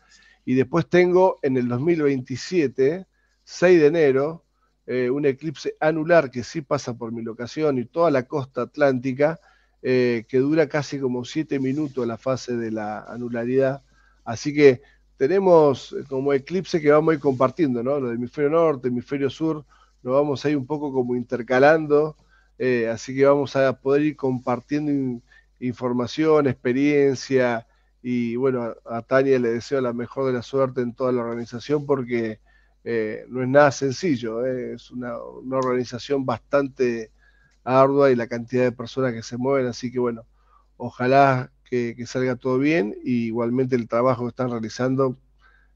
y después tengo en el 2027, 6 de enero, eh, un eclipse anular que sí pasa por mi locación y toda la costa atlántica, eh, que dura casi como 7 minutos la fase de la anularidad. Así que tenemos eh, como eclipse que vamos a ir compartiendo, ¿no? Lo del hemisferio norte, hemisferio sur, lo vamos a ir un poco como intercalando, eh, así que vamos a poder ir compartiendo información, experiencia, y bueno, a Tania le deseo la mejor de la suerte en toda la organización porque eh, no es nada sencillo, es una, una, organización bastante ardua y la cantidad de personas que se mueven, así que bueno, ojalá que, salga todo bien y igualmente el trabajo que están realizando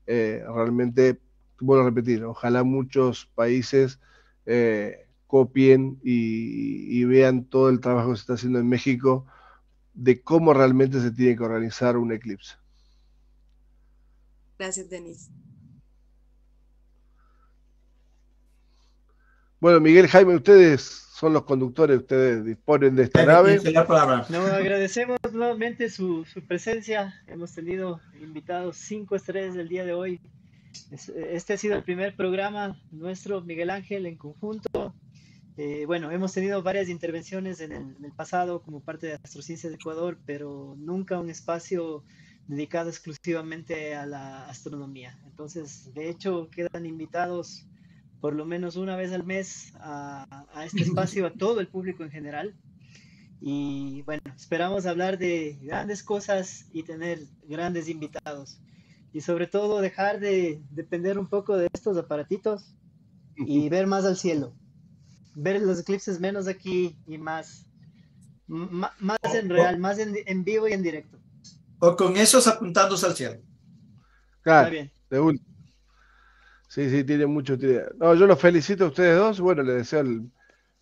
eh, realmente, vuelvo a repetir, ojalá muchos países eh, copien y, y, vean todo el trabajo que se está haciendo en México de cómo realmente se tiene que organizar un eclipse. Gracias, Denis. Bueno, Miguel, Jaime, ustedes son los conductores, ustedes disponen de esta nave. No, agradecemos nuevamente su, presencia. Hemos tenido invitados cinco estrellas del día de hoy. Este ha sido el primer programa nuestro, Miguel Ángel, en conjunto. Eh, bueno, hemos tenido varias intervenciones en el, en el pasado como parte de Astrociencias de Ecuador, pero nunca un espacio dedicado exclusivamente a la astronomía. Entonces, de hecho, quedan invitados por lo menos una vez al mes a, este espacio, a todo el público en general. Y bueno, esperamos hablar de grandes cosas y tener grandes invitados. Y sobre todo dejar de depender un poco de estos aparatitos y ver más al cielo. Ver los eclipses menos aquí y más, más en real, más en, vivo y en directo. O con esos apuntándose al cielo. Claro, bien. De Sí, sí, tiene mucho. No, yo los felicito a ustedes dos. Bueno, les deseo el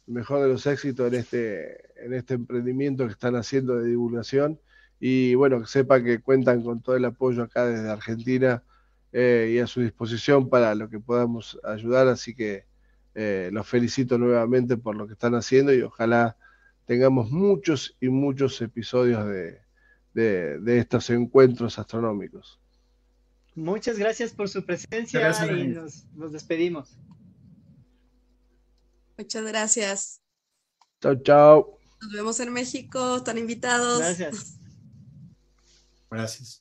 mejor de los éxitos en este, en este emprendimiento que están haciendo de divulgación. Y bueno, que sepa que cuentan con todo el apoyo acá desde Argentina eh, y a su disposición para lo que podamos ayudar. Así que eh, los felicito nuevamente por lo que están haciendo y ojalá tengamos muchos y muchos episodios de, de estos encuentros astronómicos. Muchas gracias por su presencia y nos, nos despedimos. Muchas gracias. Chao, chao. Nos vemos en México, están invitados. Gracias. Gracias.